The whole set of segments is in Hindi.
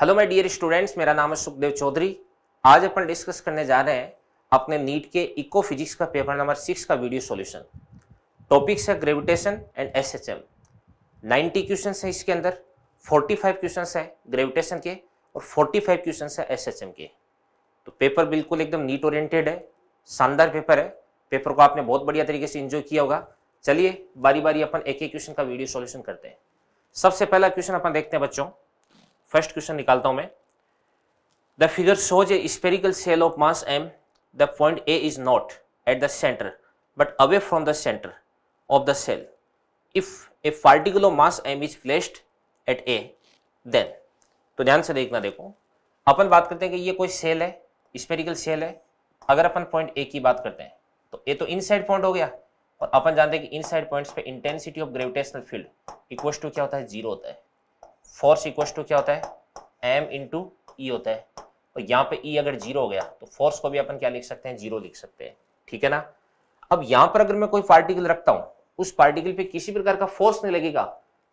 हेलो माय डियर स्टूडेंट्स मेरा नाम है सुखदेव चौधरी आज अपन डिस्कस करने जा रहे हैं अपने नीट के इको फिजिक्स का पेपर नंबर सिक्स का वीडियो सॉल्यूशन टॉपिक्स है ग्रेविटेशन एंड एसएचएम 90 क्वेश्चन है इसके अंदर 45 क्वेश्चन है ग्रेविटेशन के और 45 क्वेश्चन है एस के तो पेपर बिल्कुल एकदम नीट ओरिएंटेड है शानदार पेपर है पेपर को आपने बहुत बढ़िया तरीके से इंजॉय किया होगा चलिए बारी बारी अपन एक एक क्वेश्चन का वीडियो सोल्यूशन करते हैं सबसे पहला क्वेश्चन अपन देखते हैं बच्चों फर्स्ट क्वेश्चन निकालता हूं मैं the figure shows a spherical shell of mass M the point A is not at the centre but away from the centre of the shell if a particle of mass M is placed at A then तो ध्यान से देखना देखो अपन बात करते हैं कि ये कोई सेल है स्पेरिकल सेल है अगर अपन पॉइंट ए की बात करते हैं तो ए तो इनसाइड पॉइंट हो गया और अपन जानते हैं कि इनसाइड पॉइंट्स पे intensity of gravitational field equal to क्या होता है जीरो होता है फोर्स इक्वल टू क्या होता है एम इंटू ई होता है और यहाँ पे ई e अगर जीरो हो गया तो फोर्स को भी अपन क्या लिख सकते हैं जीरो लिख सकते हैं ठीक है ना अब यहाँ पर अगर मैं कोई पार्टिकल रखता हूँ उस पार्टिकल पे किसी प्रकार का फोर्स नहीं लगेगा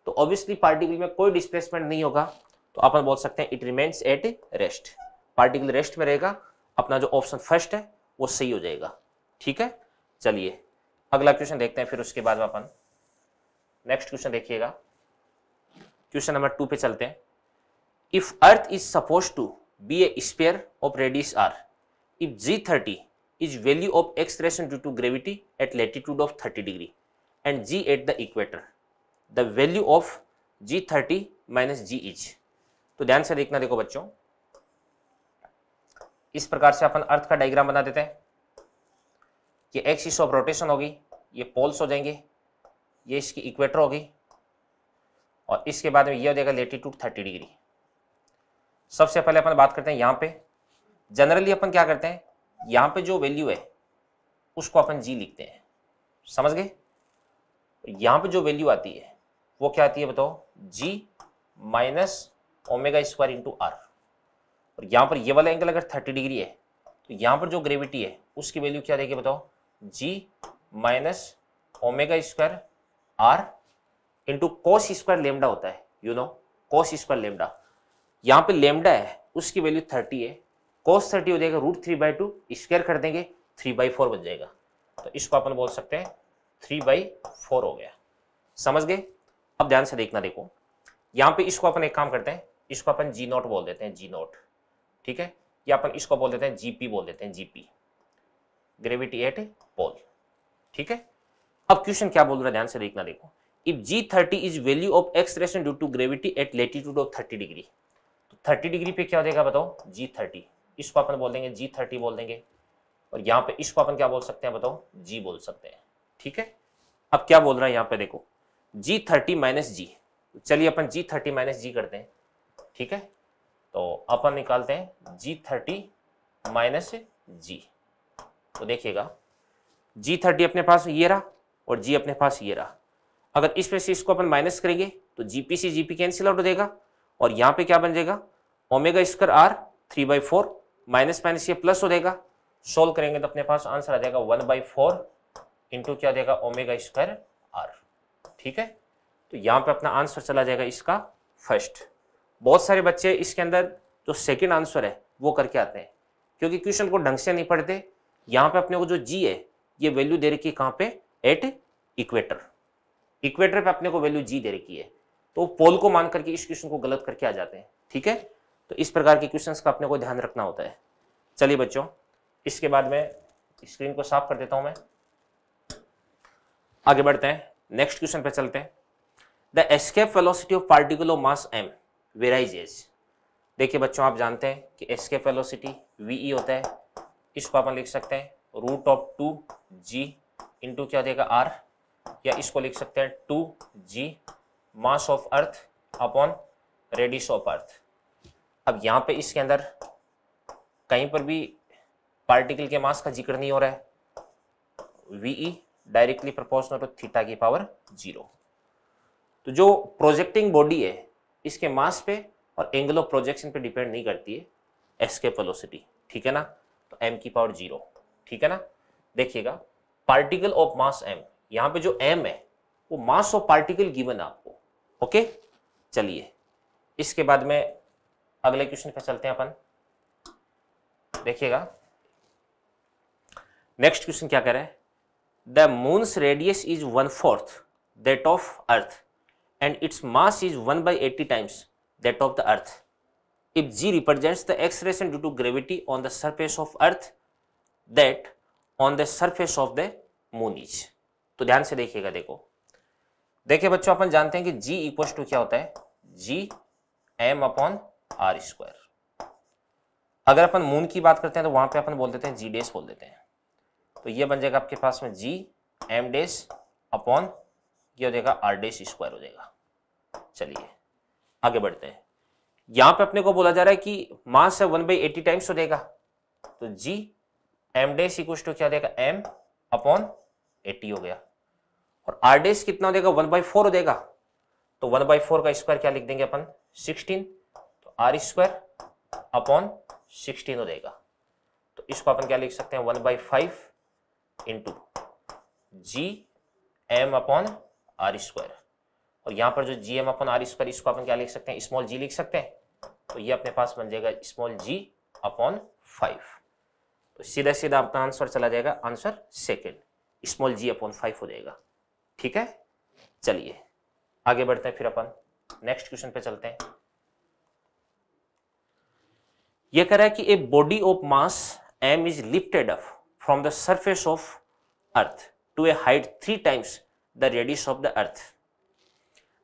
तो ऑब्वियसली पार्टिकल में कोई डिस्प्लेसमेंट नहीं होगा तो अपन बोल सकते हैं it remains at rest particle rest में रहेगा अपना जो ऑप्शन फर्स्ट है वो सही हो जाएगा ठीक है चलिए अगला क्वेश्चन देखते हैं फिर उसके बाद अपन नेक्स्ट क्वेश्चन देखिएगा क्वेश्चन नंबर टू पे चलते हैं if earth is suppose to be a sphere of radius R if G thirty is value of expression due to gravity at latitude of thirty degree and G at the equator the value of G thirty minus G is तो ध्यान से देखना देखो बच्चों इस प्रकार से अपन अर्थ का डायग्राम बना देते हैं ये एक्सिस ऑफ रोटेशन होगी ये पोल्स हो जाएंगे ये इसकी इक्वेटर होगी और इसके बाद में यह हो जाएगा लेटीट्यूड थर्टी डिग्री सबसे पहले अपन बात करते हैं यहाँ पे जनरली अपन क्या करते हैं यहाँ पे जो वैल्यू है उसको अपन जी लिखते हैं समझ गए यहाँ पे जो वैल्यू आती है वो क्या आती है बताओ G minus omega square into R और यहाँ पर ये वाला एंगल अगर थर्टी डिग्री है तो यहाँ पर जो ग्रेविटी है उसकी वैल्यू क्या देगी बताओ G minus omega square R into cos square lambda होता है you know cos square lambda यहाँ पे लेमडा है उसकी वैल्यू थर्टी है कॉस थर्टी हो जाएगा root three by two square कर देंगे थ्री बाई फोर बन जाएगा तो इसको अपन बोल सकते हैं थ्री बाई फोर हो गया समझ गए अब ध्यान से देखना देखो यहाँ पे इसको अपन एक काम करते हैं इसको अपन जी नोट बोल देते हैं जी नोट ठीक है या अपन इसको बोल देते हैं जीपी बोल देते हैं जीपी ग्रेविटी एट पोल ठीक है अब क्वेश्चन क्या बोल रहा है ध्यान से देखना देखो if G30 is value of x direction due to gravity at latitude of 30 degree तो 30 डिग्री पे क्या हो जाएगा बताओ G30 इसको अपन बोल देंगे G30 बोल देंगे और यहाँ पे इसको अपन क्या बोल सकते हैं बताओ G बोल सकते हैं ठीक है अब क्या बोल रहा है यहाँ पे देखो G30 थर्टी माइनस जी चलिए अपन G30 थर्टी माइनस जी करते हैं ठीक है तो अपन निकालते हैं G30 थर्टी माइनस जी तो देखिएगा G30 अपने पास ये रहा और G अपने पास ये रहा अगर इसमें से इसको अपन माइनस करेंगे तो जीपी जीपी कैंसिल आउट हो जाएगा और यहाँ पे क्या बन जाएगा omega square R three by four minus minus ये प्लस हो जाएगा सोल्व करेंगे तो अपने पास आंसर आ जाएगा वन बाई फोर इंटू क्या देगा ओमेगा स्क्वायर आर ठीक है तो यहाँ पे अपना आंसर चला जाएगा इसका फर्स्ट बहुत सारे बच्चे इसके अंदर जो सेकेंड आंसर है वो करके आते हैं क्योंकि क्वेश्चन को ढंग से नहीं पढ़ते यहाँ पे अपने को जो जी है ये वैल्यू दे रखी है कहाँ पे एट इक्वेटर इक्वेटर पे अपने को वैल्यू जी दे रखी है तो पोल को मान करके इस क्वेश्चन को गलत करके आ जाते हैं ठीक है तो इस प्रकार के क्वेश्चंस का अपने को ध्यान रखना होता है चलिए बच्चों इसके बाद में स्क्रीन को साफ कर देता हूं मैं आगे बढ़ते हैं नेक्स्ट क्वेश्चन पे चलते हैं the escape velocity of particle of mass M varies as देखिए बच्चों आप जानते हैं कि एस्केप वेलोसिटी वी e होता है इसको आप लिख सकते हैं root of two G into क्या हो जाएगा आर या इसको लिख सकते हैं two G mass of earth upon radius of earth अब यहाँ पे इसके अंदर कहीं पर भी पार्टिकल के मास का जिक्र नहीं हो रहा है V E directly proportional to theta की पावर जीरो तो जो प्रोजेक्टिंग बॉडी है इसके मास पे और एंगल ऑफ प्रोजेक्शन पे डिपेंड नहीं करती है एस्केप वेलोसिटी ठीक है ना तो एम की पावर जीरो ठीक है ना देखिएगा पार्टिकल ऑफ मास एम यहां पे जो एम है वो मास ऑफ पार्टिकल गिवन आपको ओके चलिए इसके बाद में अगले क्वेश्चन पे चलते हैं अपन देखिएगा नेक्स्ट क्वेश्चन क्या करें the moon's radius is one fourth that of earth and its mass is one by eighty times that of the earth if G represents the acceleration due to gravity on the surface of earth that on the surface of the moon is तो ध्यान से देखिएगा देखो देखिए बच्चों अपन जानते हैं कि जी इक्वल टू क्या होता है G M upon R square अगर अपन मून की बात करते हैं तो वहां पे अपन बोल देते हैं जी डेस बोल देते हैं तो ये बन जाएगा आपके पास में जी एम डेस अपॉन ये हो जाएगा आर डेस स्क्वायर हो जाएगा चलिए आगे बढ़ते हैं यहां पे अपने को बोला जा रहा है कि मास है वन बाई एटी टाइम्स हो जाएगा तो G M days equal to क्या हो जाएगा एम अपॉन एटी हो गया और आर डेस कितना हो जाएगा वन बाई फोर हो जाएगा तो वन बाई फोर का स्क्वायर क्या लिख देंगे अपन सिक्सटीन तो आर स्क्वायर अपॉन सिक्सटीन हो जाएगा तो इसको अपन क्या लिख सकते हैं one by five into G M upon R square और यहां पर जो G M upon R square इसको अपन क्या लिख सकते हैं स्मॉल जी लिख सकते हैं तो ये अपने पास बन जाएगा स्मॉल जी अपॉन फाइव तो सीधा सीधा अपना आंसर चला जाएगा answer second small G upon five हो जाएगा ठीक है चलिए आगे बढ़ते हैं फिर अपन नेक्स्ट क्वेश्चन पे चलते हैं ये कह रहा है कि a body of mass M is lifted up from the surface of earth to a height three times the radius of the earth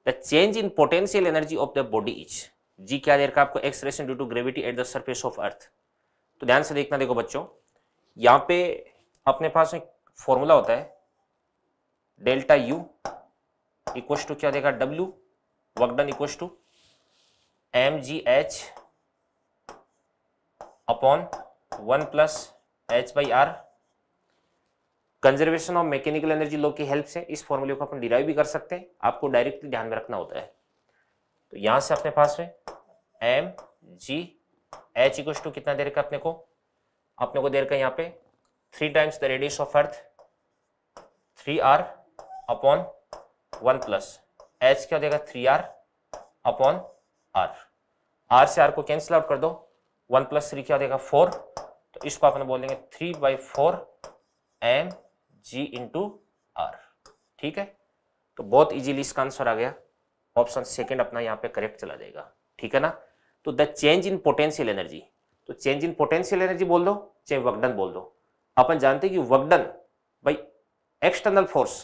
the change in potential energy of the body is G क्या दे रखा आपको acceleration due to gravity at the surface of earth तो ध्यान से देखना देखो बच्चों यहां पे अपने पास में फॉर्मूला होता है डेल्टा यू इक्वस टू क्या देगा W work done equals to M G H upon one plus H by R conservation of mechanical energy law की हेल्प से इस फॉर्मूले को अपन डिराइव भी कर सकते हैं आपको डायरेक्टली ध्यान में रखना होता है तो यहां से अपने पास में M G H equal to कितना देर का अपने को अपने को देर का यहाँ पे three times the radius of earth three are upon one plus H क्या हो जाएगा three are upon R R से आर को कैंसिल आउट कर दो वन प्लस थ्री क्या हो जाएगा फोर तो इसको अपन बोलेंगे three by four M G into R ठीक है तो बहुत इजीली इसका आंसर आ गया ऑप्शन सेकंड अपना यहाँ पे करेक्ट चला जाएगा ठीक है ना तो the change in potential energy तो चेंज इन पोटेंशियल एनर्जी बोल दो चाहे वगडन बोल दो अपन जानते हैं कि वगडन external force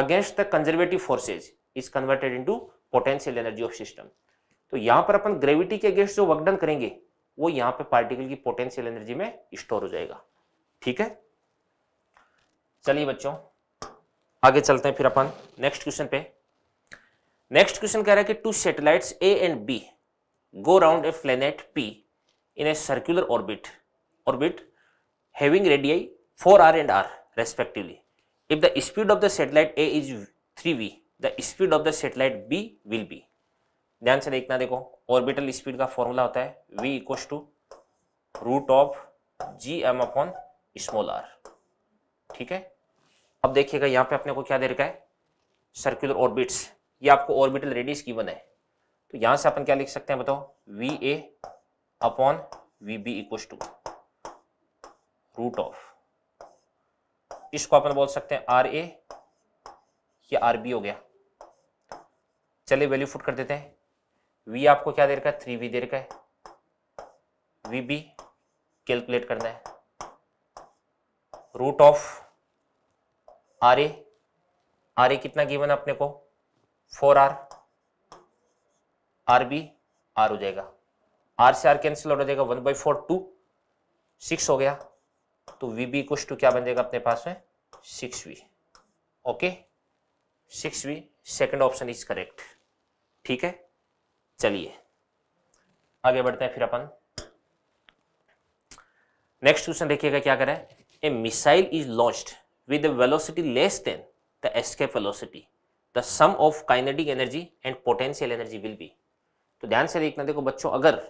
against the conservative forces is converted into potential energy of system तो यहां पर अपन ग्रेविटी के अगेंस्ट जो वर्कडन करेंगे वो यहां पे पार्टिकल की पोटेंशियल एनर्जी में स्टोर हो जाएगा ठीक है चलिए बच्चों आगे चलते हैं फिर अपन नेक्स्ट क्वेश्चन पे नेक्स्ट क्वेश्चन कह रहा है कि two satellites A and B go round a planet P in a circular orbit orbit having radii four R and R respectively if the speed of the satellite A is 3v, the speed of the satellite B will be. ध्यान से देखना देखो ऑर्बिटल स्पीड का फॉर्मूला होता है v equals to root of G M upon small R ठीक है अब देखिएगा यहाँ पे अपने को क्या दे रखा है सर्कुलर ऑर्बिट्स ये आपको ऑर्बिटल रेडियस गिवन है तो यहाँ से अपन क्या लिख सकते हैं बताओ V A upon V B equal to root of इसको अपन बोल सकते हैं आर ए या आर बी हो गया चलिए वैल्यू फुट कर देते हैं वी आपको क्या दे रखा है थ्री वी दे रखा है वी बी कैलकुलेट करना है root of R A R A कितना गिवन अपने को four R R B R हो जाएगा आर से आर कैंसिल हो जाएगा one by four two six हो गया तो वी बी कुछ टू क्या बन जाएगा अपने पास में six V okay six V second option is correct ठीक है चलिए आगे बढ़ते हैं फिर अपन नेक्स्ट क्वेश्चन देखिएगा क्या करें a missile is launched with velocity less than the escape velocity the sum of kinetic energy and potential energy will be तो ध्यान से देखना देखो बच्चों अगर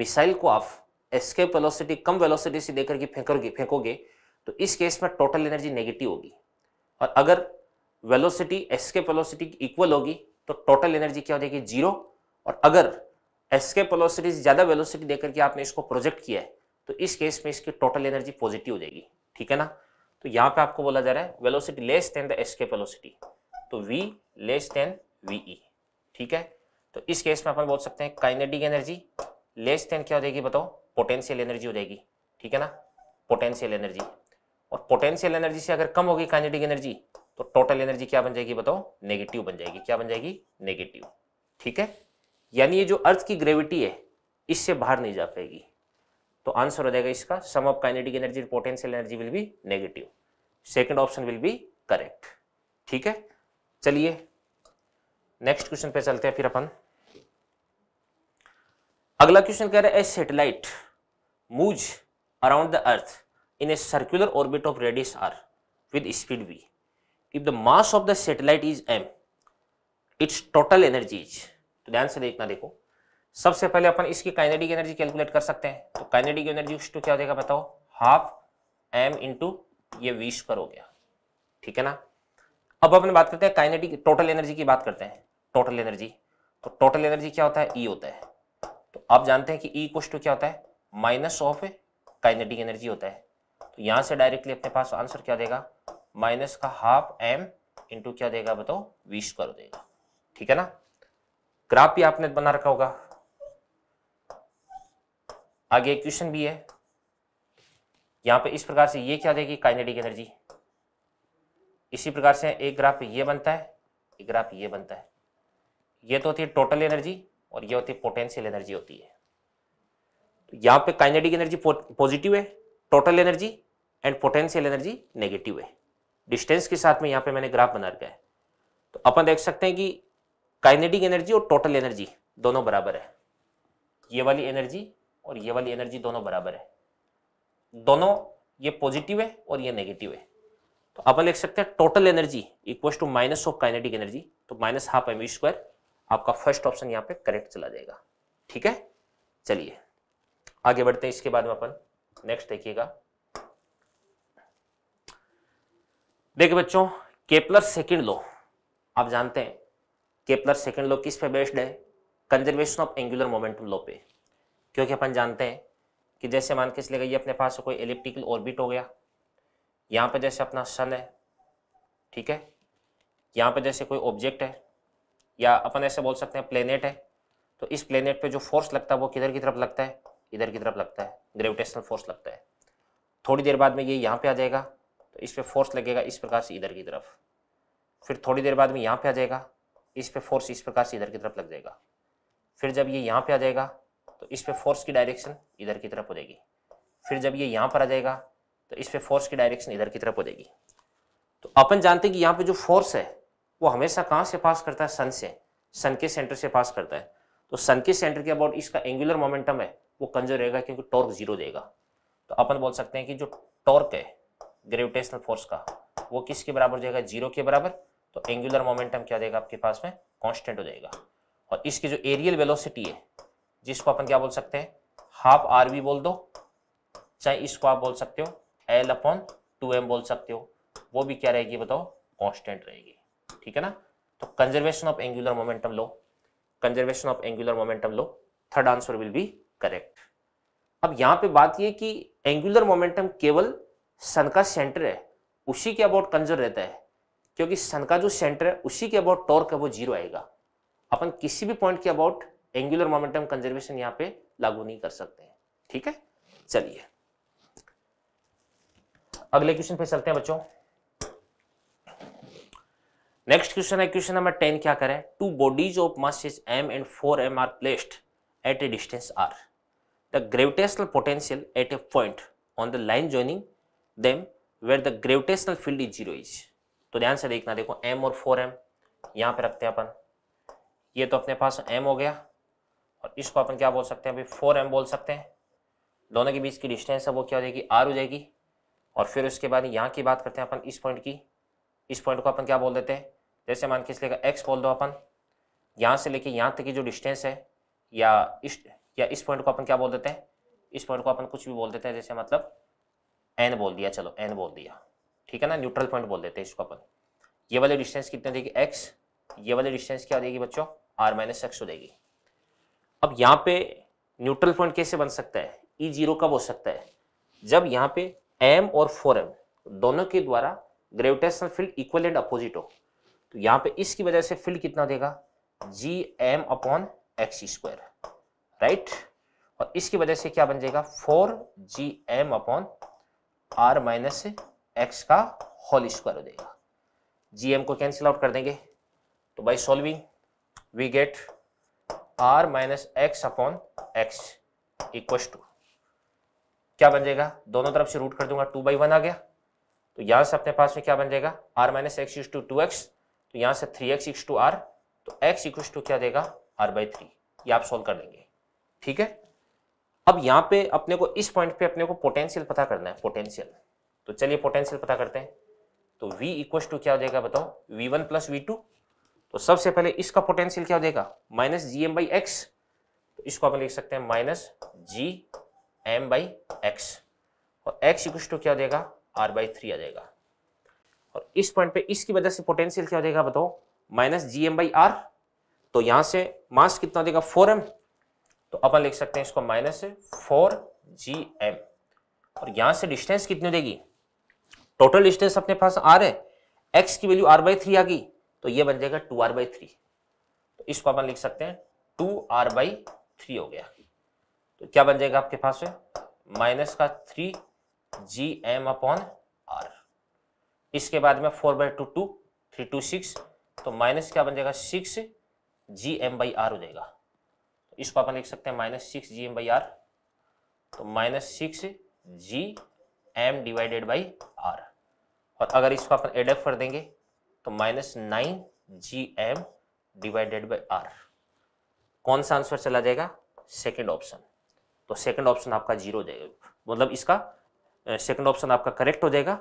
मिसाइल को आप एस्केप वेलोसिटी कम वेलोसिटी से देकर के फेंकोगे फेंकोगे तो इस केस में टोटल एनर्जी नेगेटिव होगी और अगर वेलोसिटी एस्केप वेलोसिटी इक्वल होगी तो टोटल एनर्जी क्या हो जाएगी जीरो और अगर एस्केप वेलोसिटी से ज़्यादा वेलोसिटी देकर के आपने इसको प्रोजेक्ट किया है तो इस केस में इसकी टोटल एनर्जी पॉजिटिव हो जाएगी ठीक है ना तो यहाँ पे आपको बोला जा रहा है velocity less than the escape velocity तो v लेस देन वी ठीक है तो इस केस में अपन बोल सकते हैं काइनेटिक एनर्जी लेस देन क्या हो जाएगी बताओ पोटेंशियल एनर्जी हो जाएगी ठीक है ना पोटेंशियल एनर्जी और पोटेंशियल एनर्जी से अगर कम होगी काइनेटिक एनर्जी तो टोटल एनर्जी क्या बन जाएगी बताओ नेगेटिव बन जाएगी क्या बन जाएगी नेगेटिव ठीक है यानी ये जो अर्थ की ग्रेविटी है इससे बाहर नहीं जा पाएगी तो आंसर हो जाएगा इसका sum of kinetic energy potential energy will be negative second option will be correct ठीक है चलिए नेक्स्ट क्वेश्चन पे चलते हैं फिर अपन अगला क्वेश्चन कह रहे हैं a satellite move around the earth in a circular orbit of radius R with speed V if the mass of the satellite is M its total energy is तो ध्यान से देखना देखो सबसे पहले अपन इसकी काइनेटिक एनर्जी कैलकुलेट कर सकते हैं तो काइनेटिक एनर्जी टू क्या हो जाएगा बताओ हाफ एम इंटू ये वी स्क्वायर हो गया ठीक है ना अब अपन बात करते हैं काइनेटिक टोटल एनर्जी की बात करते हैं टोटल एनर्जी तो टोटल एनर्जी क्या होता है ई e होता है तो आप जानते हैं कि ई e कुछ क्या होता है माइनस ऑफ काइनेटिक एनर्जी होता है तो यहाँ से डायरेक्टली अपने पास आंसर क्या देगा माइनस का हाफ एम इंटू क्या देगा बताओ वी स्क्वायर देगा ठीक है ना ग्राफ भी आपने बना रखा होगा आगे क्वेश्चन भी है यहां पे इस प्रकार से ये क्या देगी काइनेटिक एनर्जी इसी प्रकार से एक ग्राफ ये बनता है एक ग्राफ ये बनता है ये तो होती है टोटल एनर्जी और ये होती है पोटेंशियल एनर्जी होती है यहां पे काइनेटिक एनर्जी पॉजिटिव है total energy and potential energy negative है डिस्टेंस के साथ में यहां पे मैंने ग्राफ बना रखा है तो अपन देख सकते हैं कि काइनेटिक एनर्जी और टोटल एनर्जी दोनों बराबर है ये वाली एनर्जी और ये वाली एनर्जी दोनों बराबर है दोनों ये पॉजिटिव है और ये नेगेटिव है तो अपन लिख सकते हैं total energy equal to minus of kinetic energy तो माइनस हाफ एम स्क्वायर आपका फर्स्ट ऑप्शन यहाँ पे करेक्ट चला जाएगा ठीक है चलिए आगे बढ़ते हैं इसके बाद में अपन नेक्स्ट देखिएगा देखिए बच्चों केपलर सेकंड लॉ आप जानते हैं केपलर सेकंड लॉ किस पे बेस्ड है conservation of angular momentum law पे क्योंकि अपन जानते हैं कि जैसे मान के चलेगा ये अपने पास कोई इलेप्टिकल ऑर्बिट हो गया यहाँ पर जैसे अपना सन है ठीक है यहाँ पर जैसे कोई ऑब्जेक्ट है या अपन ऐसे बोल सकते हैं प्लेनेट है तो इस प्लेनेट पे जो फोर्स लगता है वो किधर की तरफ लगता है इधर की तरफ लगता है ग्रेविटेशनल फोर्स लगता है थोड़ी देर बाद में ये यहाँ पे आ जाएगा तो इस पर फोर्स लगेगा इस प्रकार से इधर की तरफ फिर थोड़ी देर बाद में यहाँ पे आ जाएगा इस पर फोर्स इस प्रकार से इधर की तरफ लग जाएगा फिर जब ये यहाँ पे आ जाएगा तो इस पर फोर्स की डायरेक्शन इधर की तरफ हो जाएगी फिर जब ये यहाँ पर आ जाएगा तो इस पर फोर्स की डायरेक्शन इधर की तरफ हो जाएगी तो अपन जानते हैं कि यहाँ पे जो फोर्स है वो हमेशा कहाँ से पास करता है सन से सन के सेंटर से पास करता है तो सन के सेंटर के अबाउट इसका एंगुलर मोमेंटम है वो कंजर रहेगा क्योंकि टॉर्क जीरो देगा तो अपन बोल सकते हैं कि जो टॉर्क है ग्रेविटेशनल फोर्स का वो किसके बराबर हो जाएगा जीरो के बराबर तो एंगुलर मोमेंटम क्या देगा आपके पास में कॉन्स्टेंट हो जाएगा और इसकी जो एरियल वेलोसिटी है जिसको अपन क्या बोल सकते हैं हाफ आर वी बोल दो चाहे इसको आप बोल सकते हो एल अपॉन टू एम बोल सकते हो वो भी क्या रहेगी बताओ कॉन्स्टेंट रहेगी ठीक है ना तो conservation of angular momentum law conservation of angular momentum law third answer will be correct अब यहां पे बात यह कि एंगुलर मोमेंटम केवल सन का सेंटर है उसी के अबाउट कंजर रहता है क्योंकि सन का जो सेंटर है उसी के अबाउट टॉर्क है वो जीरो आएगा अपन किसी भी पॉइंट के अबाउट एंगुलर मोमेंटम कंजर्वेशन यहां पे लागू नहीं कर सकते हैं ठीक है चलिए अगले क्वेश्चन पे चलते हैं बच्चों नेक्स्ट क्वेश्चन है क्वेश्चन नंबर टेन क्या करें two bodies of mass M and four M are placed at a distance R the gravitational potential at a point on the line joining them where the gravitational field is zero is तो ध्यान से देखना देखो m और 4m एम यहाँ पे रखते हैं अपन ये तो अपने पास m हो गया और इसको अपन क्या बोल सकते हैं अभी 4m बोल सकते हैं दोनों के बीच की डिस्टेंस है वो क्या हो जाएगी r हो जाएगी और फिर उसके बाद यहाँ की बात करते हैं अपन इस पॉइंट की इस पॉइंट को अपन क्या बोल देते हैं जैसे मान के इसलिए एक्स बोल दो अपन यहाँ से लेके यहाँ तक की जो डिस्टेंस है या इस या इस पॉइंट को अपन क्या बोल देते हैं इस पॉइंट को अपन कुछ भी बोल देते हैं जैसे मतलब एन बोल दिया चलो एन बोल दिया ठीक है ना न्यूट्रल पॉइंट बोल देते हैं इसको अपन ये वाले डिस्टेंस कितने देगी एक्स ये वाले डिस्टेंस क्या देगी बच्चों आर माइनस एक्स हो देगी अब यहाँ पे न्यूट्रल पॉइंट कैसे बन सकता है ई e जीरो कब हो सकता है जब यहाँ पे एम और फोर एम दोनों के द्वारा gravitational field equal and opposite हो तो यहाँ पे इसकी वजह से फील्ड कितना देगा G M upon X square right और इसकी वजह से क्या बन जाएगा four G M upon R minus X का होल स्क्वायर हो जाएगा जी एम को कैंसिल आउट कर देंगे तो by solving we get R minus X upon X equal to क्या बन जाएगा दोनों तरफ से रूट कर दूंगा टू बाई वन आ गया तो यहां से अपने पास में क्या बन जाएगा R minus X equals to to X तो यहां से three X equals to R तो एक्स इक्व टू क्या देगा आर बाई थ्री ये आप सोल्व कर लेंगे ठीक है अब यहां पे अपने को इस पॉइंट पे अपने को पोटेंशियल पता करना है पोटेंशियल तो चलिए पोटेंशियल पता करते हैं तो v इक्व टू क्या हो जाएगा बताओ v1 वन प्लस वी तो सबसे पहले इसका पोटेंशियल क्या हो जाएगा minus G M by X तो इसको आप लिख सकते हैं minus G M by X और एक्स इक्व टू क्या हो जाएगा आर बाई थ्री आ जाएगा और इस पॉइंट पे इसकी वजह से पोटेंशियल क्या हो जाएगा बताओ minus G M by R तो यहां से मास कितना हो जाएगा फोर एम तो अपन लिख सकते हैं इसको माइनस फोर जी एम और यहां से डिस्टेंस कितनी देगी टोटल डिस्टेंस अपने पास आर है एक्स की वैल्यू आर बाई थ्री आ गई तो ये बन जाएगा टू आर बाई थ्री तो इसको अपन लिख सकते हैं टू आर बाई थ्री हो गया तो क्या बन जाएगा आपके पास माइनस का three G M upon R इसके बाद में four by two two three two six तो माइनस क्या बन जाएगा six G M by R हो जाएगा इसको अपन लिख सकते हैं minus six G M by R तो minus six G M divided by R और अगर इसको अपन एड कर देंगे तो minus nine G M divided by R कौन सा आंसर चला जाएगा सेकेंड ऑप्शन तो सेकेंड ऑप्शन आपका जीरो जाएगा मतलब इसका सेकेंड ऑप्शन आपका करेक्ट हो जाएगा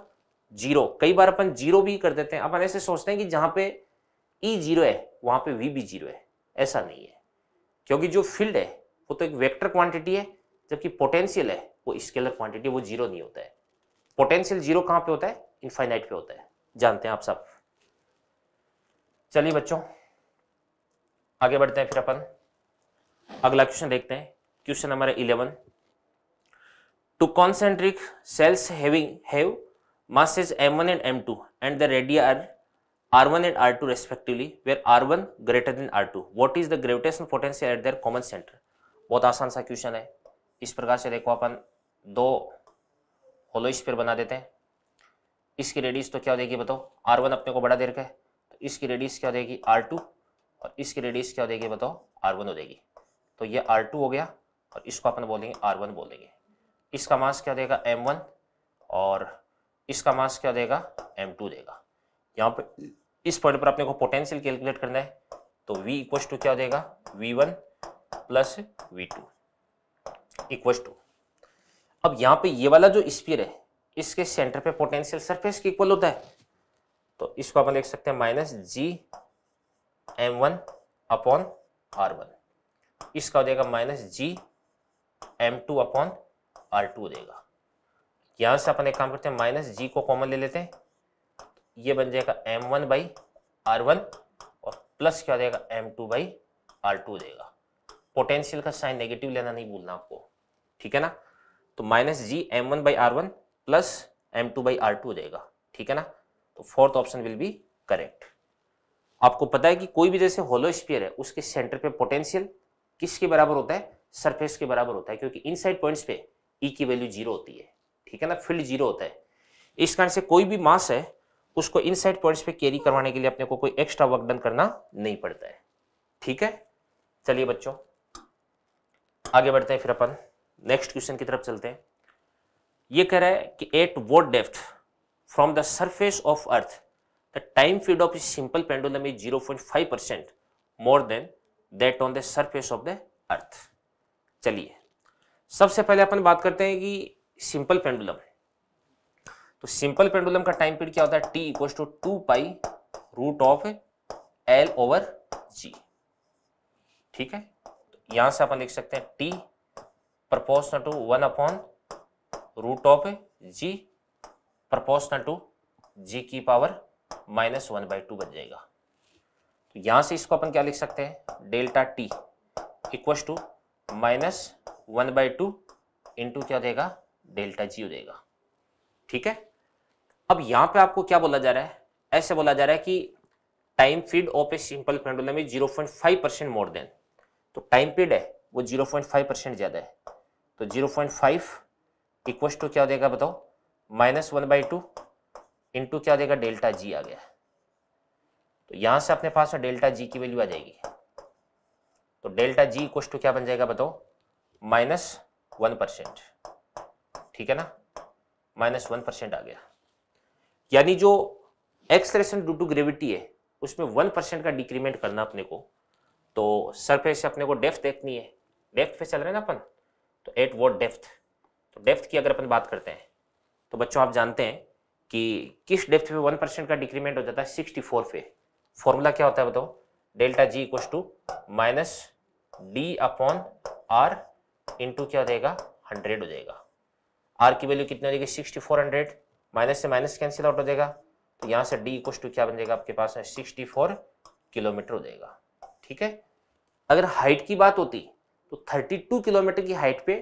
जीरो कई बार अपन जीरो भी कर देते हैं अपन ऐसे सोचते हैं कि जहां पे ई e जीरो है वहां पे वी भी जीरो है ऐसा नहीं है क्योंकि जो फील्ड है वो तो एक वेक्टर क्वांटिटी है जबकि पोटेंशियल है वो स्केलर क्वांटिटी वो जीरो नहीं होता है पोटेंशियल जीरो कहां पे होता है इनफाइनाइट पे होता है जानते हैं आप सब चलिए बच्चों आगे बढ़ते हैं फिर अपन अगला क्वेश्चन देखते हैं question number eleven two concentric shells having have M one and M two and the radii R1 and R2 respectively, where R1 greater than R2. What is the gravitational potential at their common center? बहुत आसान सा क्वेश्चन है इस प्रकार से देखो अपन दो होलो स्पेयर बना देते हैं इसकी रेडियस तो क्या हो जाएगी बताओ आर वन अपने को बड़ा दे रखा है तो इसकी रेडियस क्या हो जाएगी आर टू और इसकी रेडियस क्या हो जाएगी बताओ आर वन हो जाएगी तो ये आर टू हो गया और इसको अपन बोलेंगे आर वन बोलेंगे इसका मास क्या देगा एम वन और इसका मास क्या देगा एम टू देगा यहाँ पे इस पॉइंट पर अपने को पोटेंशियल कैलकुलेट करना है तो V इक्वस टू क्या हो जाएगा V1 one plus V two equals to अब यहां पे ये वाला जो स्पीयर है इसके सेंटर पे पोटेंशियल सरफेस के इक्वल होता है तो इसको आप लिख सकते हैं minus G M one upon R one इसका हो जाएगा minus G M two upon R two देगा यहां से अपन एक काम करते हैं माइनस जी को कॉमन ले लेते हैं ये बन जाएगा M one by R one और प्लस क्या हो जाएगा M two by R two देगा पोटेंशियल का साइन नेगेटिव लेना नहीं भूलना आपको ठीक है ना तो minus G M one by R one plus M two by R two देगा ठीक है ना तो fourth option will be correct आपको पता है कि कोई भी जैसे होलो स्पीयर है उसके सेंटर पे पोटेंशियल किसके बराबर होता है सरफेस के बराबर होता है क्योंकि इनसाइड पॉइंट्स पे ई e की वैल्यू जीरो होती है ठीक है ना फील्ड जीरो होता है इस कारण से कोई भी मास है उसको इन साइड पॉइंट्स पे कैरी करवाने के लिए अपने को कोई एक्स्ट्रा वर्क डन करना नहीं पड़ता है ठीक है चलिए बच्चों आगे बढ़ते हैं फिर अपन नेक्स्ट क्वेश्चन की तरफ चलते हैं ये कह रहा है कि at what depth from the surface of earth the time period of simple pendulum is zero point five percent more than that on the surface of the earth चलिए सबसे पहले अपन बात करते हैं कि सिंपल पेंडुलम तो सिंपल पेंडुलम का टाइम पीरियड क्या होता है T इक्व to two pi root of L over G ठीक है तो यहां से अपन लिख सकते हैं T proportional to one upon root of G proportional to G की power minus one by two बन जाएगा तो यहां से इसको अपन क्या लिख सकते हैं delta T equals to minus one by two into क्या देगा डेल्टा जी हो जाएगा ठीक है अब यहाँ पे आपको क्या बोला जा रहा है ऐसे बोला जा रहा है कि time period of a simple pendulum is zero point five percent more than तो टाइम पीड है वो जीरो पॉइंट फाइव परसेंट ज़्यादा है तो zero point five equals to क्या देगा बताओ minus one by two into क्या देगा डेल्टा जी आ गया तो यहां से अपने पास डेल्टा जी की वैल्यू आ जाएगी तो डेल्टा जी इक्वस टू क्या बन जाएगा बताओ माइनस वन परसेंट ठीक है ना माइनस वन परसेंट आ गया यानी जो एक्सलेशन डू टू ग्रेविटी है उसमें वन परसेंट का डिक्रीमेंट करना अपने को तो सरफेस से अपने को डेफ्थ देखनी है डेफ्थ पे चल रहे हैं ना अपन तो एट वॉट डेफ्थ तो डेफ्थ की अगर अपन बात करते हैं तो बच्चों आप जानते हैं कि किस डेफ्थ पे वन परसेंट का डिक्रीमेंट हो जाता है सिक्सटी फोर पे फॉर्मूला क्या होता है बताओ delta G equal to minus D upon R into क्या हो जाएगा हंड्रेड हो जाएगा आर की वैल्यू कितनी हो जाएगी सिक्सटी फोर हंड्रेड माइनस से माइनस कैंसिल आउट हो जाएगा तो यहाँ से डी इक्व टू क्या बन जाएगा आपके पास में सिक्सटी फोर किलोमीटर हो जाएगा ठीक है अगर हाइट की बात होती तो थर्टी टू किलोमीटर की हाइट पे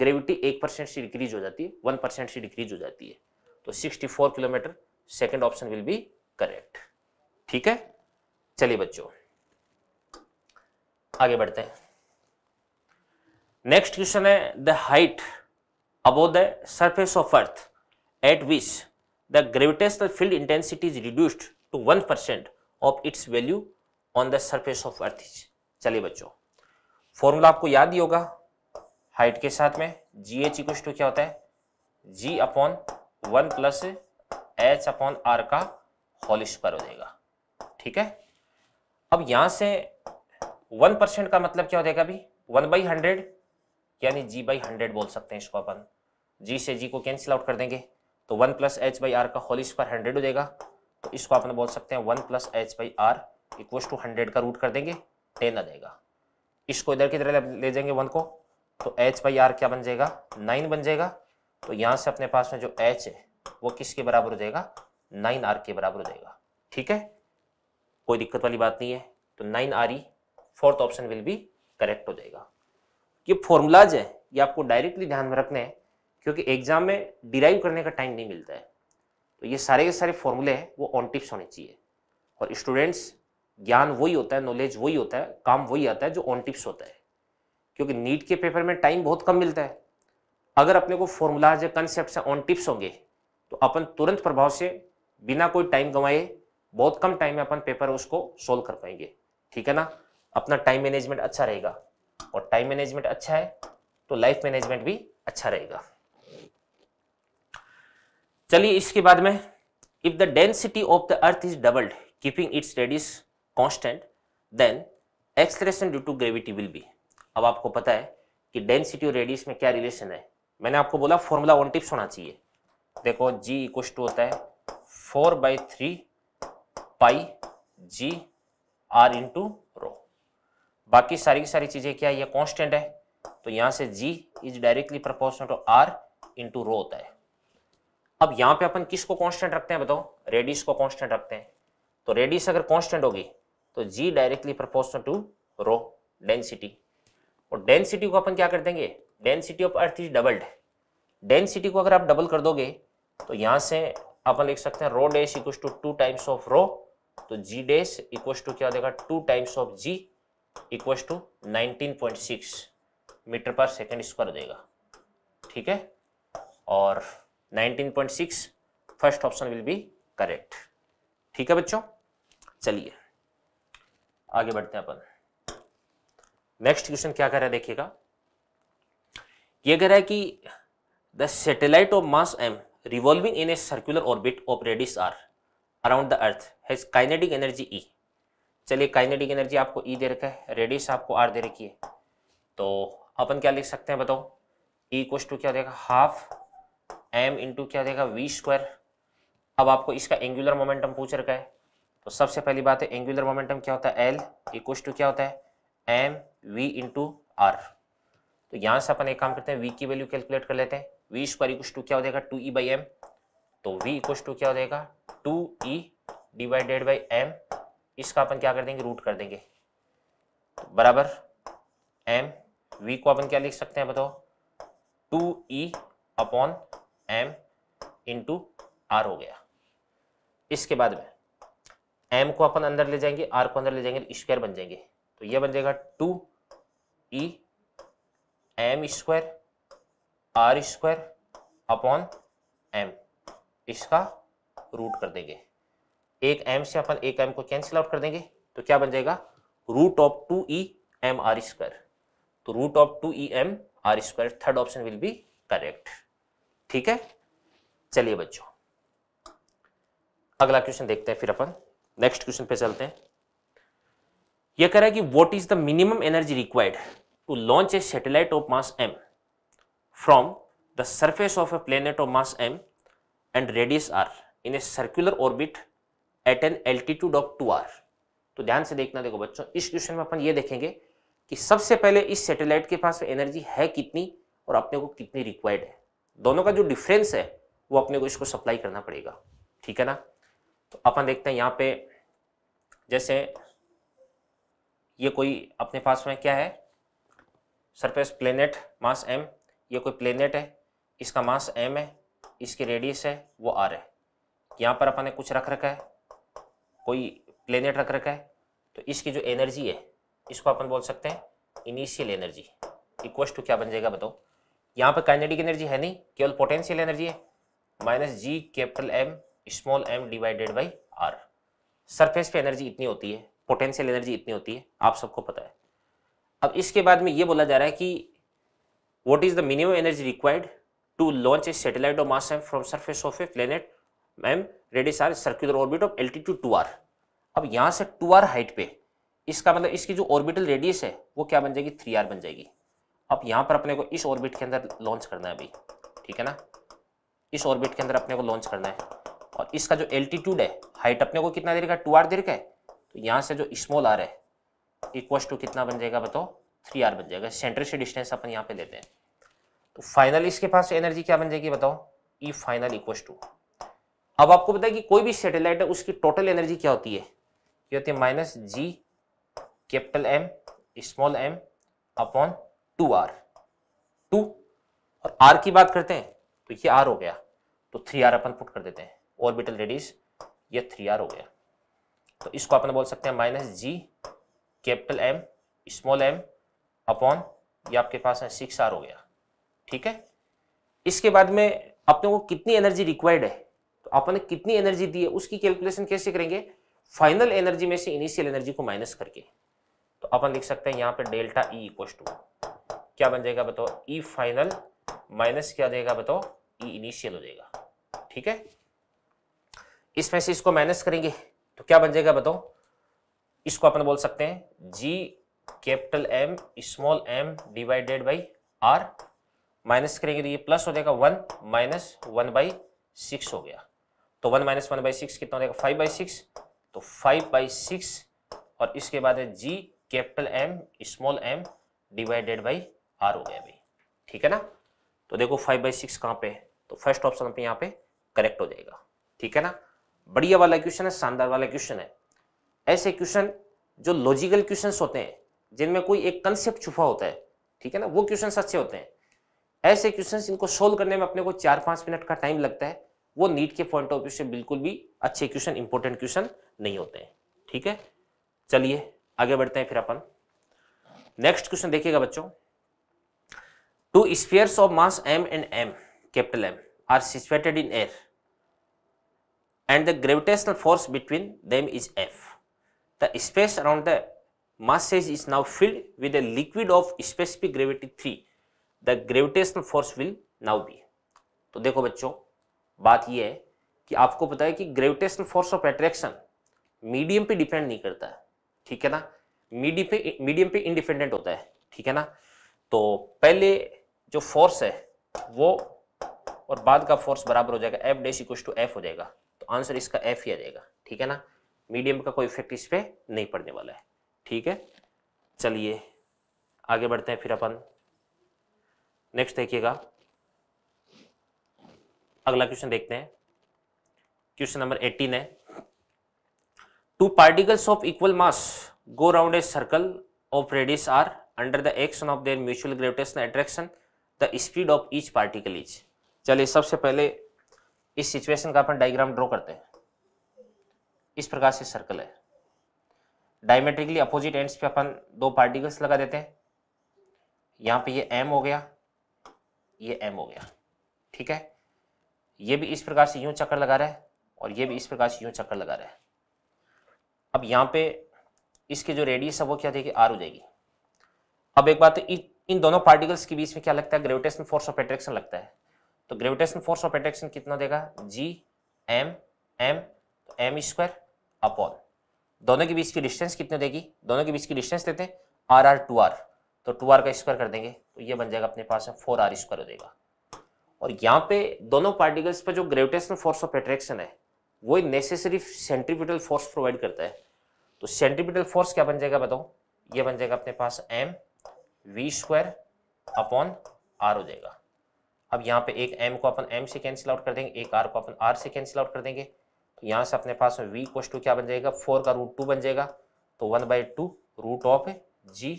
ग्रेविटी एक परसेंट से डिक्रीज हो जाती है वन परसेंट से डिक्रीज हो जाती है तो sixty four kilometre second option will be correct ठीक है चलिए बच्चों आगे बढ़ते हैं नेक्स्ट क्वेश्चन है the height above the surface of earth at which the gravitational field intensity is reduced to 1% of its value on the surface of earth चलिए बच्चों फॉर्मूला आपको याद ही होगा हाइट के साथ में जी एच इक्व टू क्या होता है G upon one plus H upon R का होल स्क्वायर हो जाएगा ठीक है अब यहां से वन परसेंट का मतलब क्या हो जाएगा अभी वन बाई हंड्रेड यानी जी बाई हंड्रेड बोल सकते हैं इसको अपन जी से जी को कैंसिल आउट कर देंगे तो one plus H by R का होल स्क्वायर हंड्रेड हो जाएगा तो इसको आपने बोल सकते हैं one plus H by R equal to hundred का रूट कर देंगे टेन आ जाएगा इसको इधर की तरह ले जाएंगे वन को तो एच बाई आर क्या बन जाएगा नाइन बन जाएगा तो यहाँ से अपने पास में जो एच है वो किसके बराबर हो जाएगा नाइन आर के बराबर हो जाएगा ठीक है कोई दिक्कत वाली बात नहीं है तो nine R E fourth option will be correct हो जाएगा ये फॉर्मूलाज है ये आपको डायरेक्टली ध्यान में रखने हैं क्योंकि एग्जाम में डिराइव करने का टाइम नहीं मिलता है तो ये सारे के सारे फॉर्मूले हैं वो ऑन टिप्स होने चाहिए और स्टूडेंट्स ज्ञान वही होता है नॉलेज वही होता है काम वही आता है जो ऑन टिप्स होता है क्योंकि नीट के पेपर में टाइम बहुत कम मिलता है अगर अपने को फॉर्मूलाज या कंसेप्ट ऑन टिप्स होंगे तो अपन तुरंत प्रभाव से बिना कोई टाइम गंवाए बहुत कम टाइम में अपन पेपर उसको सोल्व कर पाएंगे ठीक है ना अपना टाइम मैनेजमेंट अच्छा रहेगा और टाइम मैनेजमेंट अच्छा है तो लाइफ मैनेजमेंट भी अच्छा रहेगा चलिए इसके बाद में if the density of the earth is doubled keeping its radius constant then acceleration due to gravity will be अब आपको पता है कि डेंसिटी और रेडियस में क्या रिलेशन है मैंने आपको बोला फॉर्मूला वन टिप्स होना चाहिए देखो जी इक्व टू होता है four by three pi G R into rho बाकी सारी की सारी चीज़ें क्या है ये कॉन्स्टेंट है तो यहाँ से G is directly proportional to R into rho होता है अब यहाँ पे अपन किसको कांस्टेंट रखते हैं बताओ रेडियस को कांस्टेंट रखते हैं तो रेडियस अगर कांस्टेंट होगी तो G directly proportional to rho density और डेंसिटी को अपन क्या कर देंगे density of earth is doubled density को अगर आप डबल कर दोगे तो यहाँ से अपन लिख सकते हैं rho dash equal to two times of rho तो जी डैश इक्व टू क्या देगा two times of G equal to nineteen point six metre per second square देगा ठीक है और 19.6 first option will be correct ठीक है बच्चों चलिए आगे बढ़ते हैं अपन नेक्स्ट क्वेश्चन क्या कह रहा है देखिएगा यह कह रहा है कि the satellite of mass M revolving in a circular orbit of radius R around the earth has kinetic energy E चलिए काइनेटिक एनर्जी आपको ई e दे रखा है रेडिस आपको आर दे रखी है तो अपन क्या लिख सकते हैं बताओ ई e क्वेश्चन क्या देगा हाफ एम इंटू क्या देगा वी स्क्वायर अब आपको इसका एंगुलर मोमेंटम पूछ रखा है तो सबसे पहली बात है एंगुलर मोमेंटम क्या होता है एल इक्व टू क्या होता है एम वी इंटू आर तो यहाँ से अपन एक काम करते हैं वी की वैल्यू कैलकुलेट कर लेते हैं वी स्क्वायर इक्व टू क्या हो जाएगा टू ई बाई एम तो वी इक्व टू क्या हो जाएगा two E divided by M इसका अपन क्या कर देंगे रूट कर देंगे तो बराबर एम वी को अपन क्या लिख सकते हैं बताओ two E upon M into R हो गया इसके बाद में एम को अपन अंदर ले जाएंगे आर को अंदर ले जाएंगे स्क्वायर तो बन जाएंगे तो ये बन जाएगा two E M square R square upon M इसका रूट कर देंगे एक एम से अपन एक एम को कैंसिल आउट कर देंगे तो क्या बन जाएगा root of two E M are square तो root of two E M are square third option will be correct ठीक है चलिए बच्चों अगला क्वेश्चन देखते हैं फिर अपन नेक्स्ट क्वेश्चन पे चलते हैं यह कह रहा है कि what is the minimum energy required to launch a satellite of mass M from the surface of a planet of mass M and radius R in a circular orbit at an altitude of two R तो ध्यान से देखना देखो बच्चों इस क्वेश्चन में अपन ये देखेंगे कि सबसे पहले इस सैटेलाइट के पास एनर्जी है कितनी और अपने को कितनी रिक्वायर्ड है दोनों का जो डिफरेंस है वो अपने को इसको सप्लाई करना पड़ेगा ठीक है ना तो अपन देखते हैं यहाँ पे जैसे ये कोई अपने पास में क्या है सरफेस प्लेनेट मास एम ये कोई प्लेनेट है इसका मास एम है इसकी रेडियस है वो आर है यहाँ पर अपन ने कुछ रख रखा है कोई प्लेनेट रख रखा है तो इसकी जो एनर्जी है इसको अपन बोल सकते हैं इनिशियल एनर्जी इक्वस टू क्या बन जाएगा बताओ यहाँ पर काइनेटिक एनर्जी है नहीं केवल पोटेंशियल एनर्जी है minus G capital M small M divided by R surface पे एनर्जी इतनी होती है पोटेंशियल एनर्जी इतनी होती है आप सबको पता है अब इसके बाद में ये बोला जा रहा है कि what is the minimum energy required to launch a satellite of mass M from surface of a planet M radius R circular orbit of altitude two R अब यहाँ से टू आर हाइट पे इसका मतलब इसकी जो ऑर्बिटल रेडियस है वो क्या बन जाएगी थ्री आर बन जाएगी अब यहाँ पर अपने को इस ऑर्बिट के अंदर लॉन्च करना है अभी ठीक है ना इस ऑर्बिट के अंदर अपने को लॉन्च करना है और इसका जो एल्टीट्यूड है हाइट अपने को कितना देर का टू आर देर का है तो यहाँ से जो स्मॉल आर है इक्वस टू कितना बन जाएगा बताओ थ्री आर बन जाएगा सेंटर से डिस्टेंस अपन यहाँ पे लेते हैं तो फाइनल इसके पास एनर्जी क्या बन जाएगी बताओ ई फाइनल इक्वस टू अब आपको पता है कि कोई भी सेटेलाइट है उसकी टोटल एनर्जी क्या होती है ये होती है minus G capital M small M upon two R two और आर की बात करते हैं तो ये आर हो गया तो थ्री आर अपन पुट कर देते हैं ऑर्बिटल रेडियस ये थ्री आर हो गया तो इसको अपन बोल सकते हैं minus G capital M small M upon ये आपके पास है सिक्स आर हो गया ठीक है इसके बाद में अपने को कितनी एनर्जी रिक्वायर्ड है तो आपने कितनी एनर्जी दी है उसकी कैलकुलेशन कैसे करेंगे फाइनल एनर्जी में से इनिशियल एनर्जी को माइनस करके तो अपन लिख सकते हैं यहाँ पे डेल्टा ई इक्व टू क्या बन जाएगा बताओ ई फाइनल माइनस क्या देगा बताओ ई e इनिशियल हो जाएगा ठीक है इसमें से इसको माइनस करेंगे तो क्या बन जाएगा बताओ इसको अपन बोल सकते हैं G capital M small M divided by R minus करेंगे तो ये प्लस हो जाएगा one minus one by six हो गया तो one minus one by six कितना हो जाएगा फाइव बाई सिक्स तो फाइव बाई सिक्स और इसके बाद है G capital M small M divided by R हो गया भाई ठीक है ना तो देखो फाइव बाई सिक्स कहाँ पे है तो फर्स्ट ऑप्शन पे यहाँ पे करेक्ट हो जाएगा ठीक है ना बढ़िया वाला क्वेश्चन है शानदार वाला क्वेश्चन है ऐसे क्वेश्चन जो लॉजिकल क्वेश्चन होते हैं जिनमें कोई एक कंसेप्ट छुपा होता है ठीक है ना वो क्वेश्चन अच्छे होते हैं ऐसे क्वेश्चन इनको सोल्व करने में अपने को चार पांच मिनट का टाइम लगता है वो नीट के पॉइंट ऑफ व्यू से बिल्कुल भी अच्छे क्वेश्चन इंपॉर्टेंट क्वेश्चन नहीं होते हैं ठीक है चलिए आगे बढ़ते हैं फिर अपन नेक्स्ट क्वेश्चन देखिएगा बच्चों two spheres of mass M and M capital M are situated in air and the gravitational force between them is F the space around the masses is now filled with a liquid of specific gravity three the gravitational force will now be तो देखो बच्चों बात यह है कि आपको पता है कि gravitational force of attraction medium पे डिपेंड नहीं करता ठीक है ना मीडियम पे मीडियम पे इंडिपेंडेंट होता है ठीक है ना तो पहले जो फोर्स है वो और बाद का फोर्स बराबर हो जाएगा F dash equals to F हो जाएगा तो आंसर इसका एफ ही आ जाएगा ठीक है ना मीडियम का कोई इफेक्ट इस पर नहीं पड़ने वाला है ठीक है चलिए आगे बढ़ते हैं फिर अपन नेक्स्ट देखिएगा अगला क्वेश्चन देखते हैं क्वेश्चन नंबर एटीन है two particles of equal mass go round a circle of radius R under the action of their mutual gravitation attraction the speed of each particle is चलिए सबसे पहले इस सिचुएशन का अपन डायग्राम ड्रॉ करते हैं इस प्रकार से सर्कल है डायमेट्रिकली अपोजिट एंड्स पे अपन दो पार्टिकल्स लगा देते हैं यहाँ पे ये एम हो गया ये एम हो गया ठीक है ये भी इस प्रकार से यूं चक्कर लगा रहा है और ये भी इस प्रकार से यूं चक्कर लगा रहा है अब यहाँ पे इसके जो रेडियस है वो क्या देगी आर हो जाएगी अब एक बात है तो इन दोनों पार्टिकल्स के बीच में क्या लगता है ग्रेविटेशन फोर्स ऑफ एट्रैक्शन लगता है तो ग्रेविटेशन फोर्स ऑफ एट्रैक्शन कितना देगा जी एम एम तो एम स्क्वायर अपॉन दोनों के बीच की डिस्टेंस कितने देगी दोनों के बीच की डिस्टेंस देते हैं आर आर टू आर तो टू आर का स्क्वायर कर देंगे तो ये बन जाएगा अपने पास फोर आर स्क्वायर हो जाएगा और यहाँ पे दोनों पार्टिकल्स पर जो ग्रेविटेशन फोर्स ऑफ एट्रैक्शन है वो नेसेसरी सेंट्रीपिटल फोर्स प्रोवाइड करता है तो सेंट्रीपिटल फोर्स क्या बन जाएगा बताओ ये बन जाएगा अपने पास M V square upon R हो जाएगा अब यहाँ पे एक एम को अपन एम से कैंसिल आउट कर देंगे एक आर को अपन आर से कैंसिल आउट कर देंगे तो यहाँ से अपने पास में वी कोस टू क्या बन जाएगा फोर का रूट टू बन जाएगा तो one by two root of G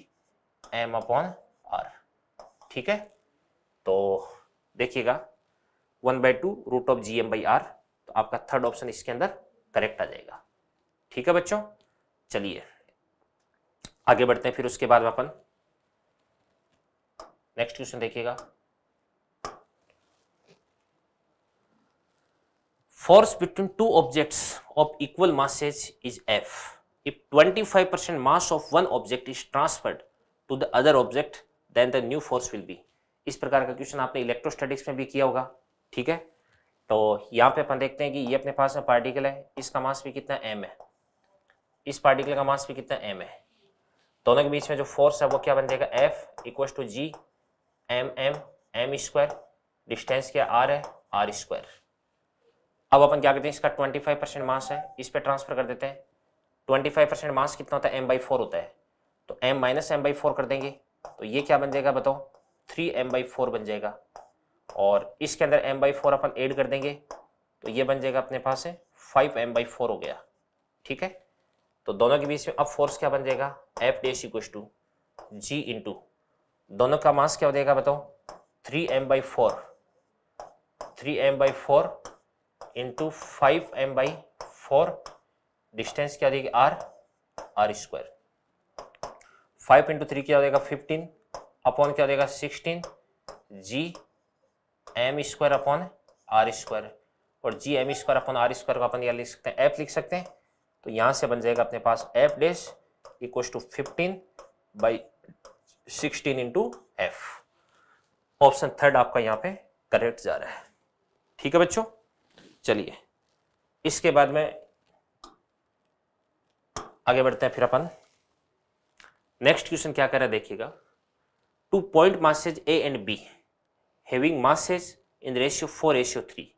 M upon R ठीक है तो देखिएगा one by two root of G M by R तो आपका थर्ड ऑप्शन इसके अंदर करेक्ट आ जाएगा ठीक है बच्चों चलिए आगे बढ़ते हैं फिर उसके बाद अपन नेक्स्ट क्वेश्चन देखिएगा force between two objects of equal masses is F. If 25% mass of one object is transferred to the other object then the new force will be इस प्रकार का क्वेश्चन आपने इलेक्ट्रोस्टैटिक्स में भी किया होगा ठीक है तो यहाँ पे अपन देखते हैं कि ये अपने पास में पार्टिकल है इसका मास भी कितना एम है इस पार्टिकल का मास भी कितना एम है दोनों के बीच में जो फोर्स है वो क्या बन जाएगा F equal to G M M M square distance क्या आर है आर स्क्वायर अब अपन क्या करते हैं इसका 25 परसेंट मास है इस पर ट्रांसफर कर देते हैं 25 परसेंट मास कितना होता है एम बाई फोर होता है तो M minus M by four कर देंगे तो ये क्या बन जाएगा बताओ थ्री एम बाई फोर बन जाएगा और इसके अंदर एम बाई फोर अपन एड कर देंगे तो ये बन जाएगा अपने पास है फाइव एम बाई फोर हो गया ठीक है तो दोनों के बीच में अब फोर्स क्या बन जाएगा F dash equal to G into दोनों का मास क्या हो जाएगा बताओ three M by four three M by four into five M by four distance क्या हो जाएगी R R square five into three क्या हो जाएगा फिफ्टीन अपॉन क्या हो जाएगा sixteen G M square upon R square और G M square upon R square को अपन यहाँ लिख सकते हैं एफ लिख सकते हैं तो यहाँ से बन जाएगा अपने पास F dash equal to fifteen by sixteen into F option third आपका यहां पे करेक्ट जा रहा है ठीक है बच्चों चलिए इसके बाद में आगे बढ़ते हैं फिर अपन नेक्स्ट क्वेश्चन क्या कर रहा है देखिएगा two point masses A and B having masses in ratio four ratio three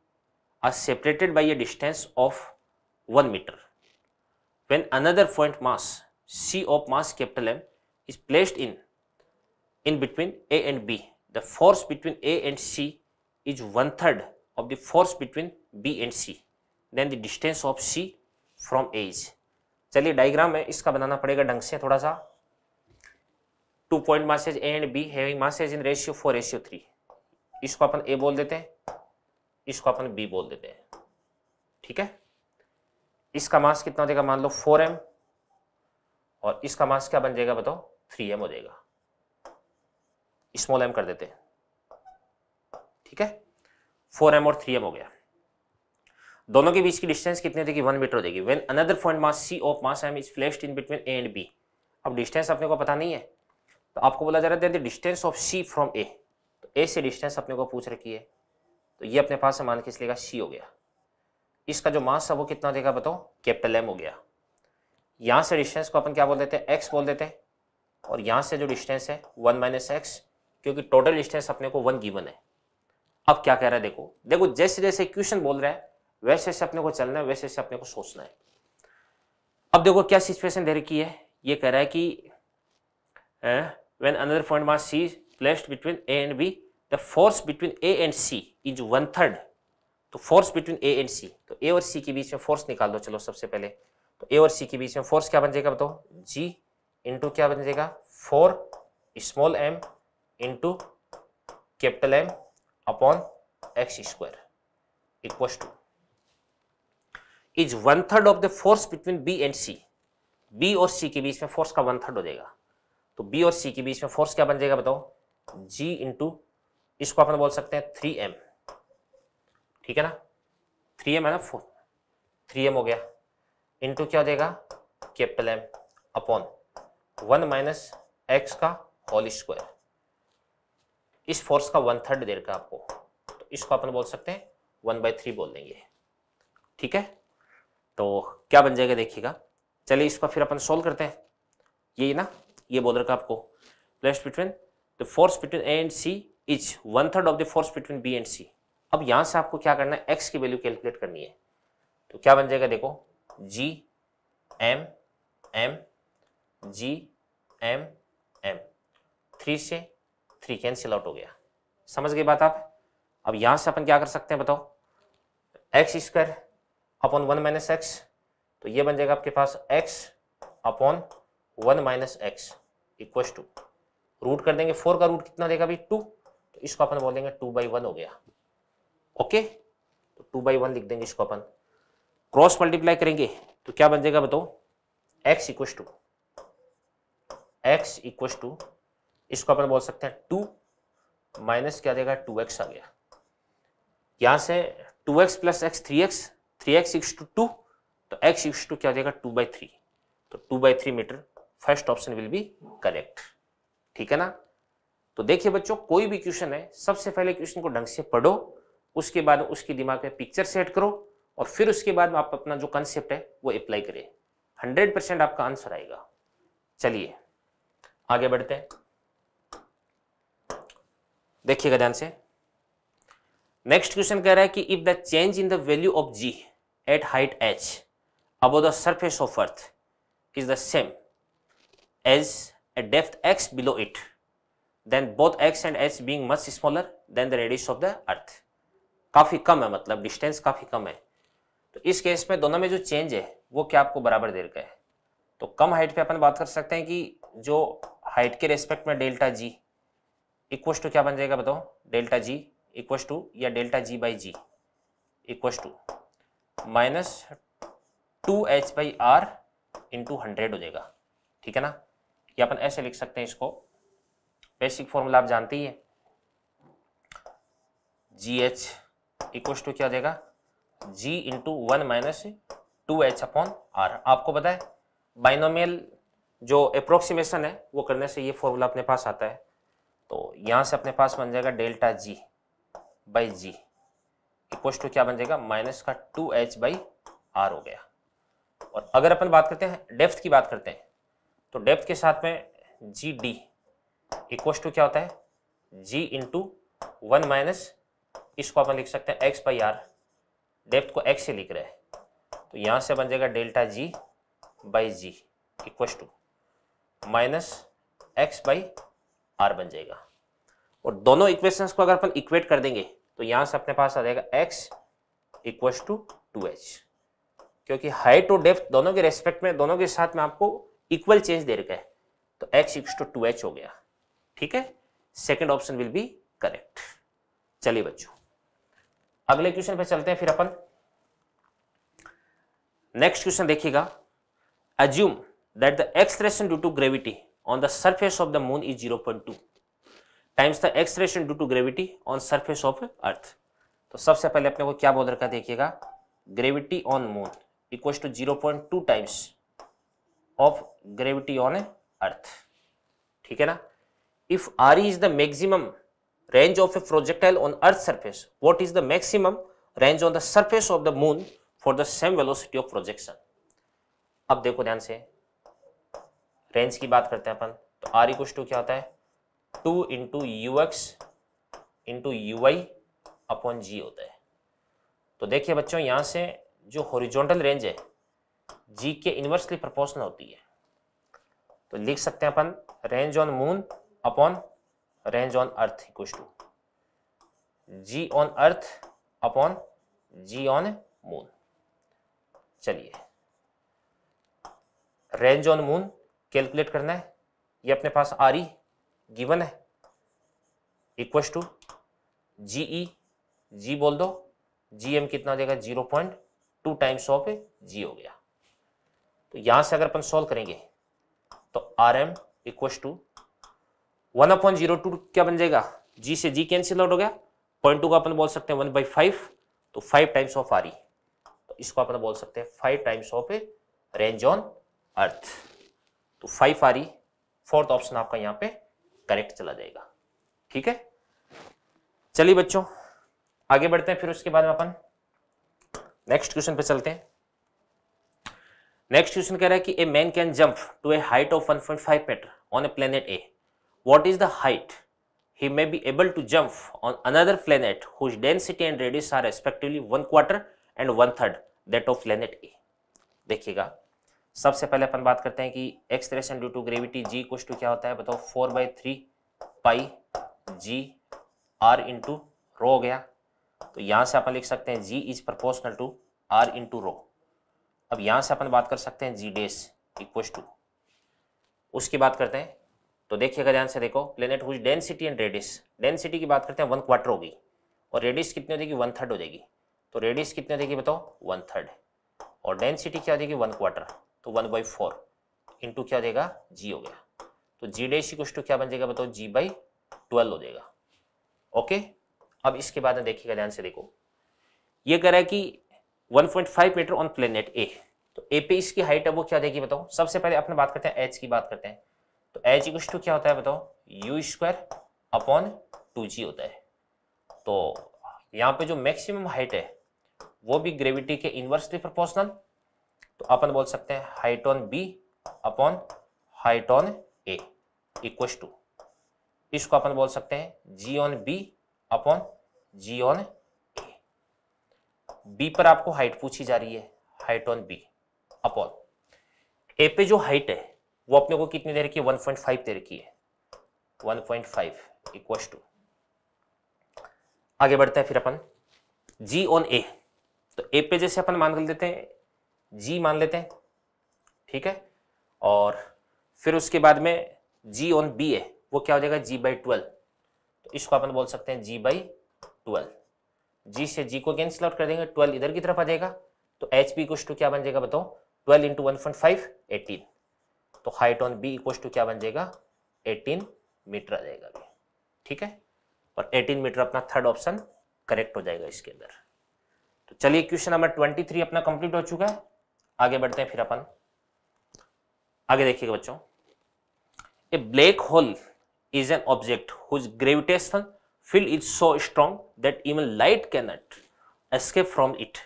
are separated by a distance of one metre when another point mass C of mass capital M is placed in in between A and B. The force between A and C is one third of the force between B and C. Then the distance of C from A is. चलिए डायग्राम है इसका बनाना पड़ेगा ढंग से थोड़ा सा two point masses A and B having masses in ratio four ratio three इसको अपन ए बोल देते हैं इसको अपन बी बोल देते हैं ठीक है इसका मास कितना हो जाएगा मान लो फोर एम और इसका मास क्या बन जाएगा बताओ थ्री एम हो जाएगा स्मॉल एम कर देते हैं ठीक है फोर एम और थ्री एम हो गया दोनों के बीच की डिस्टेंस कितने हो जाएगी वन मीटर हो जाएगी when another point mass C of mass M is placed in between A and B अब डिस्टेंस अपने को पता नहीं है तो आपको बोला जा रहा है distance of C from A तो ए से डिस्टेंस अपने को पूछ रखी है तो ये अपने पास मान के इसलिएगा सी हो गया इसका जो मास है वो कितना देगा बताओ कैपिटल एम हो गया यहाँ से डिस्टेंस को अपन क्या बोल देते हैं एक्स बोल देते हैं और यहाँ से जो डिस्टेंस है वन माइनस एक्स क्योंकि टोटल डिस्टेंस अपने को वन गिवन है अब क्या कह रहा है देखो देखो जैसे जैसे क्वेश्चन बोल रहा है वैसे वैसे अपने को चलना है वैसे वैसे अपने को सोचना है अब देखो क्या सिचुएशन दे रखी है ये कह रहा है कि when another point mass C placed between A and B the force between A and C is one third तो force between A and C तो ए और सी के बीच में फोर्स निकाल दो चलो सबसे पहले तो ए और सी के बीच में फोर्स क्या बन जाएगा बताओ जी इंटू क्या बन जाएगा four small M into capital M upon X square equal to is one third of the force between B and C B और सी के बीच में फोर्स का वन थर्ड हो जाएगा तो बी और सी के बीच में फोर्स क्या बन जाएगा बताओ जी इंटू इसको अपन बोल सकते हैं थ्री एम ठीक है ना थ्री एम है ना फोर थ्री एम हो गया इंटू क्या हो जाएगा capital M upon one minus X का होल स्क्वायर इस फोर्स का वन थर्ड दे है आपको तो इसको अपन बोल सकते हैं वन बाई थ्री बोल देंगे ठीक है तो क्या बन जाएगा देखिएगा चलिए पर फिर अपन सोल्व करते हैं ये ना ये बोल रखा आपको plus between the force between A and C is one third of the force between B and C अब यहाँ से आपको क्या करना है एक्स की वैल्यू कैलकुलेट करनी है तो क्या बन जाएगा देखो G M M G M M three से थ्री कैंसिल आउट हो गया समझ गई बात आप अब यहां से अपन क्या कर सकते हैं बताओ X square upon one minus X तो ये बन जाएगा आपके पास X upon one minus X equal to root कर देंगे फोर का रूट कितना देगा भाई टू तो इसको अपन बोलेंगे टू बाई वन हो गया ओके तो टू बाई वन लिख देंगे इसको अपन क्रॉस मल्टीप्लाई करेंगे तो क्या बन जाएगा बताओ X equal to X equal to इसको अपन बोल सकते हैं टू माइनस क्या देगा टू एक्स आ गया यहां से two X plus X three X three X equals to two तो एक्स इक्स टू क्या देगा टू बाई थ्री तो two by three metre first option will be correct ठीक है ना तो देखिए बच्चों कोई भी क्वेश्चन है सबसे पहले क्वेश्चन को ढंग से पढ़ो उसके बाद उसके दिमाग में पिक्चर सेट करो और फिर उसके बाद आप अपना जो कंसेप्ट है वो अप्लाई करें हंड्रेड परसेंट आपका आंसर आएगा चलिए आगे बढ़ते हैं देखिएगा ध्यान से नेक्स्ट क्वेश्चन कह रहा है कि if the change in the value of G at height H above the surface of earth is the same as a depth X below it then both X and H being much smaller than the radius of the earth काफ़ी कम है मतलब डिस्टेंस काफ़ी कम है तो इस केस में दोनों में जो चेंज है वो क्या आपको बराबर दे रखा है तो कम हाइट पे अपन बात कर सकते हैं कि जो हाइट के रेस्पेक्ट में डेल्टा जी इक्वस टू क्या बन जाएगा बताओ डेल्टा जी इक्वस टू या delta G by G equals to minus two H by R into hundred हो जाएगा ठीक है ना या अपन ऐसे लिख सकते हैं इसको बेसिक फॉर्मूला आप जानते ही है जी एच इक्वस टू क्या हो जाएगा G into one minus two H upon R आपको बताए बाइनोमियल जो अप्रोक्सीमेशन है वो करने से ये फॉर्मूला अपने पास आता है तो यहाँ से अपने पास बन जाएगा delta G by G equal to क्या बन जाएगा माइनस का टू एच बाई आर हो गया और अगर अपन बात करते हैं डेप्थ की बात करते हैं तो डेप्थ के साथ में जी डी इक्वल टू क्या होता है जी इंटू वन माइनस इसको अपन लिख सकते हैं एक्स बाई आर डेप्थ को एक्स से लिख रहे हैं तो यहाँ से बन जाएगा delta G by G equal to minus X by R बन जाएगा और दोनों इक्वेशंस को अगर अपन इक्वेट कर देंगे तो यहां से अपने पास आ जाएगा X equal to two H क्योंकि हाइट और डेप्थ दोनों के रेस्पेक्ट में दोनों के साथ में आपको इक्वल चेंज दे रखा है तो X equal to two H हो गया ठीक है second option will be correct चलिए बच्चों अगले क्वेश्चन पे चलते हैं फिर अपन नेक्स्ट क्वेश्चन देखिएगा assume that the expression due to gravity on the surface of the moon is 0.2 times the acceleration due to gravity on surface of earth तो सबसे पहले अपने को क्या बोल रखा dekhiyega gravity on moon equals to 0.2 times of gravity on earth theek hai na if R is the maximum range of a projectile on earth surface what is the maximum range on the surface of the moon for the same velocity of projection अब देखो ध्यान से रेंज की बात करते हैं अपन तो आर इक्व टू क्या होता है two into U X into U I upon G होता है तो देखिए बच्चों यहाँ से जो हॉरिजॉन्टल रेंज है जी के इन्वर्सली प्रपोर्शनल होती है तो लिख सकते हैं अपन range on moon upon range on earth equal to G on earth upon G on moon चलिए रेंज ऑन मून कैलकुलेट करना है ये अपने पास आर ई गिवन है equals to G E G बोल दो जी एम कितना हो जाएगा zero point two times of G हो गया तो यहां से अगर अपन सॉल्व करेंगे तो R M equals to one upon point zero two क्या बन जाएगा जी से जी कैंसिल आउट हो गया पॉइंट टू का अपन बोल सकते हैं वन बाई फाइव तो five times of R E तो इसको अपन बोल सकते हैं five times of range on earth तो फाइव आ रही फोर्थ ऑप्शन आपका यहां पे करेक्ट चला जाएगा ठीक है चलिए बच्चों आगे बढ़ते हैं फिर उसके बाद अपन नेक्स्ट क्वेश्चन पे चलते हैं नेक्स्ट क्वेश्चन कह रहा है कि a man can jump to a height of 1.5 metre on a planet A what is the height he may be able to jump on another planet whose density and radius are respectively one quarter and one third that of planet A देखिएगा सबसे पहले अपन बात करते हैं कि acceleration due to gravity G कुछ टू क्या होता है बताओ four by three pi G R into rho हो गया तो यहाँ से अपन लिख सकते हैं G is proportional to R into rho अब यहाँ से अपन बात कर सकते हैं जी डेस इक्व टू उसकी बात करते हैं तो देखिएगा ध्यान से देखो प्लेनेट हुई डेंसिटी एंड रेडिस डेंसिटी की बात करते हैं वन क्वार्टर होगी और रेडिस कितनी हो जाएगी वन थर्ड हो जाएगी तो रेडिस कितनी हो जाएगी बताओ वन थर्ड और डेंसिटी क्या हो जाएगी वन क्वार्टर तो वन बाई फोर इंटू क्या हो जाएगा जी हो गया तो जी डैश कुछ क्या बन जाएगा बताओ जी बाई ट्वेल्व हो जाएगा ओके अब इसके बाद में देखिएगा ध्यान से देखो ये कह रहा है कि 1.5 मीटर ऑन प्लेनेट ए तो ए पे इसकी हाइट है वो क्या देगी बताओ सबसे पहले अपने बात करते हैं एच की बात करते हैं तो एच इक्व टू क्या होता है बताओ U square upon two G होता है तो यहाँ पे जो मैक्सिमम हाइट है वो भी ग्रेविटी के इनवर्सली प्रोपोर्शनल तो अपन बोल सकते हैं height on B upon height on A equal to इसको अपन बोल सकते हैं G on B upon G on A B पर आपको हाइट पूछी जा रही है height on B upon A पे जो हाइट है वो अपने को कितनी दे रखी है फाइव दे रखी है वन पॉइंट इक्व टू आगे बढ़ते हैं फिर अपन जी ऑन ए तो ए पे जैसे अपन मान कर लेते हैं जी मान लेते हैं ठीक है और फिर उसके बाद में जी ऑन बी है वो क्या हो जाएगा जी बाई ट्वेल्व तो इसको अपन बोल सकते हैं जी बाई ट्वेल्व जी से जी को कैंसिल आउट कर देंगे ट्वेल्व इधर की तरफ आ जाएगा तो एच बी कुछ टू क्या बन जाएगा बताओ twelve into one point five eighteen तो height on B equal to क्या बन जाएगा एटीन मीटर आ जाएगा ठीक है और एटीन मीटर अपना थर्ड ऑप्शन करेक्ट हो जाएगा इसके अंदर तो चलिए क्वेश्चन नंबर ट्वेंटी थ्री अपना कंप्लीट हो चुका है आगे बढ़ते हैं फिर अपन आगे देखिएगा बच्चों a black hole is an object whose gravitation field is so strong that even light can not escape from it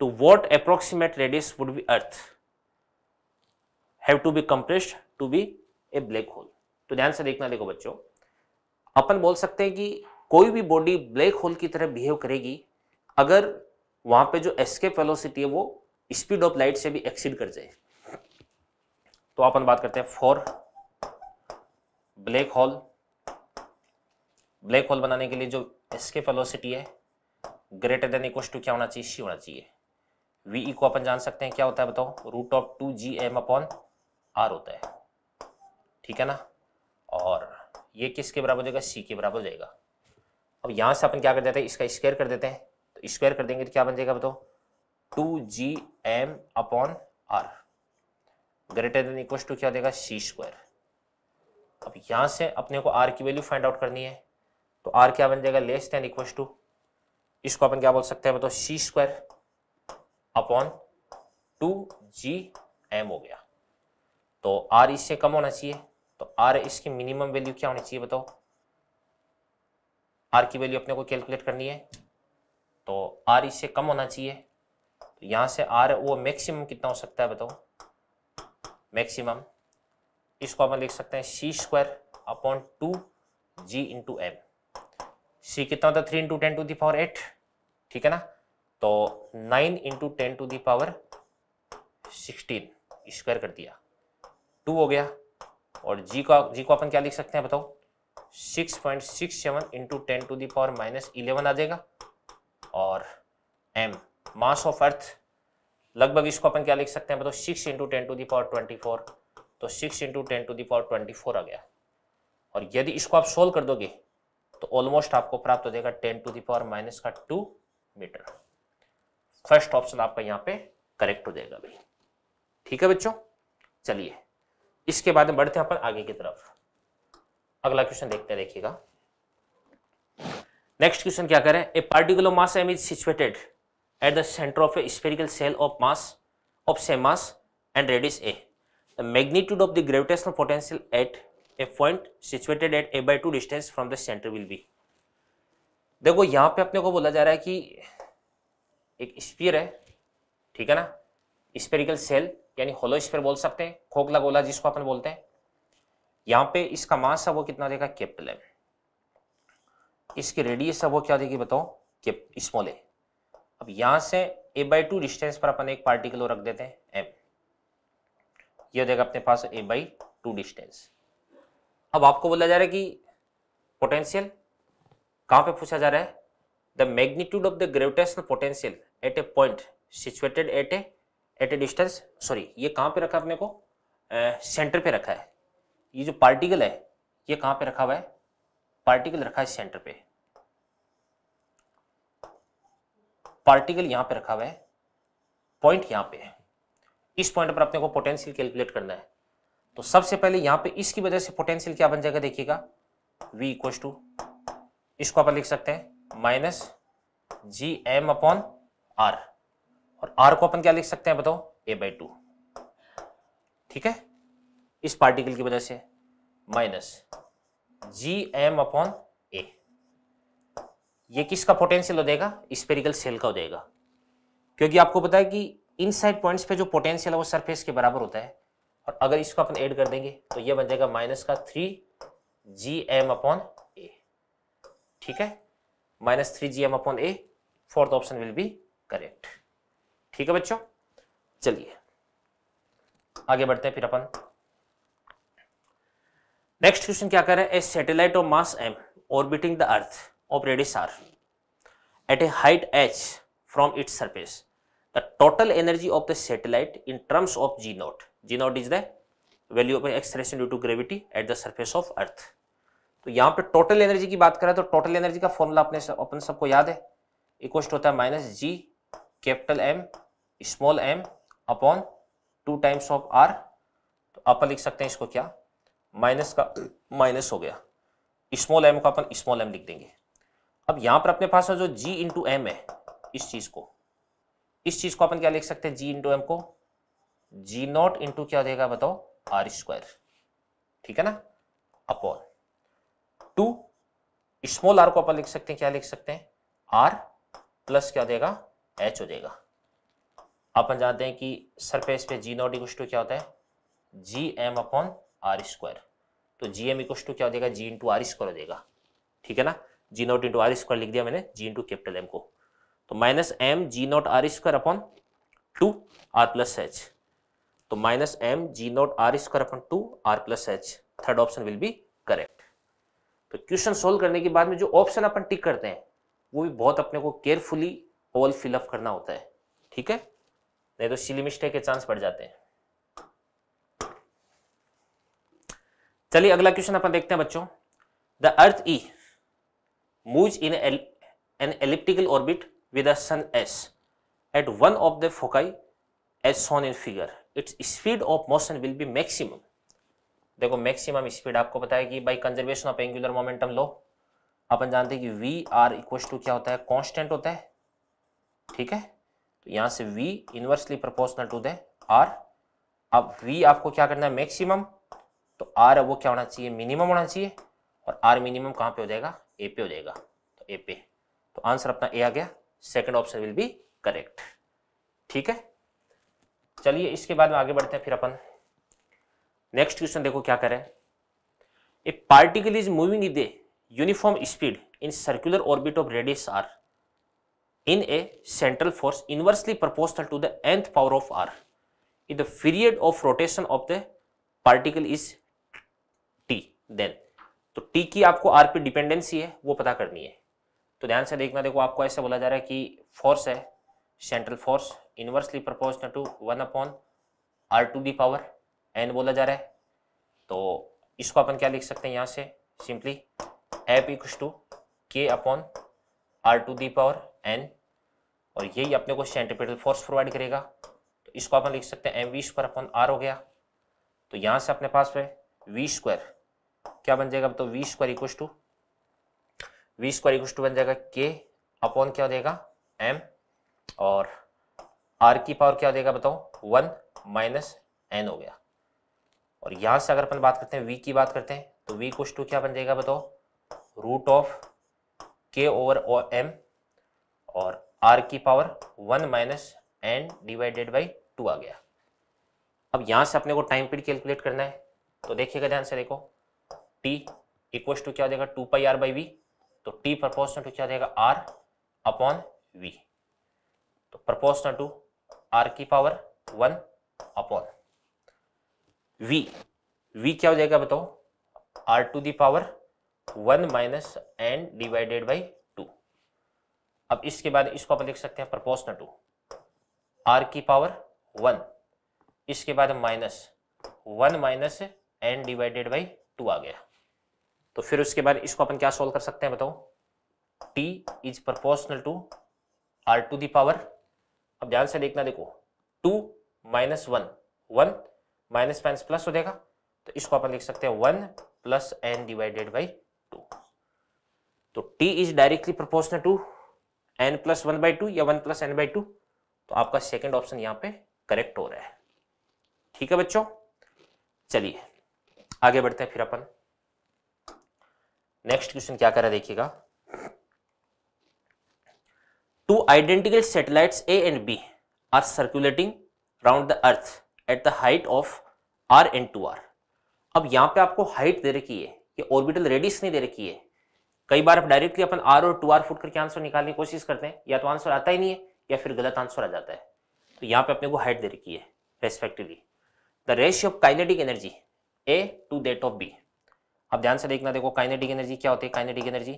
to what approximate radius would be earth have to be compressed to be a black hole तो ध्यान से देखना देखो बच्चों अपन बोल सकते हैं कि कोई भी बॉडी ब्लैक होल की तरह बिहेव करेगी अगर वहां पे जो एस्केप वेलोसिटी है वो स्पीड ऑफ लाइट से भी एक्सीड कर जाए तो अपन बात करते हैं for black hole black hole बनाने के लिए जो इसके फेलोसिटी है ग्रेटर देन इक्व टू क्या होना चाहिए सी होना चाहिए वीई को अपन जान सकते हैं क्या होता है बताओ root of two G M upon R होता है ठीक है ना और ये किसके बराबर हो जाएगा सी के बराबर हो जाएगा अब यहाँ से अपन क्या कर देते हैं इसका स्क्वायर कर देते हैं तो स्क्वायर कर देंगे तो क्या बन जाएगा बताओ two G M upon R greater than equal to क्या देगा सी स्क्वायर अब यहां से अपने को आर की वैल्यू फाइंड आउट करनी है तो आर क्या बन जाएगा लेस देन इक्वल टू इसको अपन क्या बोल सकते हैं मतलब C square upon two G M हो गया तो आर इससे कम होना चाहिए तो आर इसकी मिनिमम वैल्यू क्या होनी चाहिए बताओ आर की वैल्यू अपने को कैलकुलेट करनी है तो आर इससे कम होना चाहिए तो यहां से आर वो मैक्सिमम कितना हो सकता है बताओ मैक्सिमम इसको हम लिख सकते हैं C square upon two G into M C कितना होता है three into ten to the power eight ठीक है ना तो nine into ten to the power sixteen square कर दिया टू हो गया और जी को जी को अपन क्या लिख सकते हैं बताओ six point six seven into ten to the power minus eleven आ जाएगा और एम मास ऑफ अर्थ लगभग इसको अपन क्या लिख सकते हैं बताओ six into ten to the power twenty four तो six into ten to the power twenty four आ गया और यदि इसको आप सोल्व कर दोगे तो ऑलमोस्ट आपको प्राप्त हो जाएगा टेन टू दावर माइनस का टू मीटर फर्स्ट ऑप्शन आपका यहाँ पे करेक्ट हो जाएगा भाई ठीक है बच्चों चलिए इसके बाद में बढ़ते हैं अपन आगे की तरफ अगला क्वेश्चन देखते देखिएगा नेक्स्ट क्वेश्चन क्या करें a particular mass M is situated at the of a spherical shell of mass of same mass and radius A the magnitude of the gravitational potential at a point situated at A by two distance from the centre will be देखो यहाँ पे अपने को बोला जा रहा है कि एक स्पीयर है ठीक है ना स्पेरिकल सेल यानी होलो स्पेयर बोल सकते हैं खोखला गोला जिसको अपन बोलते हैं यहाँ पे इसका मास है वो कितना देगा कैपिटल एम इसकी रेडियस है वो क्या देगी बताओ कैप स्मॉल है अब यहां से ए बाई टू डिस्टेंस पर अपन एक पार्टिकल और रख देते हैं एम ये देगा अपने पास ए बाई टू डिस्टेंस अब आपको बोला जा रहा है कि पोटेंशियल कहां पे पूछा जा रहा है the magnitude of the gravitational potential at a point situated at A at a distance sorry ये कहां पे रखा अपने को सेंटर uh, पे रखा है ये जो पार्टिकल है ये कहां पे रखा हुआ है पार्टिकल रखा है सेंटर पे पार्टिकल यहां पे रखा हुआ है पॉइंट यहां पे है इस पॉइंट पर अपने को पोटेंशियल कैलकुलेट करना है तो सबसे पहले यहां पे इसकी वजह से पोटेंशियल क्या बन जाएगा देखिएगा v इक्व टू इसको आप लिख सकते हैं minus G M upon R और आर को अपन क्या लिख सकते हैं बताओ ए बाई टू ठीक है इस पार्टिकल की वजह से minus G M upon A ये किसका पोटेंशियल हो जाएगा स्पेरिकल सेल का हो जाएगा क्योंकि आपको पता है कि इन साइड पॉइंट्स पे जो पोटेंशियल है वो सरफेस के बराबर होता है और अगर इसको अपन ऐड कर देंगे तो ये बन जाएगा माइनस का three G M upon A ठीक है minus three G M upon A fourth option will be correct ठीक है बच्चों चलिए आगे बढ़ते हैं फिर अपन नेक्स्ट क्वेश्चन क्या कर रहे हैं a satellite of mass M orbiting the earth of radius r at a height h from its surface the total energy of the satellite in terms of g naught g naught is the value of acceleration due to gravity at the surface of earth तो यहां पे टोटल एनर्जी की बात करें तो टोटल एनर्जी का फॉर्मूला अपने सब, अपन सबको याद है इक्वस्ट होता है minus G capital M small M upon two times of R तो अपन लिख सकते हैं इसको क्या माइनस का माइनस हो गया स्मॉल एम को अपन स्मॉल एम लिख देंगे अब यहां पर अपने पास है जो जी इंटू एम है इस चीज को इस चीज को अपन क्या लिख सकते हैं जी इंटू एम को जी नॉट इंटू क्या देगा बताओ आर स्क्वायर ठीक है ना अपॉन टू स्मॉल आर को अपन लिख सकते हैं क्या लिख सकते हैं आर प्लस क्या देगा एच हो जाएगा अपन जानते हैं कि सरफेस पे जी नॉट इक्वस टू क्या होता है G M upon R square तो जी एम इक्वस टू क्या हो जाएगा जी इंटू आर स्क्वायर हो जाएगा ठीक है ना G naught into R square लिख दिया मैंने जी इंटू कैपिटल एम को तो minus M G naught R square upon two R plus H तो minus M G naught R square upon two R plus H third option will be correct तो क्वेश्चन सोल्व करने के बाद में जो ऑप्शन अपन टिक करते हैं वो भी बहुत अपने को केयरफुली ऑल फिलअप करना होता है ठीक है नहीं तो सिली मिस्टेक के चांस बढ़ जाते हैं चलिए अगला क्वेश्चन अपन देखते हैं बच्चों the earth E move in an elliptical orbit with a sun S at one of the foci as shown in figure its speed of motion will be maximum देखो मैक्सिमम स्पीड आपको बताया कि by conservation of angular momentum लो अपन जानते हैं कि वी आर इक्वल टू क्या होता है कॉन्स्टेंट होता है ठीक है तो यहाँ से V inversely proportional to the R अब वी आपको क्या करना है मैक्सिमम तो आर वो क्या होना चाहिए मिनिमम होना चाहिए और आर मिनिमम कहाँ पे हो जाएगा ए पे हो जाएगा तो ए पे तो आंसर अपना ए आ गया second option will be correct ठीक है चलिए इसके बाद में आगे बढ़ते हैं फिर अपन नेक्स्ट क्वेश्चन देखो क्या करें a particle is moving in the uniform speed in circular orbit of radius R in a central force inversely proportional to the nth power of R in the period of rotation of the particle is T then तो टी की आपको आर पे डिपेंडेंसी है वो पता करनी है तो ध्यान से देखना देखो आपको ऐसा बोला जा रहा है कि फोर्स है central force inversely proportional to one upon R to the power N बोला जा रहा है तो इसको अपन क्या लिख सकते हैं यहाँ से simply F equals to K upon R to the power N और यही अपने को सेंट्रीपेटल फोर्स प्रोवाइड करेगा तो इसको अपन लिख सकते हैं M V square upon R हो गया तो यहाँ से अपने पास है वी स्क्वायर क्या बन जाएगा तो V square equal to V square equal to बन जाएगा के अपॉन क्या हो जाएगा एम और आर की पावर क्या हो जाएगा बताओ वन माइनस एन हो गया और यहां से अगर अपन बात करते हैं वी की बात करते हैं तो वी कुछ टू क्या बन जाएगा बताओ root of K over O M और आर की power one minus N divided by two आ गया अब यहां से अपने को टाइम पीरियड कैलकुलेट करना है तो देखिएगा ध्यान से देखो टी इक्व टू क्या हो जाएगा two pi R by V तो टी प्रपोर्सन टू क्या हो जाएगा आर अपॉन वी तो प्रपोर्सन टू आर की power one upon V V क्या हो जाएगा बताओ R to the power one minus N divided by two अब इसके बाद इसको आप लिख सकते हैं प्रपोर्सन टू आर की पावर वन इसके बाद minus one minus N divided by two आ गया तो फिर उसके बाद इसको अपन क्या सोल्व कर सकते हैं बताओ T is proportional to R to the power अब ध्यान से देखना देखो two minus one one minus minus plus हो जाएगा तो इसको अपन लिख सकते हैं one plus N divided by two तो T is directly proportional to N plus one by two या one plus N by two तो आपका सेकेंड ऑप्शन यहाँ पे करेक्ट हो रहा है ठीक है बच्चों चलिए आगे बढ़ते हैं फिर अपन नेक्स्ट क्वेश्चन क्या करा देखिएगा two identical satellites A and B are circulating round the earth at the height of R and two R अब यहाँ पे आपको हाइट दे रखी है ये ऑर्बिटल रेडियस नहीं दे रखी है कई बार आप डायरेक्टली अपन आर और टू आर फुट करके आंसर निकालने की कोशिश करते हैं या तो आंसर आता ही नहीं है या फिर गलत आंसर आ जाता है तो यहाँ पे अपने को हाइट दे रखी है respectively the ratio of kinetic energy A to that of B अब ध्यान से देखना देखो काइनेटिक एनर्जी क्या होती है kinetic energy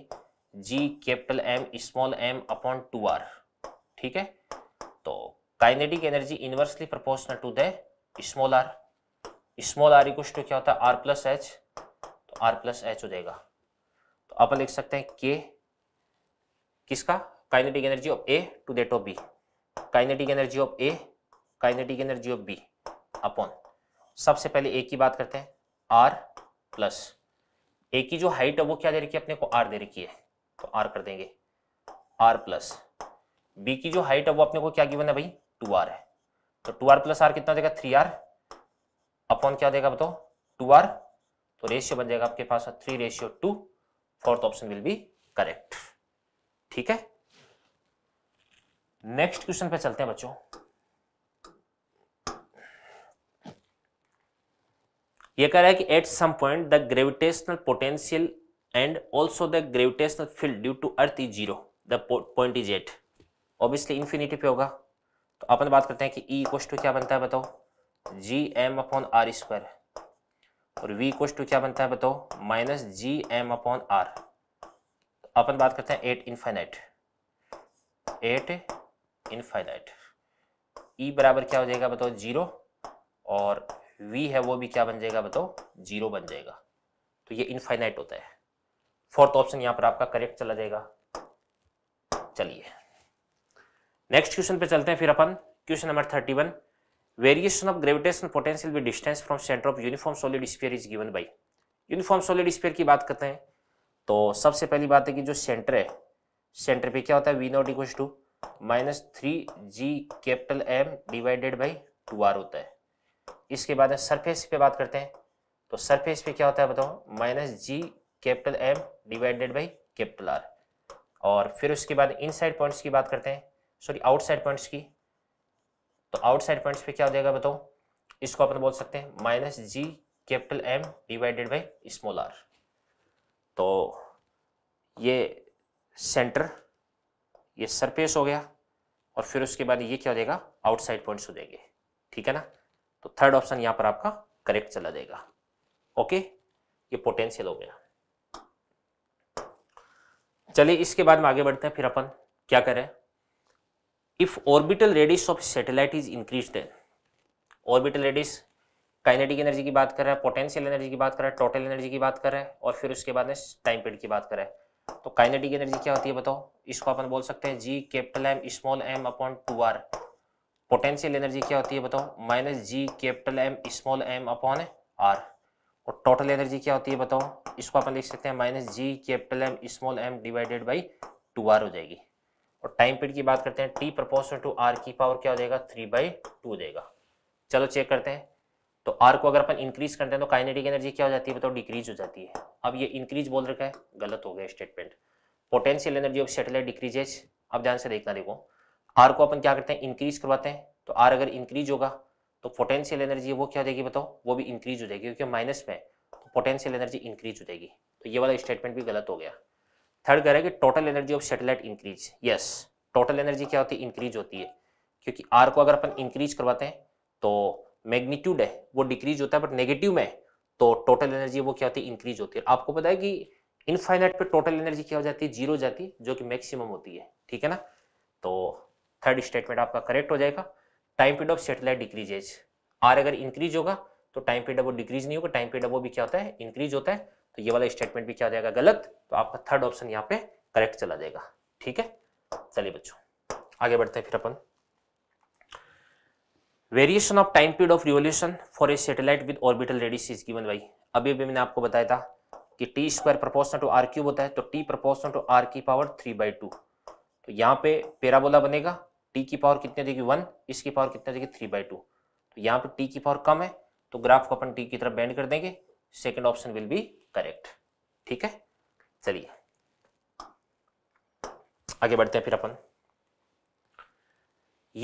G capital M small M upon two R ठीक है तो kinetic energy inversely proportional to the small R small R equal to क्या होता है आर प्लस एच तो आर प्लस एच हो जाएगा तो अपन लिख सकते हैं के किसका kinetic energy of A to that of B kinetic energy of A kinetic energy of B upon सबसे पहले ए की बात करते हैं आर प्लस ए की जो हाइट है वो क्या दे रखी है अपने को आर दे रखी है तो आर कर देंगे आर प्लस बी की जो हाइट है वो अपने को क्या गिवन है भाई टू आर है तो टू आर प्लस आर कितना देगा थ्री आर अपॉन क्या देगा बताओ टू आर तो रेशियो बन जाएगा आपके पास three ratio two fourth option will be correct ठीक है नेक्स्ट क्वेश्चन पे चलते हैं बच्चों ये कह रहा है कि at some point the gravitational potential and also the gravitational field due to earth is zero the point is at obviously infinity पे होगा तो अपन बात करते हैं कि ई इक्वस टू क्या बनता है बताओ G M upon R square और वी इक्वस टू क्या बनता है बताओ minus G M upon R तो अपन बात करते हैं at infinite at infinite E बराबर क्या हो जाएगा बताओ जीरो और वी है वो भी क्या बन जाएगा बताओ जीरो बन जाएगा तो ये इनफाइनाइट होता है फोर्थ ऑप्शन यहां पर आपका करेक्ट चला जाएगा चलिए नेक्स्ट क्वेश्चन पे चलते हैं फिर अपन question number thirty one variation of gravitation potential with distance from centre of uniform solid sphere is given by uniform solid sphere की बात करते हैं तो सबसे पहली बात है कि जो सेंटर है सेंटर पे क्या होता है V naught equal to minus three G capital M divided by two R होता है इसके बाद सरफेस पे बात करते हैं तो सरफेस पे क्या होता है बताओ minus G capital M divided by capital R और फिर उसके बाद इनसाइड पॉइंट्स की बात करते हैं सॉरी आउटसाइड पॉइंट्स की तो आउटसाइड पॉइंट्स पे क्या हो जाएगा बताओ इसको अपन बोल सकते हैं minus G capital M divided by small R तो ये सेंटर ये सरफेस हो गया और फिर उसके बाद ये क्या हो जाएगा आउटसाइड पॉइंट्स हो जाएंगे ठीक है ना तो थर्ड ऑप्शन यहां पर आपका करेक्ट चला जाएगा ओके ये पोटेंशियल हो गया चलिए इसके बाद में आगे बढ़ते हैं फिर अपन क्या करें if orbital radius of satellite is increase orbital radius kinetic energy की बात कर रहा है पोटेंशियल एनर्जी की बात कर रहा है टोटल एनर्जी की बात कर रहा है और फिर उसके बाद में टाइम पीरियड की बात कर रहा है तो काइनेटिक एनर्जी क्या होती है बताओ इसको अपन बोल सकते हैं G capital M small M upon two R potential energy क्या होती है बताओ minus G capital M small M upon R और टोटल एनर्जी क्या होती है बताओ इसको अपन लिख सकते हैं minus G capital M small M divided by two R हो जाएगी और टाइम पीरियड की बात करते हैं टी प्रपोर्शनल टू आर की पावर क्या हो जाएगा थ्री बाई टू हो जाएगा चलो चेक करते हैं तो आर को अगर अपन इंक्रीज करते हैं तो काइनेटिक एनर्जी क्या हो जाती है बताओ डिक्रीज हो जाती है अब ये इंक्रीज बोल रखा है गलत हो गया statement potential energy of satellite decreases अब ध्यान से देखना देखो आर को अपन क्या करते हैं इंक्रीज करवाते हैं तो आर अगर इंक्रीज होगा तो पोटेंशियल एनर्जी वो क्या हो जाएगी बताओ वो भी इंक्रीज हो जाएगी क्योंकि माइनस में तो पोटेंशियल एनर्जी इंक्रीज हो जाएगी तो ये वाला स्टेटमेंट भी गलत हो गया थर्ड कह रहा है कि total energy of satellite increase yes total energy क्या होती है इंक्रीज होती है क्योंकि आर को अगर अपन इंक्रीज करवाते हैं तो मैग्नीट्यूड है वो डिक्रीज होता है बट नेगेटिव में तो टोटल एनर्जी वो क्या होती है इंक्रीज होती है आपको पता है कि इनफाइनाइट पे टोटल एनर्जी क्या हो जाती है जीरो जाती है जो कि मैक्सिमम होती है ठीक है ना तो थर्ड स्टेटमेंट आपका करेक्ट हो जाएगा time period of satellite decreases R अगर इंक्रीज होगा तो टाइम पीरियड वो डिक्रीज नहीं होगा टाइम पीरियड वो भी क्या होता है इंक्रीज होता है तो ये वाला स्टेटमेंट भी क्या हो जाएगा गलत तो आपका थर्ड ऑप्शन यहाँ पे करेक्ट चला जाएगा ठीक है चलिए बच्चों आगे बढ़ते हैं फिर अपन variation of time period of revolution for a satellite with orbital radius is given by अभी अभी मैंने आपको बताया था कि T square proportional to R cube होता है तो टी प्रपोर्शनल टू आर की पावर थ्री बाई टू तो यहाँ पे पेराबोला बनेगा टी की पावर कितनी देगी वन इसकी पावर कितनी देगी थ्री बाई टू तो यहाँ पर टी की पावर कम है तो ग्राफ को अपन टी की तरफ बैंड कर देंगे second option will be correct ठीक है चलिए आगे बढ़ते हैं फिर अपन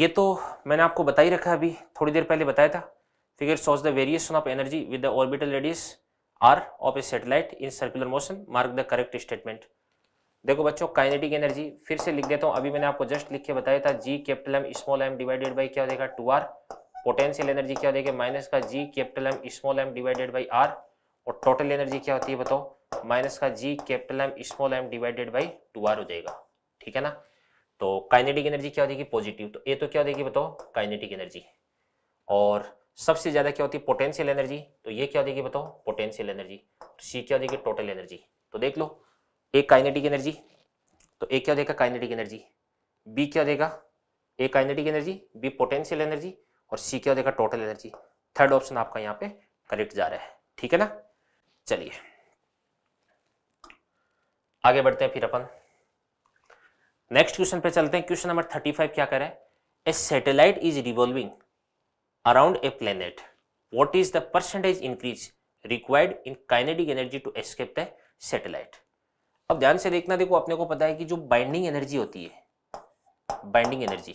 ये तो मैंने आपको बता ही रखा अभी थोड़ी देर पहले बताया था figure shows the variation of energy with the orbital radius R of a satellite in circular motion mark the correct statement देखो बच्चों काइनेटिक एनर्जी फिर से लिख देता हूँ अभी मैंने आपको जस्ट लिख के बताया था G capital M small M divided by क्या हो टू आर पोटेंशियल एनर्जी क्या हो माइनस का G capital M small M divided by R और टोटल एनर्जी क्या होती है बताओ माइनस का G capital M small M divided by two R हो जाएगा ठीक है ना तो काइनेटिक एनर्जी क्या हो जाएगी पॉजिटिव तो ये तो क्या हो जाएगी बताओ काइनेटिक एनर्जी और सबसे ज्यादा क्या होती है पोटेंशियल एनर्जी तो ये क्या हो जाएगी बताओ पोटेंशियल एनर्जी सी क्या हो जाएगी टोटल एनर्जी तो देख लो ए काइनेटिक एनर्जी तो ए क्या देगा काइनेटिक एनर्जी बी क्या देगा A kinetic energy B potential energy और सी क्या देगा टोटल एनर्जी थर्ड ऑप्शन आपका यहाँ पे करेक्ट जा रहा है ठीक है ना चलिए आगे बढ़ते हैं फिर अपन नेक्स्ट क्वेश्चन पे चलते हैं क्वेश्चन नंबर थर्टी फाइव क्या करें a satellite is revolving around a planet what is the percentage increase required in kinetic energy to escape the satellite अब ध्यान से देखना देखो अपने को पता है कि जो बाइंडिंग एनर्जी होती है बाइंडिंग एनर्जी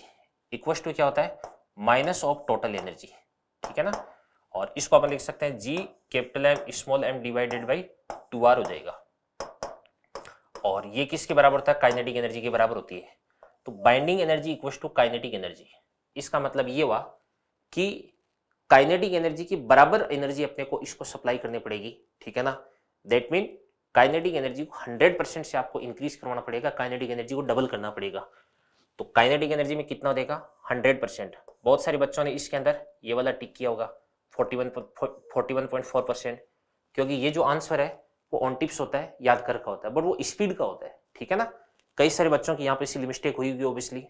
इक्वस टू क्या होता है माइनस ऑफ टोटल एनर्जी ठीक है ना और इसको अपन लिख सकते हैं G capital M small M divided by two R हो जाएगा और ये किसके बराबर था काइनेटिक एनर्जी के बराबर होती है तो binding energy equals to kinetic energy इसका मतलब ये हुआ कि काइनेटिक एनर्जी की बराबर एनर्जी अपने को इसको सप्लाई करनी पड़ेगी ठीक है ना दैट मीन काइनेटिक एनर्जी को 100 परसेंट से आपको इंक्रीज करवाना पड़ेगा काइनेटिक एनर्जी को डबल करना पड़ेगा तो काइनेटिक एनर्जी में कितना देगा 100 परसेंट बहुत सारे बच्चों ने इसके अंदर ये वाला टिक किया होगा 41 41.4 परसेंट क्योंकि ये जो आंसर है वो ऑन टिप्स होता है याद कर का होता है बट वो स्पीड का होता है ठीक है ना कई सारे बच्चों की यहाँ पे इसलिए मिस्टेक हुई हुई ओबियसली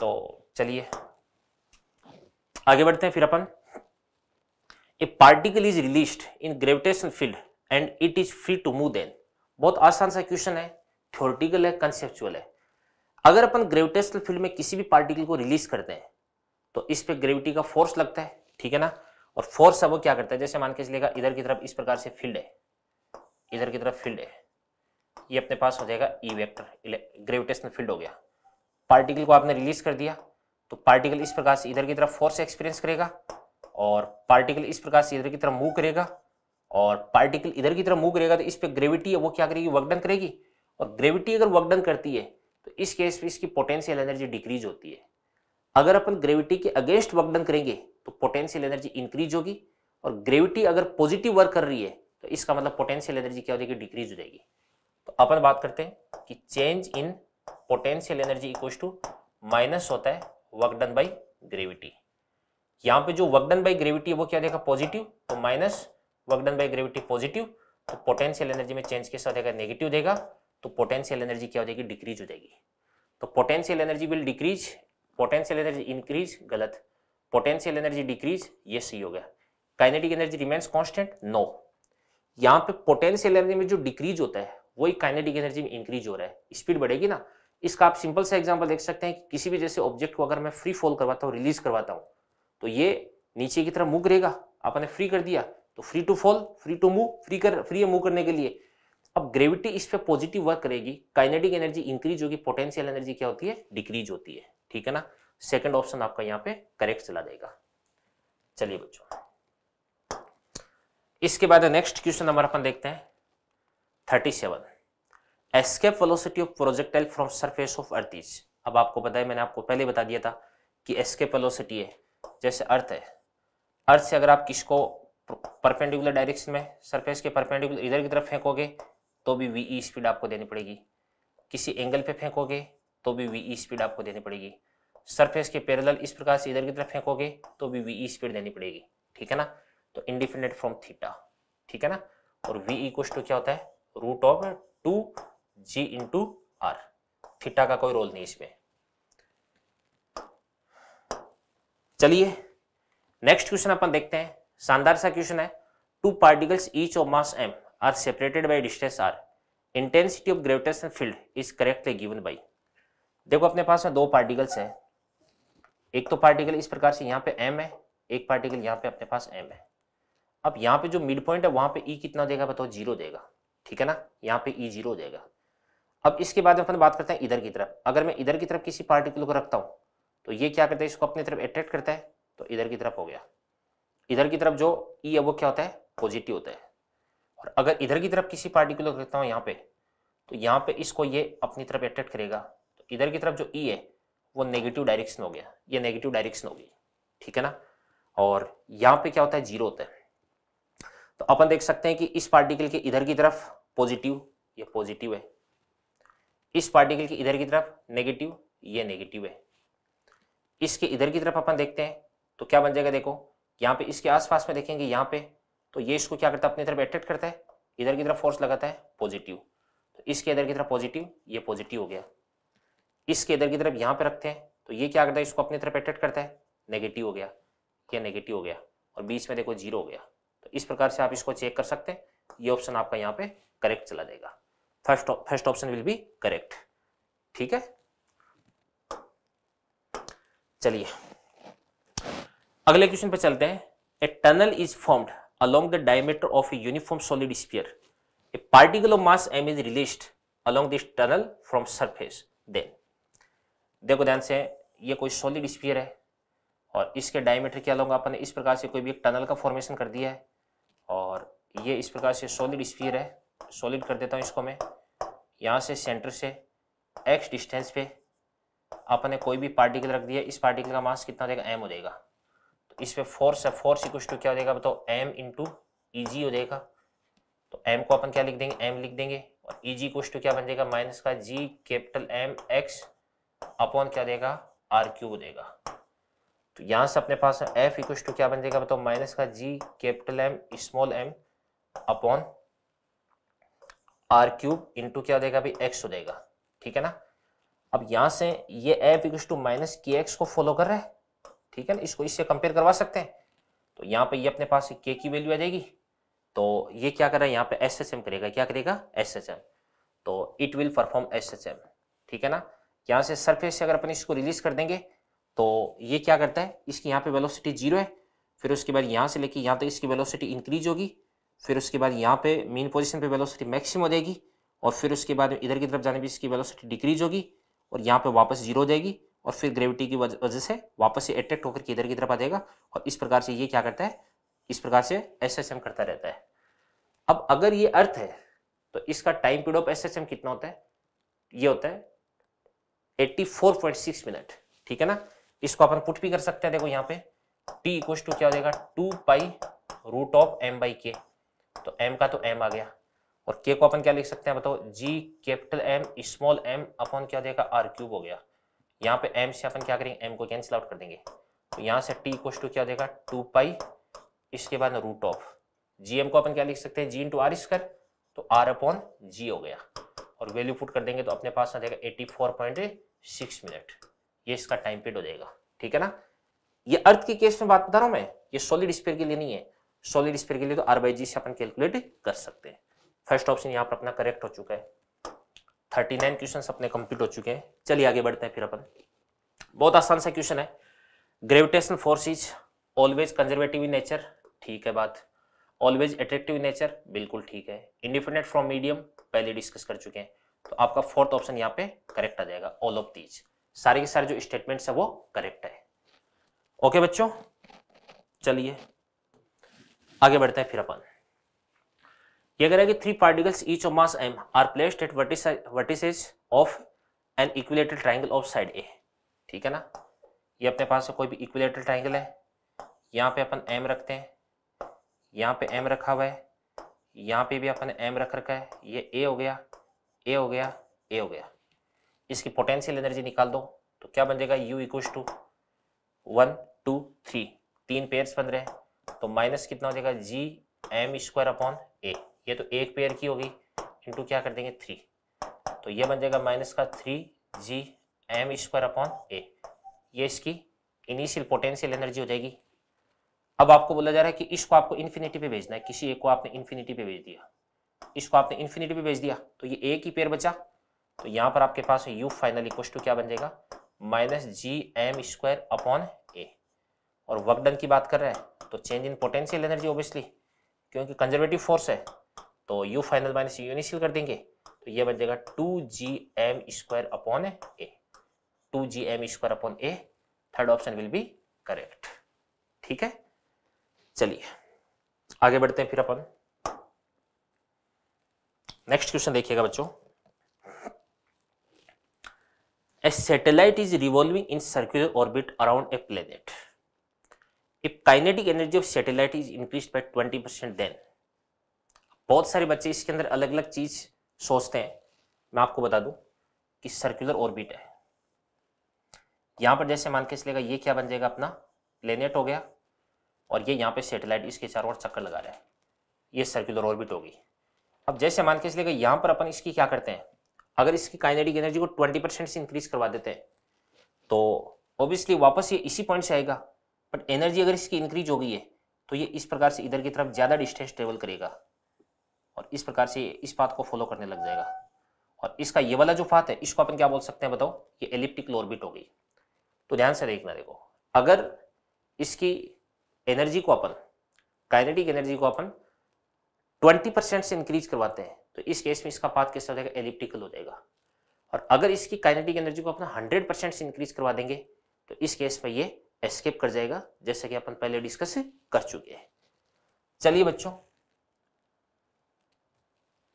तो चलिए आगे बढ़ते हैं फिर अपन a particle is released in gravitation field and it is free to move then बहुत आसान सा क्वेश्चन है थ्योरेटिकल है कंसेप्चुअल है अगर अपन ग्रेविटेशनल फील्ड में किसी भी पार्टिकल को रिलीज करते हैं तो इस पे ग्रेविटी का फोर्स लगता है ठीक है ना और फोर्स है वो क्या करता है जैसे मान के चलेगा इधर की तरफ इस प्रकार से फील्ड है इधर की तरफ फील्ड है ये अपने पास हो जाएगा ई वेक्टर ग्रेविटेशनल फील्ड हो गया पार्टिकल को आपने रिलीज कर दिया तो पार्टिकल इस प्रकार से इधर की तरफ फोर्स एक्सपीरियंस करेगा और पार्टिकल इस प्रकार से इधर की तरफ मूव करेगा और पार्टिकल इधर की तरफ मूव करेगा तो इस पर ग्रेविटी है वो क्या करेगी वर्कडन करेगी और ग्रेविटी अगर वर्कडन करती है तो इस केस में इसकी पोटेंशियल एनर्जी डिक्रीज होती है अगर अपन ग्रेविटी के अगेंस्ट वर्कडन करेंगे तो पोटेंशियल एनर्जी इंक्रीज होगी और ग्रेविटी अगर पॉजिटिव वर्क कर रही है तो इसका मतलब पोटेंशियल एनर्जी क्या हो जाएगी डिक्रीज हो जाएगी तो अपन बात करते हैं कि change in potential energy equal to minus होता है वर्क डन बाई ग्रेविटी यहाँ पे जो वर्कडन बाई ग्रेविटी है वो क्या तो तो देगा पॉजिटिव तो minus work done by gravity positive तो पोटेंशियल एनर्जी में चेंज कैसा देगा नेगेटिव देगा तो पोटेंशियल एनर्जी क्या हो जाएगी डिक्रीज हो जाएगी तो potential energy will decrease potential energy increase गलत पोटेंशियल एनर्जी डिक्रीज ये सही हो गया kinetic energy remains constant no यहाँ पे पोटेंशियल एनर्जी में जो डिक्रीज होता है वही काइनेटिक एनर्जी में इंक्रीज हो रहा है स्पीड बढ़ेगी ना इसका आप सिंपल सा एग्जांपल देख सकते हैं कि किसी भी जैसे ऑब्जेक्ट को अगर मैं फ्री फॉल करवाता हूँ रिलीज करवाता हूँ तो ये नीचे की तरफ मूव करेगा आपने फ्री कर दिया तो free to fall free to move free कर फ्री मूव करने के लिए अब ग्रेविटी इस पर पॉजिटिव वर्क करेगी काइनेटिक एनर्जी इंक्रीज होगी पोटेंशियल एनर्जी क्या होती है डिक्रीज होती है ठीक है ना सेकंड ऑप्शन आपका यहाँ पे करेक्ट चला देगा चलिए बच्चों इसके बाद नेक्स्ट क्वेश्चन नंबर अपन देखते हैं thirty seven escape velocity of projectile from surface of earth अब आपको पता है मैंने आपको पहले बता दिया था कि एस्केप वेलोसिटी है जैसे अर्थ है अर्थ से अगर आप किसको परपेंडिकुलर डायरेक्शन में सरफेस के परपेंडिकुलर इधर की तरफ फेंकोगे तो भी वी ई स्पीड आपको देनी पड़ेगी किसी एंगल पे फेंकोगे तो भी वी ई स्पीड आपको देनी पड़ेगी सरफेस के पैरेलल इस प्रकार से इधर की तरफ फेंकोगे तो भी वी ई स्पीड देनी पड़ेगी ठीक है ना तो इंडिफिनेट फ्रॉम थीटा ठीक है ना और वी ई कुछ क्या होता है root of two G into R theta का कोई रोल नहीं इसमें चलिए नेक्स्ट क्वेश्चन अपन देखते हैं शानदार सा क्वेश्चन है two particles each of mass M are separated by distance R intensity of gravitation field is correctly given by देखो अपने पास में दो पार्टिकल्स हैं एक तो पार्टिकल इस प्रकार से यहाँ पे एम है एक पार्टिकल यहाँ पे अपने पास एम है अब यहाँ पे जो मिड पॉइंट है वहां पे ई e कितना देगा बताओ जीरो देगा ठीक है ना यहाँ पे ई e जीरो देगा अब इसके बाद अपन बात करते हैं इधर की तरफ अगर मैं इधर की तरफ किसी पार्टिकल को रखता हूँ तो ये क्या करता है इसको अपनी तरफ अट्रैक्ट करता है तो इधर की तरफ हो गया इधर की तरफ जो ई e है वो क्या होता है पॉजिटिव होता है और अगर इधर की तरफ किसी पार्टिकुलर करता हूँ यहाँ पे तो यहाँ पे इसको ये अपनी तरफ अट्रैक्ट करेगा तो इधर की तरफ जो ई e है वो नेगेटिव डायरेक्शन हो गया ये नेगेटिव डायरेक्शन होगी ठीक है ना और यहाँ पे क्या होता है जीरो होता है तो अपन देख सकते हैं कि इस पार्टिकल के इधर की तरफ पॉजिटिव ये पॉजिटिव है इस पार्टिकल के इधर की तरफ नेगेटिव ये नेगेटिव है इसके इधर की तरफ अपन देखते हैं तो क्या बन जाएगा देखो यहाँ पे इसके आसपास में देखेंगे यहाँ पे तो ये इसको क्या करता है अपनी तरफ अट्रैक्ट करता है इधर की तरफ फोर्स लगाता है पॉजिटिव तो इसके इधर की तरफ पॉजिटिव ये पॉजिटिव हो गया इसके इधर की तरफ यहाँ पे रखते हैं तो ये क्या करता है इसको अपनी तरफ अट्रैक्ट करता है नेगेटिव हो गया ये नेगेटिव हो गया और बीच में देखो जीरो हो गया तो इस प्रकार से आप इसको चेक कर सकते हैं ये ऑप्शन आपका यहाँ पे करेक्ट चला जाएगा first first option will be correct ठीक है चलिए अगले क्वेश्चन पे चलते हैं a tunnel is formed along the diameter of a uniform solid sphere a particle of mass M is released along this tunnel from surface then देखो ध्यान से ये कोई सॉलिड स्पीयर है और इसके डायमीटर क्या लोग अपन इस प्रकार से कोई भी एक टनल का फॉर्मेशन कर दिया है और ये इस प्रकार से सॉलिड स्पीयर है सॉलिड कर देता हूँ इसको मैं यहाँ से सेंटर से एक्स डिस्टेंस पे आपने कोई भी पार्टिकल रख दिया इस पार्टिकल का मास कितना देगा एम हो जाएगा तो इस पर फोर्स है फोर्स इक्व टू क्या हो जाएगा बताओ एम इंटू ई जी हो जाएगा तो एम को अपन क्या लिख देंगे एम लिख देंगे और ई जी इक्व टू क्या बन जाएगा माइनस का G capital M X upon क्या देगा आर क्यू देगा तो यहाँ से अपने पास एफ इक्व टू क्या बन जाएगा बताओ माइनस का G capital M small M upon R cube into क्या देगा जाएगा भाई एक्स हो जाएगा ठीक है ना अब यहाँ से ये एफ इक्व टू माइनस के एक्स को फॉलो कर रहा है ठीक है ना इसको इससे कंपेयर करवा सकते हैं तो यहाँ पे ये अपने पास के की वैल्यू आ जाएगी तो ये क्या कर रहा है यहाँ पे एस एच एम करेगा क्या करेगा एस एच एम तो it will perform S H M ठीक है ना यहाँ से सरफेस से अगर अपन इसको रिलीज कर देंगे तो ये क्या करता है इसकी यहाँ पे वेलोसिटी जीरो है फिर उसके बाद यहाँ से लेके यहाँ तक इसकी वेलोसिटी इंक्रीज होगी फिर उसके बाद यहाँ पे मेन पोजिशन पे वेलोसिटी मैक्सिमम हो जाएगी और फिर उसके बाद इधर की तरफ जाने पर इसकी वेलोसिटी डिक्रीज होगी और यहाँ पे वापस जीरो हो जाएगी और फिर ग्रेविटी की वजह से वापस ये अट्रैक्ट होकर किधर की तरफ आ जाएगा और इस प्रकार से ये क्या करता है इस प्रकार से एस एस एम करता रहता है अब अगर ये अर्थ है तो इसका time period of S S M कितना होता है ये होता है eighty four point six minute ठीक है ना इसको अपन पुट भी कर सकते हैं देखो यहाँ पे टी इक्व टू क्या हो जाएगा two pi root of M by K तो एम का तो एम आ गया और के को अपन क्या लिख सकते हैं बताओ G capital M small M upon क्या देगा आर क्यूब हो गया यहाँ पे एम से अपन क्या करेंगे एम को कैंसिल आउट कर देंगे तो यहाँ से टी इक्व टू क्या देगा टू पाई इसके बाद रूट ऑफ जी एम को अपन क्या लिख सकते हैं जी इंटू आर स्क्वायर तो आर अपॉन जी हो गया और वैल्यू पुट कर देंगे तो अपने पास आ जाएगा eighty four point six minute ये इसका टाइम पीरियड हो जाएगा ठीक है ना ये अर्थ के केस में बात बता रहा हूं मैं ये सॉलिड स्पेयर के लिए नहीं है सॉलिड स्पेयर के लिए तो आर बाई जी से अपन कैलकुलेट कर सकते हैं फर्स्ट ऑप्शन यहाँ पर अपना करेक्ट हो चुका है थर्टी नाइन क्वेश्चन अपने कंप्लीट हो चुके हैं चलिए आगे बढ़ते हैं फिर अपन बहुत आसान सा क्वेश्चन है gravitation force is always conservative in nature ठीक है बात ऑलवेज अट्रैक्टिव इन नेचर बिल्कुल ठीक है इंडिपेंडेंट फ्रॉम मीडियम पहले डिस्कस कर चुके हैं तो आपका फोर्थ ऑप्शन यहाँ पे करेक्ट आ जाएगा ऑल ऑफ दीज सारे के सारे जो स्टेटमेंट है वो करेक्ट है ओके बच्चों चलिए आगे बढ़ते हैं फिर अपन ये कह रहा है कि three particles each of mass M are placed at vertices of an equilateral triangle of side A ठीक है ना ये अपने पास से कोई भी इक्विलेटरल ट्रायंगल है यहाँ पे अपन एम रखते हैं यहाँ पे एम रखा हुआ है यहाँ पे भी अपन एम रख रखा है ये ए हो गया ए हो गया ए हो गया इसकी पोटेंशियल एनर्जी निकाल दो तो क्या बन जाएगा U equal to one two three तीन पेयर्स बन रहे हैं तो माइनस कितना हो जाएगा G M square upon A ये तो एक पेयर की होगी इंटू क्या कर देंगे थ्री तो ये बन जाएगा माइनस का three G M square upon A ये इसकी इनिशियल पोटेंशियल एनर्जी हो जाएगी अब आपको बोला जा रहा है कि इसको आपको इन्फिनिटी पे भेजना है किसी एक को आपने इन्फिनिटी पे भेज दिया इसको आपने इन्फिनिटी पे भेज दिया तो ये एक ही पेयर बचा तो यहाँ पर आपके पास यू फाइनल इक्वस टू क्या बन जाएगा minus G M square upon A और वर्क डन की बात कर रहे हैं तो change in potential energy obviously क्योंकि कंजर्वेटिव फोर्स है तो U final minus U initial कर देंगे तो ये बन जाएगा two G M square upon A two G M square upon A third option will be correct ठीक है चलिए आगे बढ़ते हैं फिर अपन नेक्स्ट क्वेश्चन देखिएगा बच्चों a satellite is revolving in circular orbit around a planet if kinetic energy of satellite is increase increased twenty percent then बहुत सारे बच्चे इसके अंदर अलग अलग चीज़ सोचते हैं मैं आपको बता दूं कि सर्कुलर ऑर्बिट है यहाँ पर जैसे मान के चलेगा ये क्या बन जाएगा अपना प्लेनेट हो गया और ये यहाँ पे सैटेलाइट इसके चारों ओर चक्कर लगा रहा है ये सर्कुलर ऑर्बिट होगी अब जैसे मान के चलेगा यहाँ पर अपन इसकी क्या करते हैं अगर इसकी काइनेटिक एनर्जी को ट्वेंटी परसेंट से इंक्रीज करवा देते हैं तो ऑब्वियसली वापस ये इसी पॉइंट से आएगा बट एनर्जी अगर इसकी इंक्रीज हो गई है तो ये इस प्रकार से इधर की तरफ ज़्यादा डिस्टेंस ट्रेवल करेगा और इस प्रकार से इस पाथ को फॉलो करने लग जाएगा और इसका ये वाला जो पाथ है इसको अपन क्या बोल सकते हैं बताओ ये एलिप्टिकल ऑर्बिट हो गई तो ध्यान से देखना देखो अगर इसकी एनर्जी को अपन काइनेटिक एनर्जी को अपन 20 परसेंट से इंक्रीज करवाते हैं तो इस केस में इसका पाथ कैसा हो जाएगा एलिप्टिकल हो जाएगा और अगर इसकी काइनेटिक एनर्जी को अपना 100 परसेंट से इंक्रीज करवा देंगे तो इस केस में ये एस्केप कर जाएगा जैसा कि अपन पहले डिस्कस कर चुके हैं चलिए बच्चों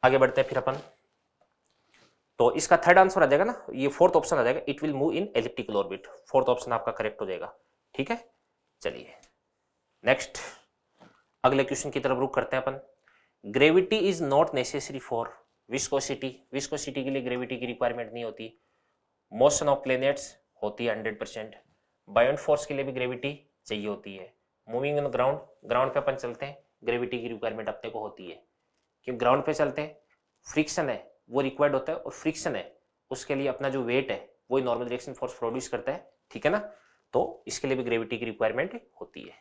आगे बढ़ते हैं फिर अपन तो इसका थर्ड आंसर आ जाएगा ना ये फोर्थ ऑप्शन आ जाएगा it will move in elliptical orbit fourth option आपका करेक्ट हो जाएगा ठीक है चलिए नेक्स्ट अगले क्वेश्चन की तरफ रुक करते हैं अपन gravity is not necessary for viscosity viscosity के लिए ग्रेविटी की रिक्वायरमेंट नहीं होती मोशन ऑफ प्लेनेट्स होती है हंड्रेड परसेंट बायोन फोर्स के लिए भी ग्रेविटी चाहिए होती है मूविंग इन ग्राउंड ग्राउंड पे अपन चलते हैं ग्रेविटी की रिक्वायरमेंट अपने को होती है क्यों ग्राउंड पे चलते हैं फ्रिक्शन है वो रिक्वायर्ड होता है और फ्रिक्शन है उसके लिए अपना जो वेट है वो नॉर्मल रिएक्शन फोर्स प्रोड्यूस करता है ठीक है ना तो इसके लिए भी ग्रेविटी की रिक्वायरमेंट होती है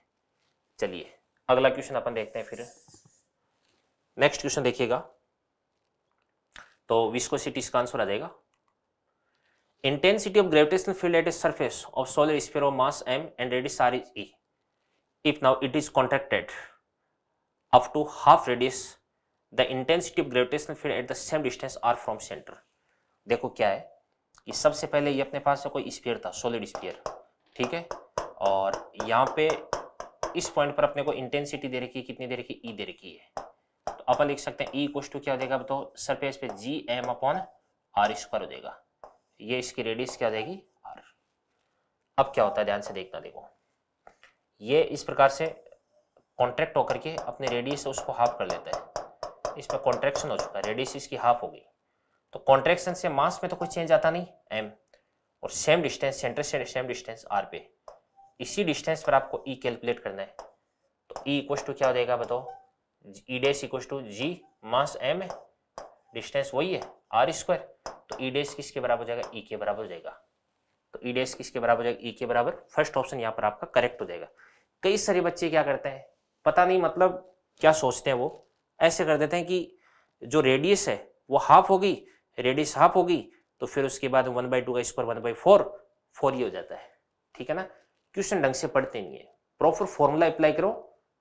चलिए अगला क्वेश्चन अपन देखते हैं फिर नेक्स्ट क्वेश्चन देखिएगा तो विस्कोसिटी इसका आंसर आ जाएगा intensity of gravitation field at a surface of solar sphere of mass M and radius R is E if now it is contracted up to half radius the intensity of gravitational field at the same distance R from centre देखो क्या है कि सबसे पहले ये अपने पास कोई स्पेयर था सॉलिड स्पेयर ठीक है और यहाँ पे इस पॉइंट पर अपने को इंटेंसिटी दे रखी है कितनी दे रखी है ई e दे रखी है तो अपन लिख सकते हैं ई कोश टू क्या हो जाएगा तो सरफेस पे G M upon R square हो जाएगा ये इसकी रेडियस क्या हो जाएगी आर अब क्या होता है ध्यान से देखना देखो ये इस प्रकार से कॉन्ट्रैक्ट होकर के अपने रेडियस उसको हाफ कर लेता है इसमें कॉन्ट्रेक्शन हो चुका है रेडियस इसकी हाफ हो गई तो कॉन्ट्रेक्शन से मास में तो कोई चेंज आता नहीं एम और सेम डिस्टेंस सेंटर से सेम डिस्टेंस आर पे इसी डिस्टेंस पर आपको ई e कैलकुलेट करना है तो ई इक्वस टू क्या हो जाएगा बताओ E dash equal to G mass M है डिस्टेंस वही है आर स्क्वायर तो ई e डेस किसके बराबर हो जाएगा ई e के बराबर हो जाएगा तो ई e डेस किसके बराबर हो जाएगा ई e के बराबर फर्स्ट ऑप्शन यहाँ पर आपका करेक्ट हो जाएगा कई सारे बच्चे क्या करते हैं पता नहीं मतलब क्या सोचते हैं वो ऐसे कर देते हैं कि जो रेडियस है वो हाफ होगी रेडियस हाफ होगी तो फिर उसके बाद वन बाई टू का square one by four four ये हो जाता है ठीक है ना क्वेश्चन ढंग से पढ़ते नहीं है प्रॉपर फॉर्मूला अप्लाई करो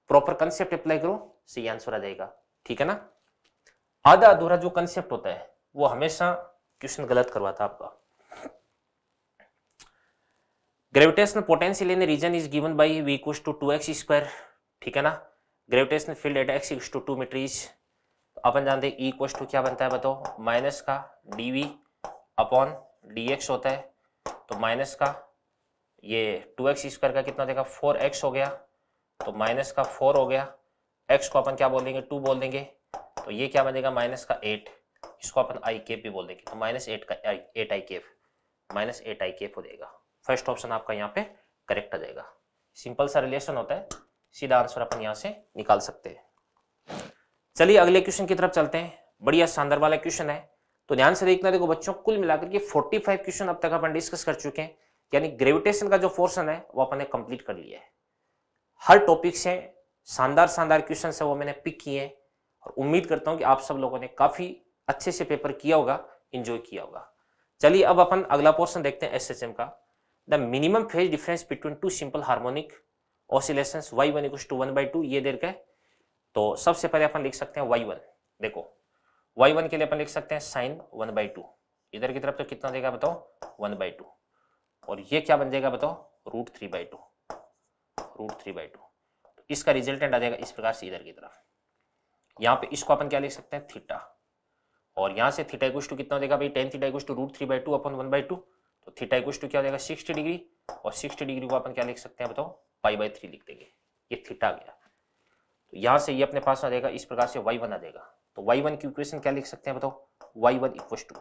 प्रॉपर कंसेप्ट अप्लाई करो सही आंसर आ जाएगा ठीक है ना आधा अधूरा जो कंसेप्ट होता है वो हमेशा क्वेश्चन गलत करवाता आपका gravitational potential in region is given by V two to X square ठीक है ना gravitational field at X equals to two metre each अपन जानते हैं ई e क्वेश्चन टू क्या बनता है बताओ माइनस का D V upon D X होता है तो माइनस का ये टू एक्स स्क्वायर का कितना देगा फोर एक्स हो गया तो माइनस का फोर हो गया एक्स को अपन क्या बोल देंगे टू बोल देंगे तो ये क्या बनेगा माइनस का एट इसको अपन आई केप भी बोल देंगे तो माइनस एट का eight I cap minus eight I cap हो जाएगा फर्स्ट ऑप्शन आपका यहाँ पे करेक्ट आ जाएगा सिंपल सा रिलेशन होता है सीधा आंसर अपन यहां से निकाल सकते हैं चलिए अगले क्वेश्चन की तरफ चलते हैं बढ़िया शानदार वाला क्वेश्चन है तो ध्यान से देखना देखो बच्चों कुल मिलाकर के 45 क्वेश्चन अब तक अपन डिस्कस कर चुके हैं यानी ग्रेविटेशन का जो पोर्सन है वो अपन ने कंप्लीट कर लिया है हर टॉपिक से शानदार शानदार क्वेश्चन है वो मैंने पिक किए हैं और उम्मीद करता हूं कि आप सब लोगों ने काफी अच्छे से पेपर किया होगा इंजॉय किया होगा चलिए अब अपन अगला पोर्सन देखते हैं एस का the minimum phase difference between two simple harmonic oscillation Y one equal to one by two ये देर का है तो सबसे पहले अपन लिख सकते हैं वाई वन देखो वाई वन के लिए अपन लिख सकते हैं साइन वन बाई टू इधर की तरफ तो कितना देगा बताओ वन बाई टू और ये क्या बन जाएगा बताओ root three by two root three by two तो इसका रिजल्टेंट आ जाएगा इस प्रकार से इधर की तरफ यहाँ पे इसको अपन क्या लिख सकते हैं थीटा और यहाँ से थीटा इक्वस टू कितना देगा भाई tan theta equals to root three by two upon one by two तो थीटा इक्वस टू क्या हो जाएगा सिक्सटी डिग्री और 60 डिग्री को अपन क्या लिख सकते हैं बताओ पाई बाई थ्री लिख देंगे ये थीटा गया तो यहाँ से ये अपने पास आ जाएगा इस प्रकार से वाई वन आ जाएगा तो वाई वन की इक्वेशन क्या लिख सकते हैं बताओ Y one equals to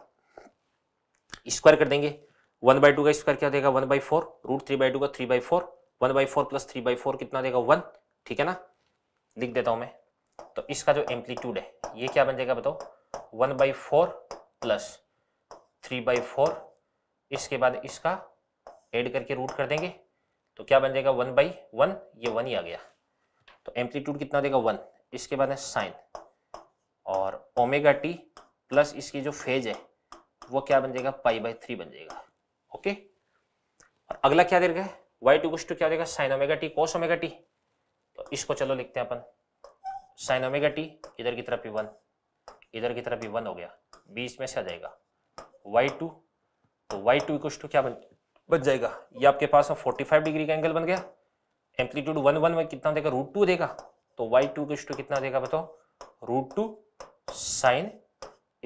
square कर देंगे वन बाई टू का स्क्वायर क्या देगा one by four root three by two का three by four one by four plus three by four कितना देगा वन ठीक है ना लिख देता हूँ मैं तो इसका जो एम्पलीट्यूड है ये क्या बन जाएगा बताओ one by four plus three by four इसके बाद इसका ऐड करके रूट कर देंगे तो क्या बन जाएगा वन बाई वन ये वन ही आ गया तो एम्पलीट्यूड कितना देगा वन इसके बाद है साइन और ओमेगा टी प्लस इसकी जो फेज है वो क्या बन जाएगा पाई बाई थ्री बन जाएगा ओके और अगला क्या देगा वाई टू कुछ टू क्या देगा sine omega T cos omega T तो इसको चलो लिखते हैं अपन साइन ओमेगा टी इधर की तरफ भी वन इधर की तरफ भी वन हो गया बीच में से आ जाएगा वाई टू तो वाई टू कुछ टू क्या बन बच जाएगा ये आपके पास फोर्टी फाइव डिग्री का एंगल बन गया एम्पलीट्यूड वन वन में कितना देगा रूट टू देगा तो वाई टू के टू कितना देगा बताओ रूट टू साइन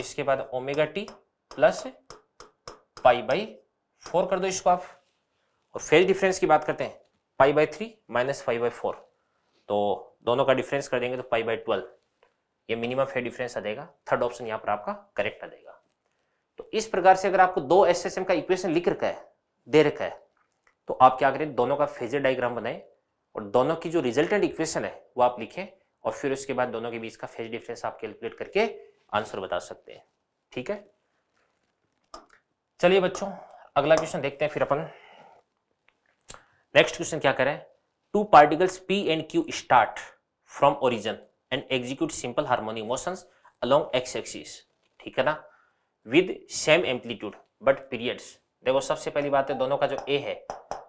इसके बाद omega T plus pi by four कर दो इसको आप और फेज डिफरेंस की बात करते हैं pi by three minus five by four तो दोनों का डिफरेंस कर देंगे तो पाई बाई ट्वेल्व ये मिनिमम फेज डिफरेंस आ जाएगा थर्ड ऑप्शन यहाँ पर आपका करेक्ट आ जाएगा तो इस प्रकार से अगर आपको दो एस एस एम का इक्वेशन लिख रखा है दे रखा है तो आप क्या करें दोनों का फेजर डायग्राम बनाएं और दोनों की जो रिजल्टेंट इक्वेशन है वो आप लिखें और फिर उसके बाद दोनों के बीच का फेज डिफरेंस आप कैलकुलेट करके आंसर बता सकते हैं ठीक है चलिए बच्चों अगला क्वेश्चन देखते हैं फिर अपन नेक्स्ट क्वेश्चन क्या करें two particles P and Q start from origin and execute simple harmonic motions along X axis ठीक है ना with same amplitude but periods देखो सबसे पहली बात है तो दोनों का जो ए है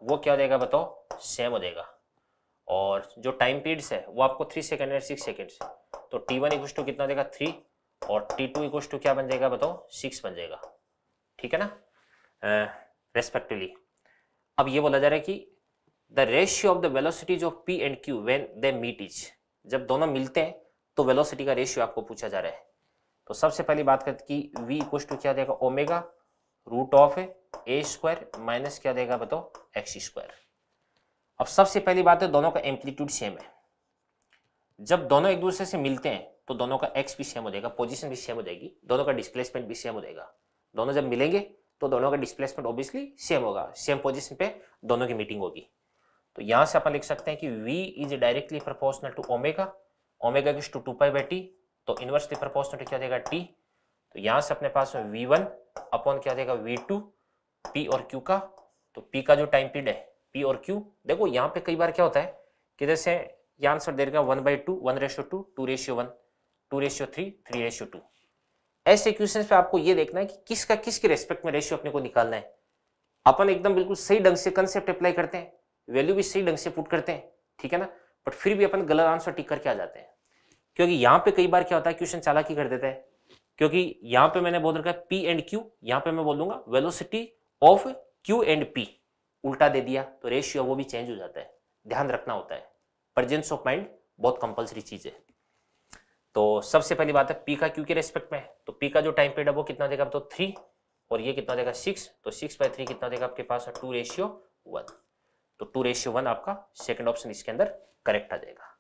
वो क्या हो जाएगा बताओ सेम हो जाएगा और जो टाइम पीरियड्स है वो आपको three second and six seconds तो टी वन इक्वस टू कितना देगा थ्री और टी टू इक्वस टू क्या बन जाएगा बताओ सिक्स बन जाएगा ठीक है ना रेस्पेक्टिवली अब ये बोला जा रहा है कि the ratio of the velocities of P and Q when they meet each जब दोनों मिलते हैं तो वेलोसिटी का रेशियो आपको पूछा जा रहा है तो सबसे पहली बात करते कि वी इक्व टू क्या देगा ओमेगा रूट ऑफ है ए स्क्वायर माइनस क्या देगा बताओ एक्स स्क्वायर अब सबसे पहली बात है दोनों का एम्पलीट्यूड सेम है जब दोनों एक दूसरे से मिलते हैं तो दोनों का एक्स भी सेम हो जाएगा पोजिशन भी सेम हो जाएगी दोनों का डिस्प्लेसमेंट भी सेम हो जाएगा दोनों जब मिलेंगे तो दोनों का डिस्प्लेसमेंट ऑब्वियसली सेम होगा सेम पोजिशन पे दोनों की मीटिंग होगी तो यहां से अपन लिख सकते हैं कि v is directly proportional to omega omega is to two pi by T तो इन्वर्सली प्रपोर्शनल क्या देगा t तो यहां से अपने पास में वी वन अपॉन क्या देगा वी टू पी और क्यू का तो पी का जो टाइम पीरियड है पी और क्यू देखो यहाँ पे कई बार क्या होता है कि जैसे ये आंसर दे रहेगा one by two one ratio two two ratio one two ratio three three ratio two ऐसे क्वेश्चन पे आपको ये देखना है कि किसका किसके रेस्पेक्ट में रेशियो अपने को निकालना है अपन एकदम बिल्कुल सही ढंग से कंसेप्ट अप्लाई करते हैं वैल्यू भी सही ढंग से पुट करते हैं ठीक है ना बट फिर भी अपन गलत आंसर टिक करके आ जाते हैं क्योंकि यहाँ पे कई बार क्या होता है क्वेश्चन चालाकी कर देता है क्योंकि यहाँ पे मैंने बोल रखा है पी एंड क्यू यहाँ पे मैं बोलूंगा velocity of Q and P उल्टा दे दिया तो रेशियो वो भी चेंज हो जाता है ध्यान रखना होता है प्रजेंस ऑफ माइंड बहुत कंपलसरी चीज है तो सबसे पहली बात है पी का क्यू के रेस्पेक्ट में तो पी का जो टाइम पीरियड है वो कितना देगा तो थ्री और ये कितना देगा सिक्स तो सिक्स बाय थ्री कितना देगा आपके पास टू रेशियो वन तो टू रेशियो वन आपका सेकंड ऑप्शन इसके अंदर करेक्ट आ जाएगा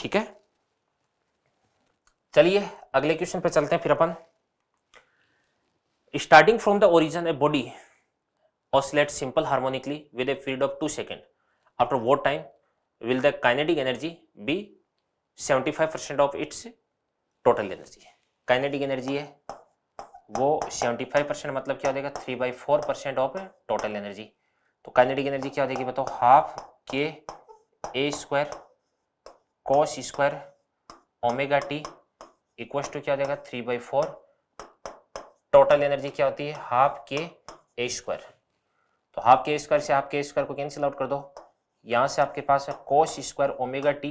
ठीक है चलिए अगले क्वेश्चन पे चलते हैं फिर अपन starting from the origin a body oscillate simple harmonically with a period of 2 second. After what time will the kinetic energy be 75% of its total energy? Kinetic energy hai वो 75% मतलब क्या हो जाएगा 3 by four percent of total energy तो काइनेटिक एनर्जी क्या हो जाएगी बताओ half K A square cos square omega T equals to क्या हो जाएगा three by four total energy क्या होती है हाफ के ए स्क्वायर तो हाफ के स्क्वायर से हाफ के स्क्वायर को कैंसिल आउट कर दो यहाँ से आपके पास है cos square omega T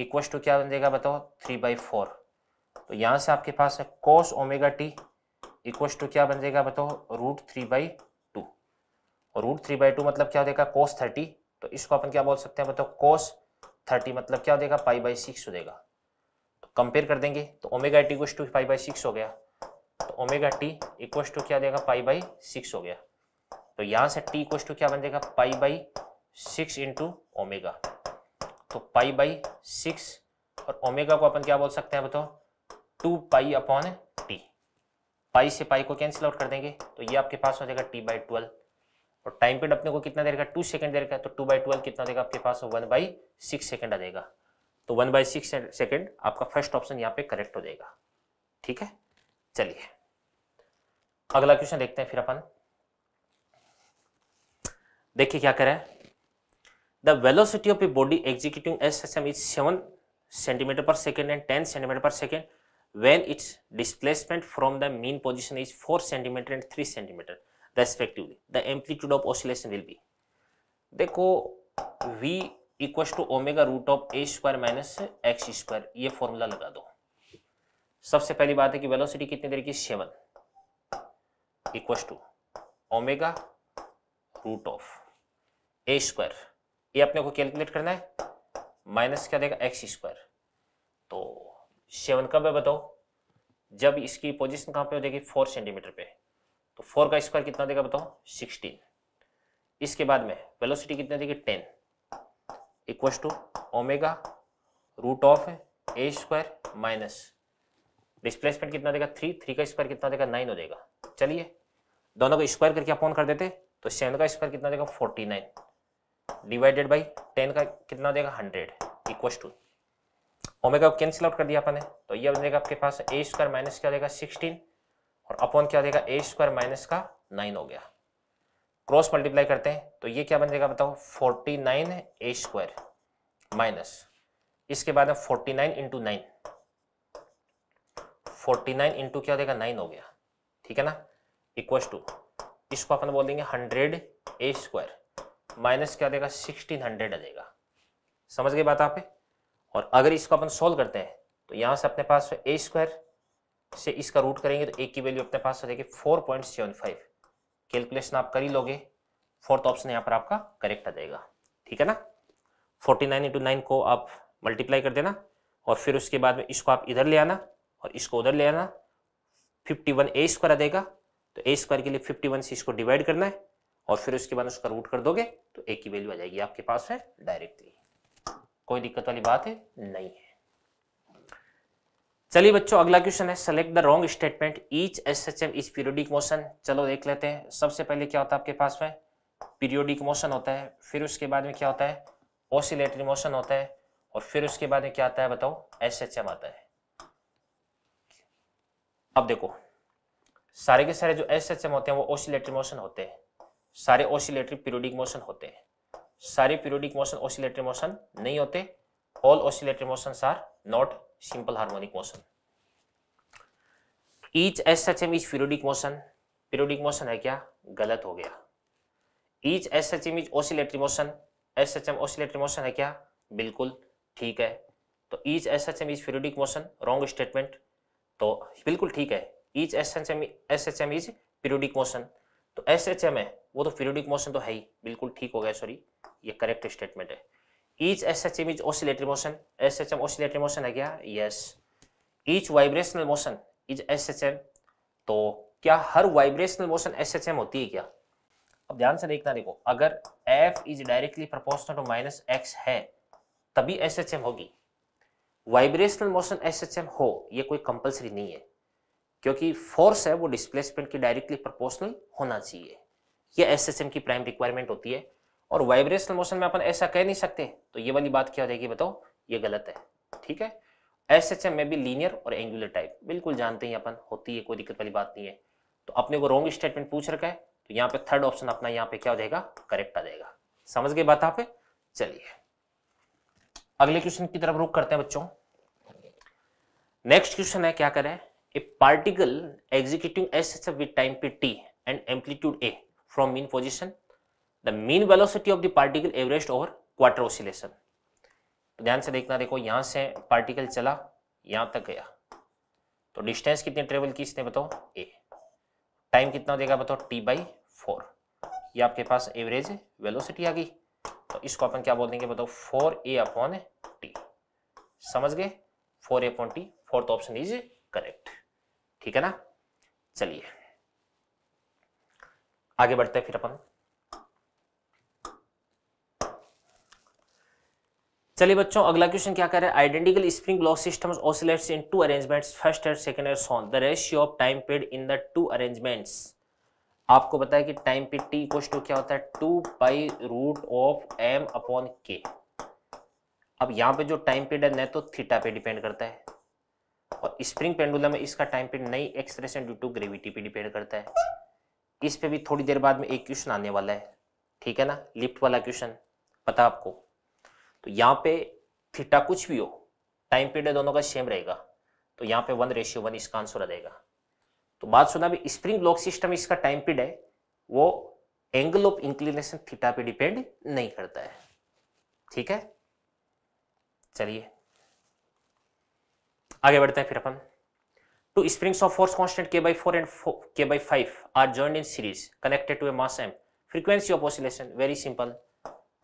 इक्व to क्या बन जाएगा बताओ थ्री बाई फोर तो यहाँ से आपके पास है कोस ओमेगा टी इक्व टू क्या बन जाएगा बताओ रूट थ्री बाई टू और रूट थ्री बाई टू मतलब क्या हो जाएगा कोस थर्टी तो इसको अपन क्या बोल सकते हैं बताओ कोस थर्टी मतलब क्या हो जाएगा पाई बाई सिक्स हो जाएगा तो कंपेयर कर देंगे तो omega T इक्व to pi by six हो गया तो ओमेगा टी इक्व टू क्या देगा पाई बाई सिक्स हो गया तो यहां से टी इक्वस टू क्या बन जाएगा pi by six into omega तो पाई बाई सिक्स और ओमेगा को अपन क्या बोल सकते हैं बताओ two pi upon T pi से पाई को कैंसिल आउट कर देंगे तो ये आपके पास हो जाएगा टी बाई ट्वेल्व और टाइम पीरियड अपने को कितना देगा टू सेकंड देगा तो टू बाई ट्वेल्व कितना देगा आपके पास वन बाई सिक्स सेकेंड आ जाएगा तो वन बाई सिक्स सेकेंड आपका फर्स्ट ऑप्शन यहाँ पे करेक्ट हो जाएगा ठीक है चलिए अगला क्वेश्चन देखते हैं फिर अपन देखिए क्या करें the velocity of a body executing S S M is seven centimetre per second and ten centimetre per second when its displacement from the mean position is four centimetre and three centimetre respectively the amplitude of oscillation will be देखो V equal to omega root of A square minus X square ये फॉर्मूला लगा दो सबसे पहली बात है कि वेलोसिटी कितनी देर की seven equal to omega root of A square ये अपने को कैलकुलेट करना है माइनस क्या देगा एक्स स्क्वायर तो सेवन कब है बताओ जब इसकी पोजीशन कहाँ पे हो जाएगी फोर सेंटीमीटर पे तो फोर का स्क्वायर कितना देगा बताओ सिक्सटीन इसके बाद में वेलोसिटी कितना देगी ten equals to omega root of A square minus displacement कितना देगा थ्री थ्री का स्क्वायर कितना देगा नाइन हो जाएगा चलिए दोनों को स्क्वायर करके अपॉन कर देते तो सेवन का स्क्वायर कितना देगा forty nine divided by ten का कितना देगा hundred equals to omega cancel out कर दिया अपन ने तो ये बनेगा आपके पास ए स्क्वायर माइनस क्या देगा सिक्सटीन और अपॉन क्या देगा ए स्क्वायर माइनस का नाइन हो गया क्रॉस मल्टीप्लाई करते हैं तो ये क्या बन जाएगा बताओ forty nine A square minus इसके बाद forty nine into nine forty nine into क्या देगा नाइन हो गया ठीक है ना इक्वस टू इसको अपन बोल देंगे हंड्रेड ए स्क्वायर माइनस क्या देगा सिक्सटीन हंड्रेड आ जाएगा समझ गए बात आप और अगर इसको अपन सोल्व करते हैं तो यहाँ से अपने पास ए स्क्वायर से इसका रूट करेंगे तो ए की वैल्यू अपने पास जाएगी four point seven five calculation आप कर ही लोगे फोर्थ ऑप्शन यहाँ पर आपका करेक्ट आ जाएगा ठीक है ना फोर्टी नाइन इंटू नाइन को आप मल्टीप्लाई कर देना और फिर उसके बाद में इसको आप इधर ले आना और इसको उधर ले आना फिफ्टी वन ए स्क्वायर आ जाएगा तो ए स्क्वायर के लिए फिफ्टी वन से इसको डिवाइड करना है और फिर उसके बाद उसका रूट कर दोगे तो ए की वैल्यू आ जाएगी आपके पास है डायरेक्टली कोई दिक्कत वाली बात है नहीं है चलिए बच्चों अगला क्वेश्चन है select the wrong statement each S H M is periodic motion चलो देख लेते हैं सबसे पहले क्या होता है आपके पास में पीरियोडिक मोशन होता है फिर उसके बाद में क्या होता है ओसिलेटरी मोशन होता है और फिर उसके बाद में क्या आता है बताओ एस एच एम आता है अब देखो सारे के सारे जो एस एच एम होते हैं वो ओसिलेटरी मोशन होते हैं सारे ऑसिलेटरी पीरियोडिक मोशन होते हैं सारे पीरियोडिक मोशन ऑसिलेटरी मोशन नहीं होते all oscillatory motion are not simple harmonic motion each S H M is periodic motion periodic motion है क्या गलत हो गया each S H M is oscillatory motion S H M oscillatory motion है क्या बिल्कुल ठीक है तो each S H M is periodic motion wrong statement तो बिल्कुल ठीक है each S H M S H M is periodic motion तो एस एच एम है वो तो पीरियोडिक मोशन तो है ही बिल्कुल ठीक हो गया सॉरी ये करेक्ट स्टेटमेंट है each S H M is oscillatory motion S H M oscillatory motion है क्या yes each vibrational motion is S H M तो क्या हर vibrational motion S H M होती है क्या अब ध्यान से देखना देखो अगर F is directly proportional to minus X है तभी एस एच एम होगी vibrational motion S H M हो ये कोई कंपलसरी नहीं है क्योंकि फोर्स है वो डिस्प्लेसमेंट की डायरेक्टली प्रपोर्शनल होना चाहिए ये एस की प्राइम रिक्वायरमेंट होती है और वाइब्रेशनल मोशन में अपन ऐसा कह नहीं सकते तो ये वाली बात क्या हो जाएगी बताओ ये गलत है ठीक है एस एम में भी लीनियर और एंगुलर टाइप बिल्कुल जानते ही अपन होती है कोई दिक्कत वाली बात नहीं है तो अपने को रॉन्ग स्टेटमेंट पूछ रखा है तो यहाँ पे थर्ड ऑप्शन अपना यहाँ पे क्या हो जाएगा करेक्ट आ जाएगा समझ गए बात आप चलिए अगले क्वेश्चन की तरफ रुक करते हैं बच्चों नेक्स्ट क्वेश्चन है क्या करें a particle executing S H F with time P T and amplitude A from mean position, the mean velocity of the particle averaged over quarter oscillation. तो ध्यान से देखना देखो यहां से पार्टिकल चला यहां तक गया तो डिस्टेंस कितनी ट्रेवल की इसने बताओ ए टाइम कितना देगा बताओ टी बाई फोर ये आपके पास एवरेज वेलोसिटी आ गई तो इसको अपन क्या बोल देंगे बताओ फोर ए अपॉन टी समझ गए four A upon T fourth option is correct ठीक है ना चलिए आगे बढ़ते हैं फिर अपन चलिए बच्चों अगला क्वेश्चन क्या कर रहा है identical spring law system oscillates in two arrangements first air second air sawn the ratio of time period in the two arrangements आपको बताया कि time period T equals to क्या होता है two by root of M upon K अब यहाँ पे जो टाइम पीरियड है न तो थीटा पे डिपेंड करता है और स्प्रिंग पेंडुलम में इसका टाइम पीरियड नई एक्सप्रेशन ड्यू टू ग्रेविटी पे डिपेंड करता है इस पे भी थोड़ी देर बाद में एक क्वेश्चन आने वाला है ठीक है ना लिफ्ट वाला क्वेश्चन पता आपको तो यहाँ पे थीटा कुछ भी हो टाइम पीरियड दोनों का सेम रहेगा तो यहाँ पे वन रेशियो वन इसका आंसर रहेगा तो बात सुना भी स्प्रिंग ब्लॉक सिस्टम इसका टाइम पीरियड है वो एंगल ऑफ इंक्लिनेशन थीटा पे डिपेंड नहीं करता है ठीक है चलिए आगे बढ़ते हैं फिर अपन Two springs of force constant k by 4 and 4, k by 5 are joined in series connected to a mass m. Frequency of oscillation very simple.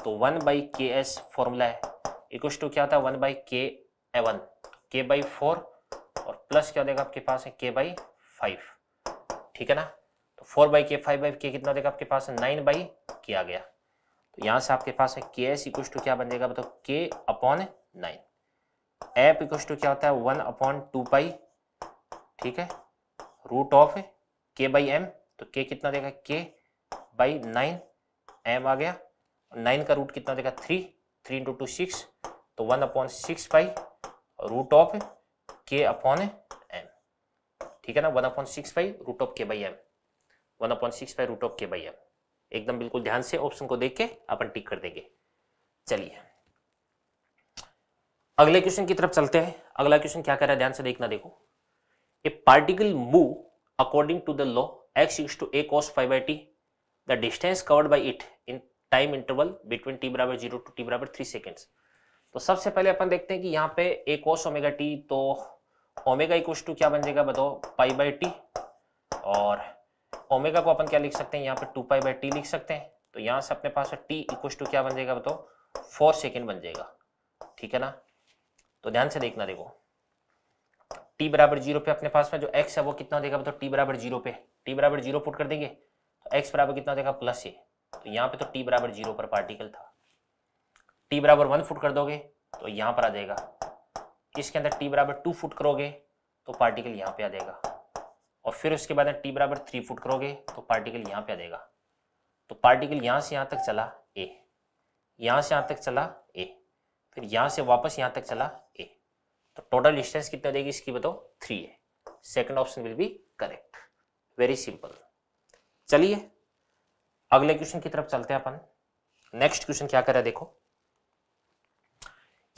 तो one by K S formula है इक्वस टू क्या था one by K A one K by four और प्लस क्या देगा आपके पास है के बाई फाइव ठीक है ना तो four by K five by K कितना देगा आपके पास नाइन बाई के आ गया तो यहाँ से आपके पास है के एस इक्वस टू क्या बन जाएगा बताओ K upon nine F equals to क्या होता है वन अपॉन टू ठीक है रूट ऑफ के बाई एम तो के कितना देगा के बाई नाइन एम आ गया नाइन का रूट कितना देगा three three into two six तो one upon six by root of K upon M ठीक है ना one upon six by root of के by M one upon six by root of के बाई एम एकदम बिल्कुल ध्यान से ऑप्शन को देख के अपन टिक कर देंगे चलिए अगले क्वेश्चन की तरफ चलते हैं अगला क्वेश्चन क्या कह रहा है ध्यान से देखना देखो a particle move according to the law x is to a cos phi by t the distance covered by it in time interval between t बराबर जीरो टू t बराबर थ्री सेकेंड्स तो सबसे पहले अपन देखते हैं कि यहाँ पे a cos ओमेगा t तो ओमेगा इक्वस टू क्या बन जाएगा बताओ पाई बाई टी और ओमेगा को अपन क्या लिख सकते हैं यहाँ पे टू पाई बाई टी लिख सकते हैं तो यहाँ से अपने पास टी इक्वस टू क्या बन जाएगा बताओ फोर सेकेंड बन जाएगा ठीक है ना तो ध्यान से देखना देखो टी बराबर जीरो पे अपने पास में जो एक्स है वो कितना देगा बताओ तो टी बराबर जीरो पे टी बराबर जीरो पुट कर देंगे तो एक्स बराबर कितना देगा प्लस ए तो यहाँ पे तो टी बराबर जीरो पर पार्टिकल था टी बराबर वन फुट कर दोगे तो यहाँ पर आ जाएगा इसके अंदर टी बराबर टू फुट करोगे तो पार्टिकल यहाँ पे आ जाएगा और फिर उसके बाद टी बराबर थ्री फुट करोगे तो पार्टिकल यहाँ पे आ जाएगा तो पार्टिकल यहाँ से यहाँ तक चला ए यहाँ से यहाँ तक चला ए फिर यहाँ से वापस यहाँ तक चला ए तो टोटल डिस्टेंस कितना देगी इसकी बताओ थ्री है second option will be correct very simple चलिए अगले क्वेश्चन की तरफ चलते हैं अपन नेक्स्ट क्वेश्चन क्या करा देखो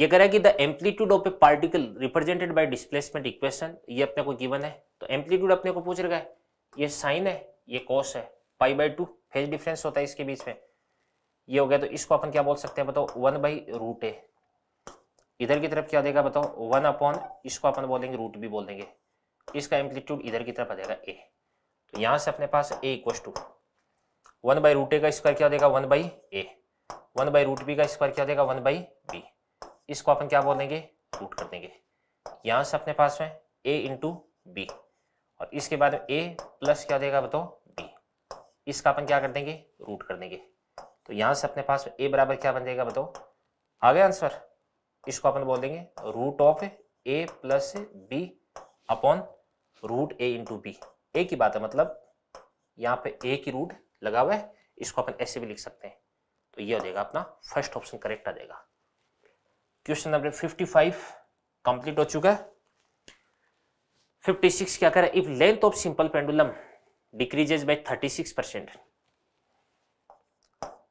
ये कह रहा है कि the amplitude of a particle represented by displacement equation ये अपने को गिवन है तो एम्पलीट्यूड अपने को पूछ रखा है ये साइन है ये कॉस है pi by two phase difference होता है इसके बीच में ये हो गया तो इसको अपन क्या बोल सकते हैं बताओ वन बाई रूट ए इधर की तरफ क्या देगा बताओ वन अपॉन इसको अपन बोलेंगे रूट भी बोलेंगे इसका एम्पलीट्यूड इधर की तरफ आ जाएगा ए तो यहाँ से अपने पास A equal to one by root A का स्क्वायर क्या देगा one by A one by root B का स्क्वायर क्या देगा वन बाई बी इसको अपन क्या बोलेंगे रूट कर देंगे यहाँ से अपने पास में ए इंटू बी और इसके बाद ए प्लस क्या देगा बताओ बी इसका अपन क्या कर देंगे रूट कर देंगे तो यहाँ से अपने पास ए बराबर क्या बन जाएगा बताओ आ गया आंसर इसको अपन बोल देंगे root of A plus B upon root A into B A की बात है मतलब यहाँ पे ए की रूट लगा हुआ है इसको अपन ऐसे भी लिख सकते हैं तो ये हो जाएगा अपना फर्स्ट ऑप्शन करेक्ट आ जाएगा क्वेश्चन नंबर 55 कंप्लीट हो चुका है 56 क्या करें if length of simple pendulum decreases by 36 percent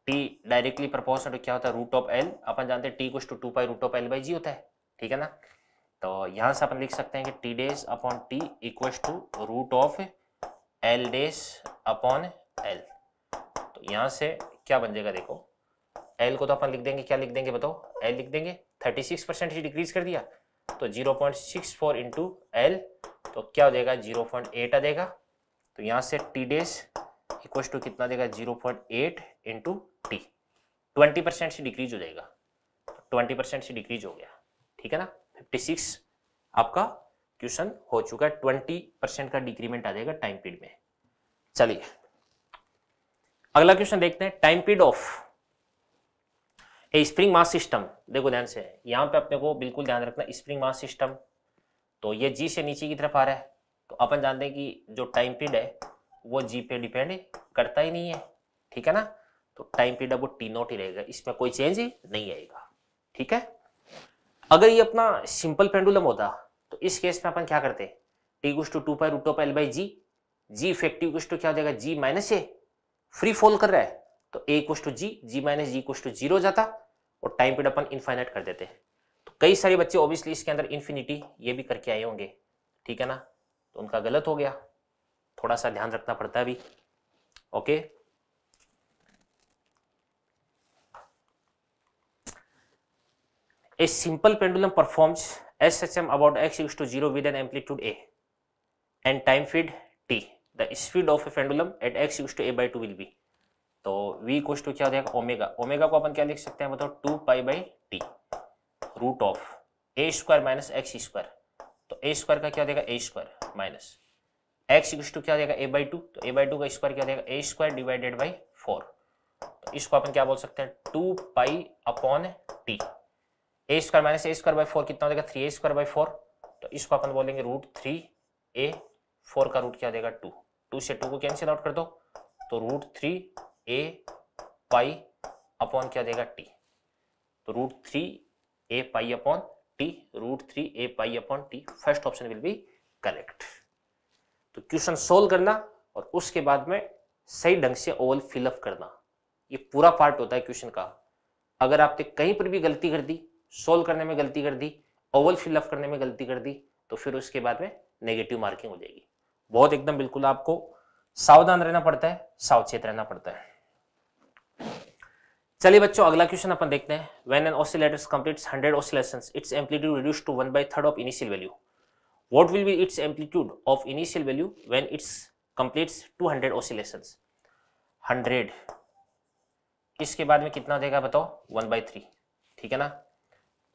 T directly proportional to क्या होता है रूट ऑफ एल अपन जानते हैं टी कुछ two two pi root of L by G होता है ठीक है ना तो यहाँ से अपन लिख सकते हैं कि T dash upon T इक्व to root of L dash upon L तो यहाँ से क्या बन जाएगा देखो एल को तो अपन लिख देंगे क्या लिख देंगे बताओ एल लिख देंगे थर्टी सिक्स परसेंट ही डिक्रीज कर दिया तो zero point six four into L तो क्या हो जाएगा जीरो पॉइंट एट आ जाएगा तो यहाँ से टी डेस इक्व टू कितना देगा zero point eight into forty twenty percent से डिक्रीज हो जाएगा ट्वेंटी परसेंट से डिक्रीज हो गया ठीक है ना फिफ्टी सिक्स आपका क्वेश्चन हो चुका है ट्वेंटी परसेंट का डिक्रीमेंट आ जाएगा टाइम पीरियड में चलिए अगला क्वेश्चन देखते हैं time period of a spring mass system देखो ध्यान से यहां पे अपने को बिल्कुल ध्यान रखना स्प्रिंग मास सिस्टम तो ये जी से नीचे की तरफ आ रहा है तो अपन जानते हैं कि जो टाइम पीरियड है वो जी पे डिपेंड करता ही नहीं है ठीक है ना तो टाइम पीरियड वो टी नॉट ही रहेगा इसमें कोई चेंज ही नहीं आएगा ठीक है अगर ये अपना सिंपल पेंडुलम होता तो इस केस में अपन क्या करते T equals to two pi root of L by G G effective कुछ क्या हो जाएगा G minus A free fall कर रहा है तो ए कुछ टू जी जी माइनस जी कुछ टू जीरो जाता और टाइम पीरियड अपन इनफाइनाइट कर देते तो कई सारे बच्चे ऑब्वियसली इसके अंदर इन्फिनिटी ये भी करके आए होंगे ठीक है ना तो उनका गलत हो गया थोड़ा सा ध्यान रखना पड़ता है अभी okay okay? A simple pendulum performs SHM about x equals to 0 with an amplitude A and time field T. The speed of a pendulum at x equals to A by 2 will be. तो v इक्वल टू क्या हो जाएगा ओमेगा ओमेगा को अपन क्या लिख सकते हैं बताओ two pi by T root of A square minus X square तो ए स्क्वायर का क्या हो जाएगा A square minus X equal to क्या हो जाएगा ए बाई टू तो ए बाई टू का स्क्वायर क्या हो जाएगा A square divided by four तो इसको अपन क्या बोल सकते हैं two pi upon T A square minus A square by four कितना हो जाएगा three A square by four तो इसको अपन बोलेंगे रूट थ्री ए फोर का रूट क्या देगा टू टू से टू को कैंसिल आउट कर दो तो root three A pi upon क्या देगा टी तो root three A pi upon T root three A pi upon T first option will be correct तो क्वेश्चन सोल्व करना और उसके बाद में सही ढंग से ओवल फिलअप करना ये पूरा पार्ट होता है क्वेश्चन का अगर आपने कहीं पर भी गलती कर दी सोल्व करने में गलती कर दी ओवल फिलअप करने में गलती कर दी तो फिर उसके बाद में नेगेटिव मार्किंग हो जाएगी बहुत एकदम बिल्कुल आपको सावधान रहना पड़ता है सावचेत रहना पड़ता है चलिए बच्चों अगला क्वेश्चन अपन देखते हैं when an oscillator completes 100 oscillations its amplitude reduce to 1 by third of initial value what will be its amplitude of initial value when its completes 200 oscillations 100 इसके बाद में कितना देगा बताओ 1 बाय थ्री ठीक है ना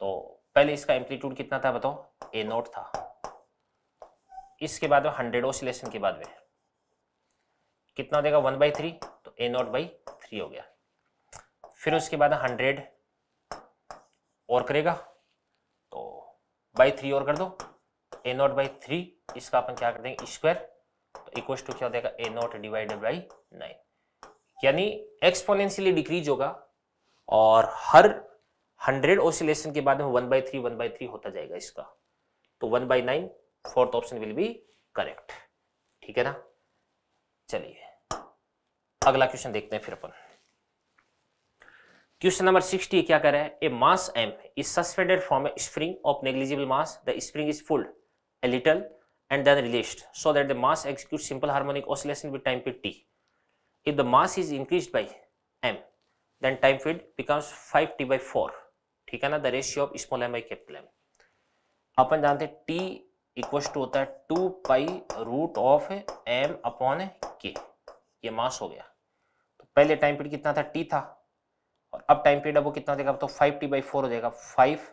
तो पहले इसका एम्पलीट्यूड कितना था बताओ ए नोट था इसके बाद में हंड्रेड ओसिलेशन के बाद में कितना देगा वन बाई थ्री तो ए नोट बाई थ्री हो गया फिर उसके बाद हंड्रेड और करेगा तो बाई थ्री और कर दो ए नोट बाई थ्री इसका अपन क्या कर देंगे स्क्वायर तो इक्व टू क्या हो जाएगा A naught divided by nine यानी एक्सपोनेंशियली डिक्रीज होगा और हर हंड्रेड ऑसिलेशन के बाद में one by three one by three होता जाएगा इसका तो one by nine fourth option will be correct ठीक है ना चलिए अगला क्वेश्चन देखते हैं फिर अपन क्वेश्चन नंबर सिक्सटी क्या कह रहा है a mass M is suspended from a spring of negligible mass the spring is pulled a little and then released so that the mass executes simple harmonic oscillation with time period t if the mass is increased by m then time period becomes 5t by 4 ठीक है ना the ratio of small m by capital m अपन जानते हैं टी इक्व टू होता है two pi root of M upon k ये मास हो गया तो पहले टाइम पीरियड कितना था टी था और अब टाइम पीरियड अब वो कितना देगा तो फाइव टी बाई फोर हो जाएगा five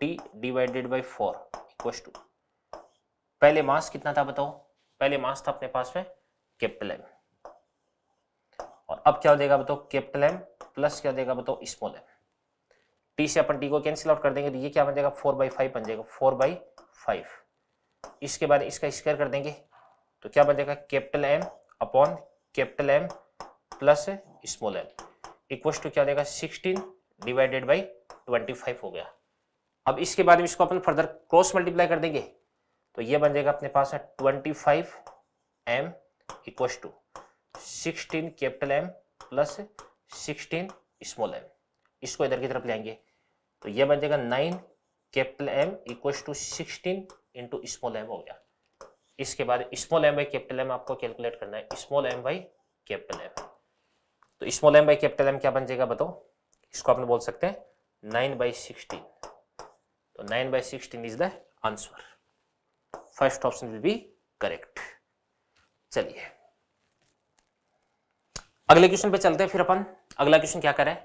t divided by four इक्व टू पहले मास कितना था बताओ पहले मास था अपने पास में कैपिटल एम और अब क्या हो जाएगा बताओ कैपिटल एम प्लस क्या हो जाएगा बताओ स्मॉल एम टी से अपन टी को कैंसिल आउट कर देंगे तो ये क्या बन जाएगा फोर बाई फाइव बन जाएगा फोर बाई फाइव इसके बाद इसका स्क्वायर कर देंगे तो क्या बन जाएगा capital M upon capital M plus small m इक्व to क्या जाएगा sixteen divided by twenty five हो गया अब इसके बाद में इसको अपन फर्दर क्रॉस मल्टीप्लाई कर देंगे तो ये बन जाएगा अपने पास है twenty five M इक्व to sixteen capital M plus sixteen small m इसको इधर की तरफ ले आएंगे तो ये बन जाएगा nine capital m इक्व to sixteen into small m हो गया इसके बाद small m by capital m आपको कैलकुलेट करना है small m by capital m तो small m by capital m क्या बन जाएगा बताओ इसको आपने बोल सकते हैं नाइन बाई सिक्सटीन तो nine by sixteen is the answer first option will be correct चलिए अगले क्वेश्चन पे चलते हैं फिर अपन अगला क्वेश्चन क्या करें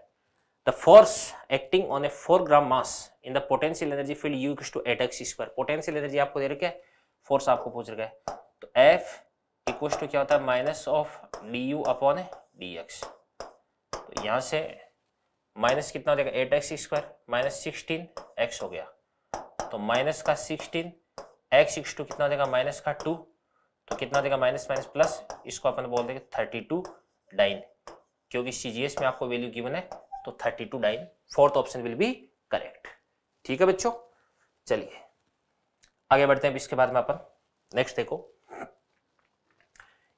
the force acting on a 4 gram mass in the potential energy field u equals to eight x square potential energy आपको दे रखा है फोर्स आपको पूछ रखा है तो एफ इक्वल्स टू क्या होता है minus of d you upon D x तो यहाँ से माइनस कितना हो जाएगा eight x square minus sixteen x हो गया तो माइनस का सिक्सटीन एक्स इक्स टू कितना हो जाएगा माइनस का टू तो कितना हो जाएगा माइनस माइनस प्लस इसको अपन बोल देंगे थर्टी टू डाइन क्योंकि सी में आपको वैल्यू गिवन है तो thirty two nine fourth option will be correct ठीक है बच्चों चलिए आगे बढ़ते हैं इसके बाद में अपन नेक्स्ट देखो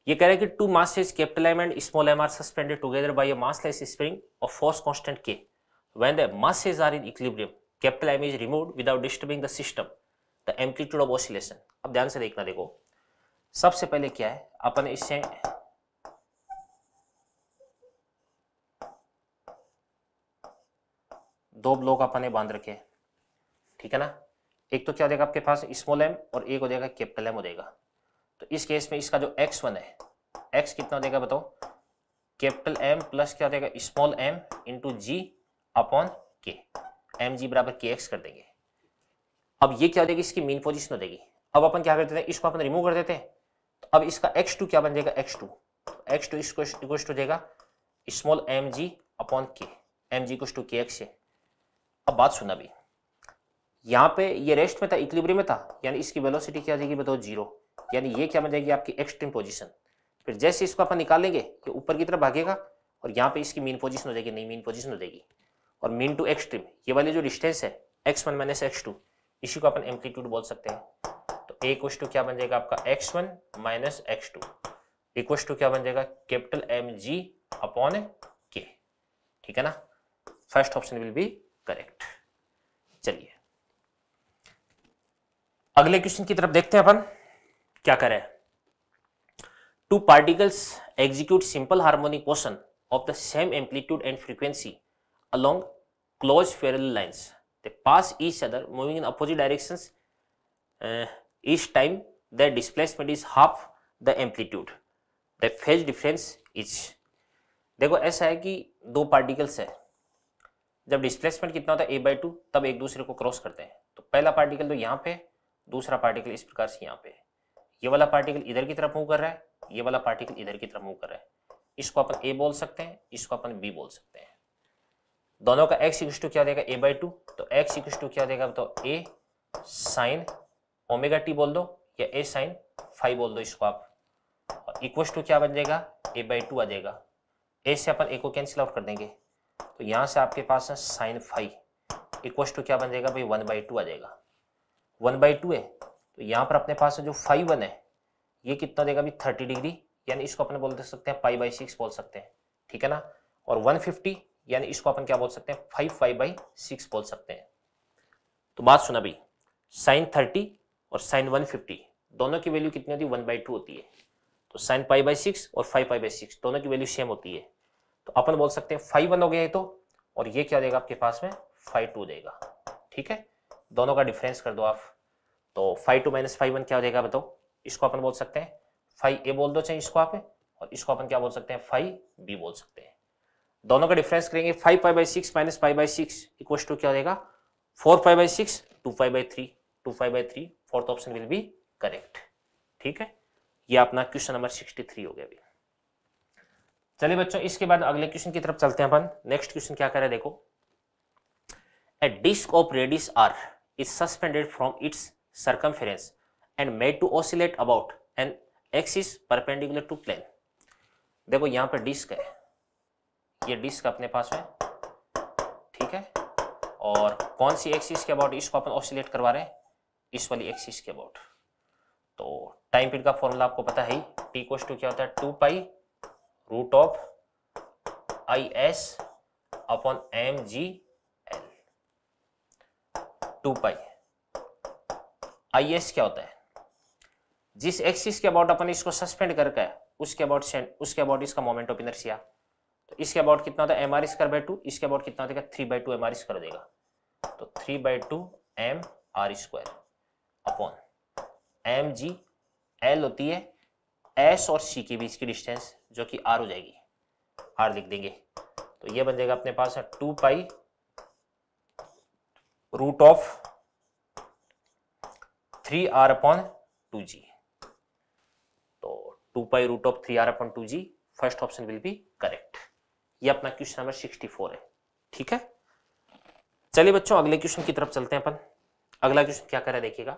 ये कह रहे हैं कि two masses capital m and small m are suspended together by a massless spring और force constant k when the masses are in equilibrium capital M is removed without disturbing the system the amplitude of oscillation अब ध्यान से देखना देखो सबसे पहले क्या है अपन इससे दो ब्लॉक अपने बांध रखे ठीक है ना एक तो क्या हो जाएगा आपके पास स्मॉल एम और एक हो जाएगा कैपिटल एम हो जाएगा तो इस केस में इसका जो एक्स वन है एक्स कितना हो जाएगा बताओ कैपिटल एम प्लस क्या हो जाएगा small M into g upon k m g बराबर के एक्स कर देंगे अब ये क्या हो जाएगी इसकी मेन पोजिशन हो जाएगी अब अपन क्या कर देते हैं इसको अपन रिमूव कर देते हैं तो अब इसका एक्स टू क्या बन जाएगा एक्स टू एक्स टू इसको small m g upon k m g कुछ टू के एक्स है अब बात सुनना अभी यहाँ पे ये रेस्ट में था इक्लिब्री में था यानी इसकी वेलोसिटी क्या जाएगी बताओ जीरो यानी ये क्या बन जाएगी आपकी एक्सट्रीम पोजिशन फिर जैसे इसको अपन निकालेंगे ये ऊपर की तरफ भागेगा और यहाँ पे इसकी मीन पोजिशन हो जाएगी नहीं मीन पोजिशन हो जाएगी और मीन टू एक्सट्रीम ये वाली जो डिस्टेंस है x one minus x two इसी को अपन एम्पलीट्यूड बोल सकते हैं तो ए टू क्या बन जाएगा आपका x one minus x two equals to क्या बन जाएगा कैपिटल एम जी अपॉन के ठीक है ना first option will be correct चलिए अगले क्वेश्चन की तरफ देखते हैं अपन क्या करें two particles execute simple harmonic motion of the same amplitude and frequency along close parallel lines pass each other moving in opposite direction each time the displacement is half the amplitude the phase difference is देखो ऐसा है कि दो पार्टिकल्स है जब डिस्प्लेसमेंट कितना होता है ए बाई टू तब एक दूसरे को क्रॉस करते हैं तो पहला पार्टिकल तो यहाँ पे दूसरा पार्टिकल इस प्रकार से यहाँ पे है ये वाला पार्टिकल इधर की तरफ मूव कर रहा है ये वाला पार्टिकल इधर की तरफ मूव कर रहा है इसको अपन ए बोल सकते हैं इसको अपन बी बोल सकते हैं दोनों का एक्स इक्स टू क्या देगा ए बाई टू तो एक्स इक्स टू क्या देगा तो ए साइन ओमेगा टी बोल दो या ए साइन फाइव बोल दो इसको आप और टू क्या बन जाएगा ए बाई टू आ जाएगा ए से अपन ए को कैंसिल आउट कर देंगे तो यहाँ से आपके पास है साइन फाइव इक्वस टू क्या बन जाएगा भाई वन बाई टू आ जाएगा वन बाई टू है तो यहाँ पर अपने पास है जो फाइव वन है ये कितना देगा भाई थर्टी डिग्री यानी इसको अपन बोल सकते हैं फाइव बाई सिक्स बोल सकते हैं ठीक है ना और वन फिफ्टी यानी इसको अपन क्या बोल सकते हैं फाइव फाइव बाई सिक्स बोल सकते हैं तो बात सुना भाई साइन थर्टी और साइन वन फिफ्टी दोनों की वैल्यू कितनी होती है वन बाई टू होती है तो साइन फाइव बाई सिक्स और फाइव फाइव बाई सिक्स दोनों की वैल्यू सेम होती है तो अपन बोल सकते हैं फाइव वन हो गया ये तो और ये क्या देगा आपके पास में फाइव टू देगा ठीक है दोनों का डिफरेंस कर दो आप तो five two minus five one क्या हो जाएगा बताओ इसको अपन बोल सकते हैं फाइव ए बोल दो चाहे इसको आप और इसको अपन क्या बोल सकते हैं फाइव बी बोल सकते हैं दोनों का डिफरेंस करेंगे five five by six minus five by six इक्व टू क्या हो जाएगा four five by six two five by three two five by three fourth option will be correct ठीक है ये अपना क्वेश्चन नंबर सिक्सटी थ्री हो गया अभी चलिए बच्चों इसके बाद अगले क्वेश्चन की तरफ चलते हैं अपन नेक्स्ट क्वेश्चन क्या करें देखो a disc of radius r is suspended from its circumference and made to oscillate about an axis perpendicular to plane देखो यहां पर डिस्क है ये डिस्क अपने पास है ठीक है और कौन सी एक्सिस के अबाउट इसको अपन ऑसिलेट करवा रहे हैं इस वाली एक्सिस के अबाउट तो टाइम पीरियड का फॉर्मूला आपको पता है ही टी कोस टू क्या होता है two pi root of I s upon m g l two pi I s क्या होता है जिस एक्सिस के अबाउट अपन इसको सस्पेंड करके उसके अबाउट उसके अबाउट इसका मोमेंट ऑफ इनर्शिया तो इसके अबाउट कितना होता है m are square by two इसके अबाउट कितना है three by two m are square देगा तो three by two m are square upon m g l होती है एस और सी के बीच की डिस्टेंस जो कि आर हो जाएगी आर लिख देंगे तो ये बन जाएगा अपने पास two pi root of three are upon two g तो two pi root of three are upon two g first option will be correct ये अपना क्वेश्चन नंबर सिक्सटी फोर है ठीक है चलिए बच्चों अगले क्वेश्चन की तरफ चलते हैं अपन अगला क्वेश्चन क्या करें देखिएगा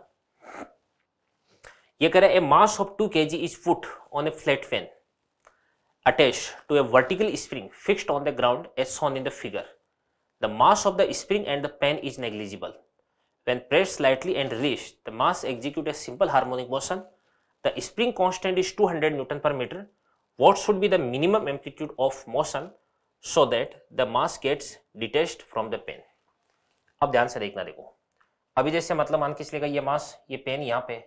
ये करें ए मास ऑफ टू के g is put on a flat pan attached to a vertical spring fixed on the ground as shown in the figure. The mass of the spring and the pen is negligible. When pressed slightly and released, the mass executes a simple harmonic motion. The spring constant is 200 Newton per meter. What should be the minimum amplitude of motion so that the mass gets detached from the pen? अब ध्यान से देखना देखो अभी जैसे मतलब मान के चलेगा ये मास ये पेन यहाँ पे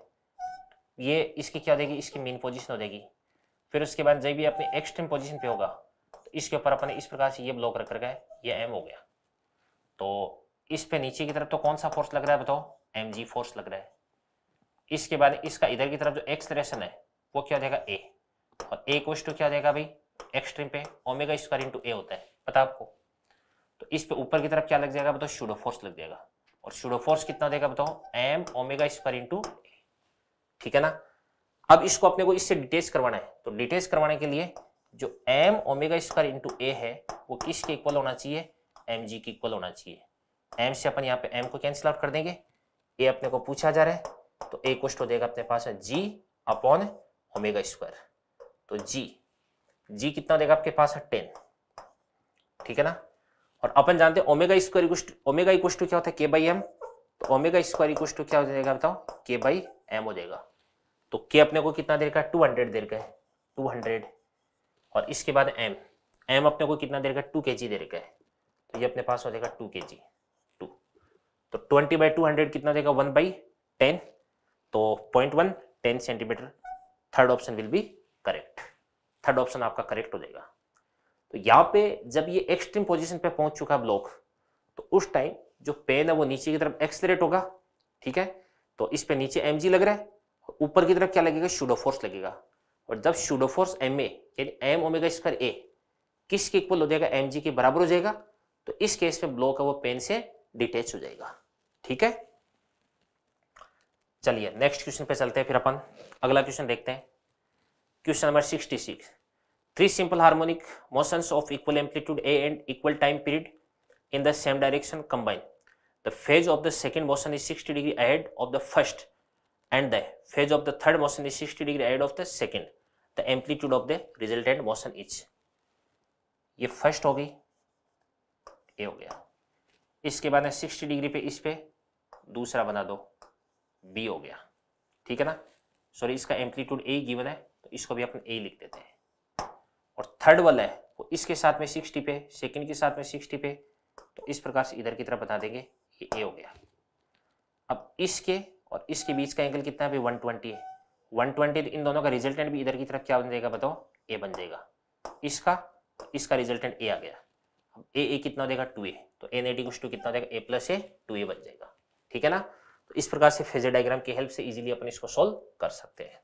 ये इसकी क्या देगी इसकी मेन पोजिशन हो जाएगी फिर उसके बाद जब भी अपने एक्सट्रीम पोजिशन पे होगा तो इसके ऊपर अपने इस प्रकार से ये ब्लॉक रख रखा है ये एम हो गया तो इस पे नीचे की तरफ तो कौन सा फोर्स लग रहा है बताओ एम जी फोर्स लग रहा है इसके बाद इसका इधर की तरफ जो एक्सलेशन है वो क्या देगा ए और ए को टू क्या देगा भाई एक्सट्रीम पे ओमेगा स्क्वायर इंटू ए होता है पता आपको तो इस पे ऊपर की तरफ क्या लग जाएगा बताओ शूडो फोर्स लग जाएगा और शूडो फोर्स कितना देगा बताओ एम ओमेगा स्क्वायर इंटू ठीक है ना अब इसको अपने को इससे डिटेच करवाना है तो डिटेच करवाने के लिए जो m omega square into a है वो किसके इक्वल होना चाहिए एम जी के इक्वल होना चाहिए एम से अपन यहाँ पे एम को कैंसिल आउट कर देंगे ए अपने को पूछा जा रहा है तो ए कुछ हो जाएगा अपने पास जी अपॉन ओमेगा स्क्वायर तो जी जी कितना देगा आपके पास है टेन ठीक है ना और अपन जानते हैं omega square omega equals to क्या होता है के बाई एम तो ओमेगा स्क्वायर इक्वस टू क्या हो जाएगा बताओ के बाई एम हो जाएगा तो के अपने को कितना देर का टू हंड्रेड देर का है टू हंड्रेड और इसके बाद एम एम अपने को कितना देर का टू के जी देर का है तो ये अपने पास हो जाएगा टू के जी टू तो ट्वेंटी बाई टू हंड्रेड कितना देगा वन बाई टेन तो point one ten centimetre third option will be correct third option आपका करेक्ट हो जाएगा तो यहाँ पे जब ये एक्सट्रीम पोजिशन पे पहुंच चुका है ब्लॉक तो उस टाइम जो पेन है वो नीचे की तरफ एक्सलरेट होगा ठीक है तो इस पे नीचे एम लग रहा है ऊपर की तरफ क्या लगेगा शूडो फोर्स लगेगा और जब शूडो फोर्स एम ए यानी एम ओमेगा स्क्वायर ए किसके इक्वल हो जाएगा एम जी के बराबर हो जाएगा तो इस केस में ब्लो का वो पेन से डिटेच हो जाएगा ठीक है चलिए नेक्स्ट क्वेश्चन पे चलते हैं फिर अपन अगला क्वेश्चन देखते हैं question number sixty six three simple harmonic motion of equal amplitude A and equal time period in the same direction combine the phase of the second motion is sixty degree ahead of the first and the phase of the third motion is 60 degree ahead of the second. The amplitude of the resultant motion is ये फर्स्ट हो गई ये हो गया इसके बाद में 60 डिग्री पे इस पे दूसरा बना दो बी हो गया ठीक है ना सॉरी इसका एम्पलीट्यूड ए गिवन है तो इसको भी अपन ए लिख देते हैं और थर्ड वाला है वो इसके साथ में 60 पे सेकंड के साथ में 60 पे तो इस प्रकार से इधर की तरफ बता देंगे ये ए हो गया अब इसके और इसके बीच का एंगल कितना है वन ट्वेंटी है वन ट्वेंटी तो इन दोनों का रिजल्टेंट भी इधर की तरफ क्या बन जाएगा बताओ ए बन जाएगा इसका इसका रिजल्टेंट ए आ गया अब ए ए कितना देगा टू ए तो ए नेट कुछ टू कितना देगा ए प्लस ए टू ए बन जाएगा ठीक है ना तो इस प्रकार से फेजर डायग्राम की हेल्प से इजीली अपन इसको सोल्व कर सकते हैं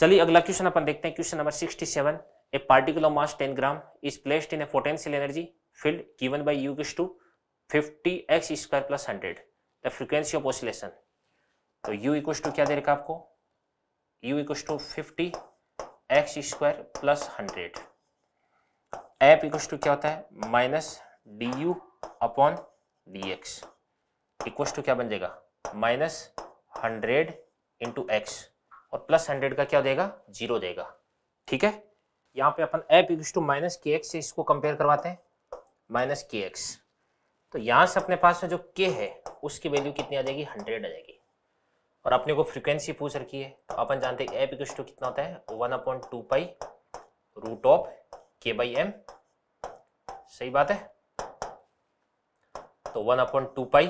चलिए अगला क्वेश्चन अपन देखते हैं question number sixty seven a of mass ten gram is placed in a potential energy field given by U two fifty x square plus hundred the frequency of oscillation तो u इक्व टू क्या दे रखा आपको u equal to fifty x square plus hundred F इक्व to क्या होता है minus d you upon D x equal to क्या बन जाएगा माइनस हंड्रेड इंटू एक्स और प्लस हंड्रेड का क्या देगा जीरो देगा ठीक है यहाँ पे अपन एप इक्व टू माइनस के एक्स से इसको कंपेयर करवाते हैं माइनस के एक्स तो यहाँ से अपने पास में जो के है उसकी वैल्यू कितनी आ जाएगी हंड्रेड आ जाएगी और अपने को फ्रीक्वेंसी पूछ रखी है तो अपन जानते हैं एप इक्वस टू कितना होता है one upon two pi root of के बाई एम सही बात है तो one upon two pi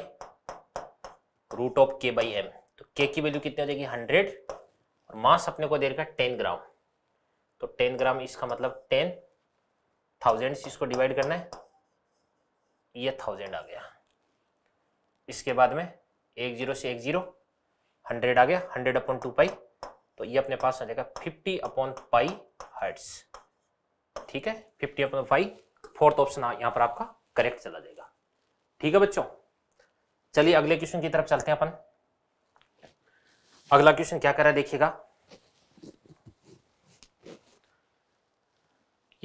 root of के बाई एम तो के की वैल्यू कितनी आ जाएगी हंड्रेड और मास अपने को दे रखा है टेन ग्राम तो टेन ग्राम इसका मतलब टेन थाउजेंड इसको डिवाइड करना है ये थाउजेंड आ गया इसके बाद में एक जीरो से एक जीरो हंड्रेड आ गया हंड्रेड अपॉन टू पाई तो ये अपने पास आ जाएगा फिफ्टी अपॉन पाई हर्ट्स ठीक है fifty upon pi fourth option यहाँ पर आपका करेक्ट चला जाएगा ठीक है बच्चों चलिए अगले क्वेश्चन की तरफ चलते हैं अपन अगला क्वेश्चन क्या करा देखिएगा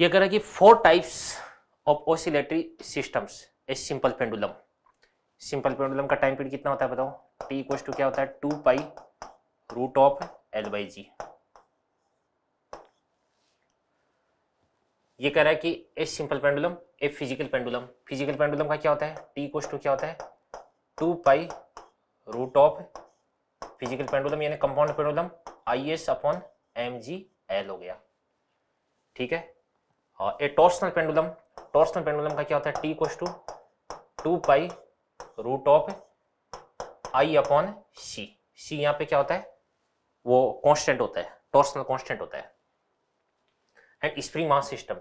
ये करा कि four types of oscillatory systems a simple pendulum simple pendulum का टाइम पीरियड कितना होता है बताओ टी इक्व टू क्या होता है two pi root of L by g ये कह रहा है कि a simple pendulum a physical pendulum physical pendulum का क्या होता है टी इक्व टू क्या होता है two pi root of physical pendulum यानी compound pendulum I s upon m g l हो गया ठीक है और a torsional pendulum torsional pendulum का क्या होता है T इक्व to two pi root of I upon c c यहाँ पे क्या होता है वो कांस्टेंट होता है टोर्सनल कांस्टेंट होता है and spring mass system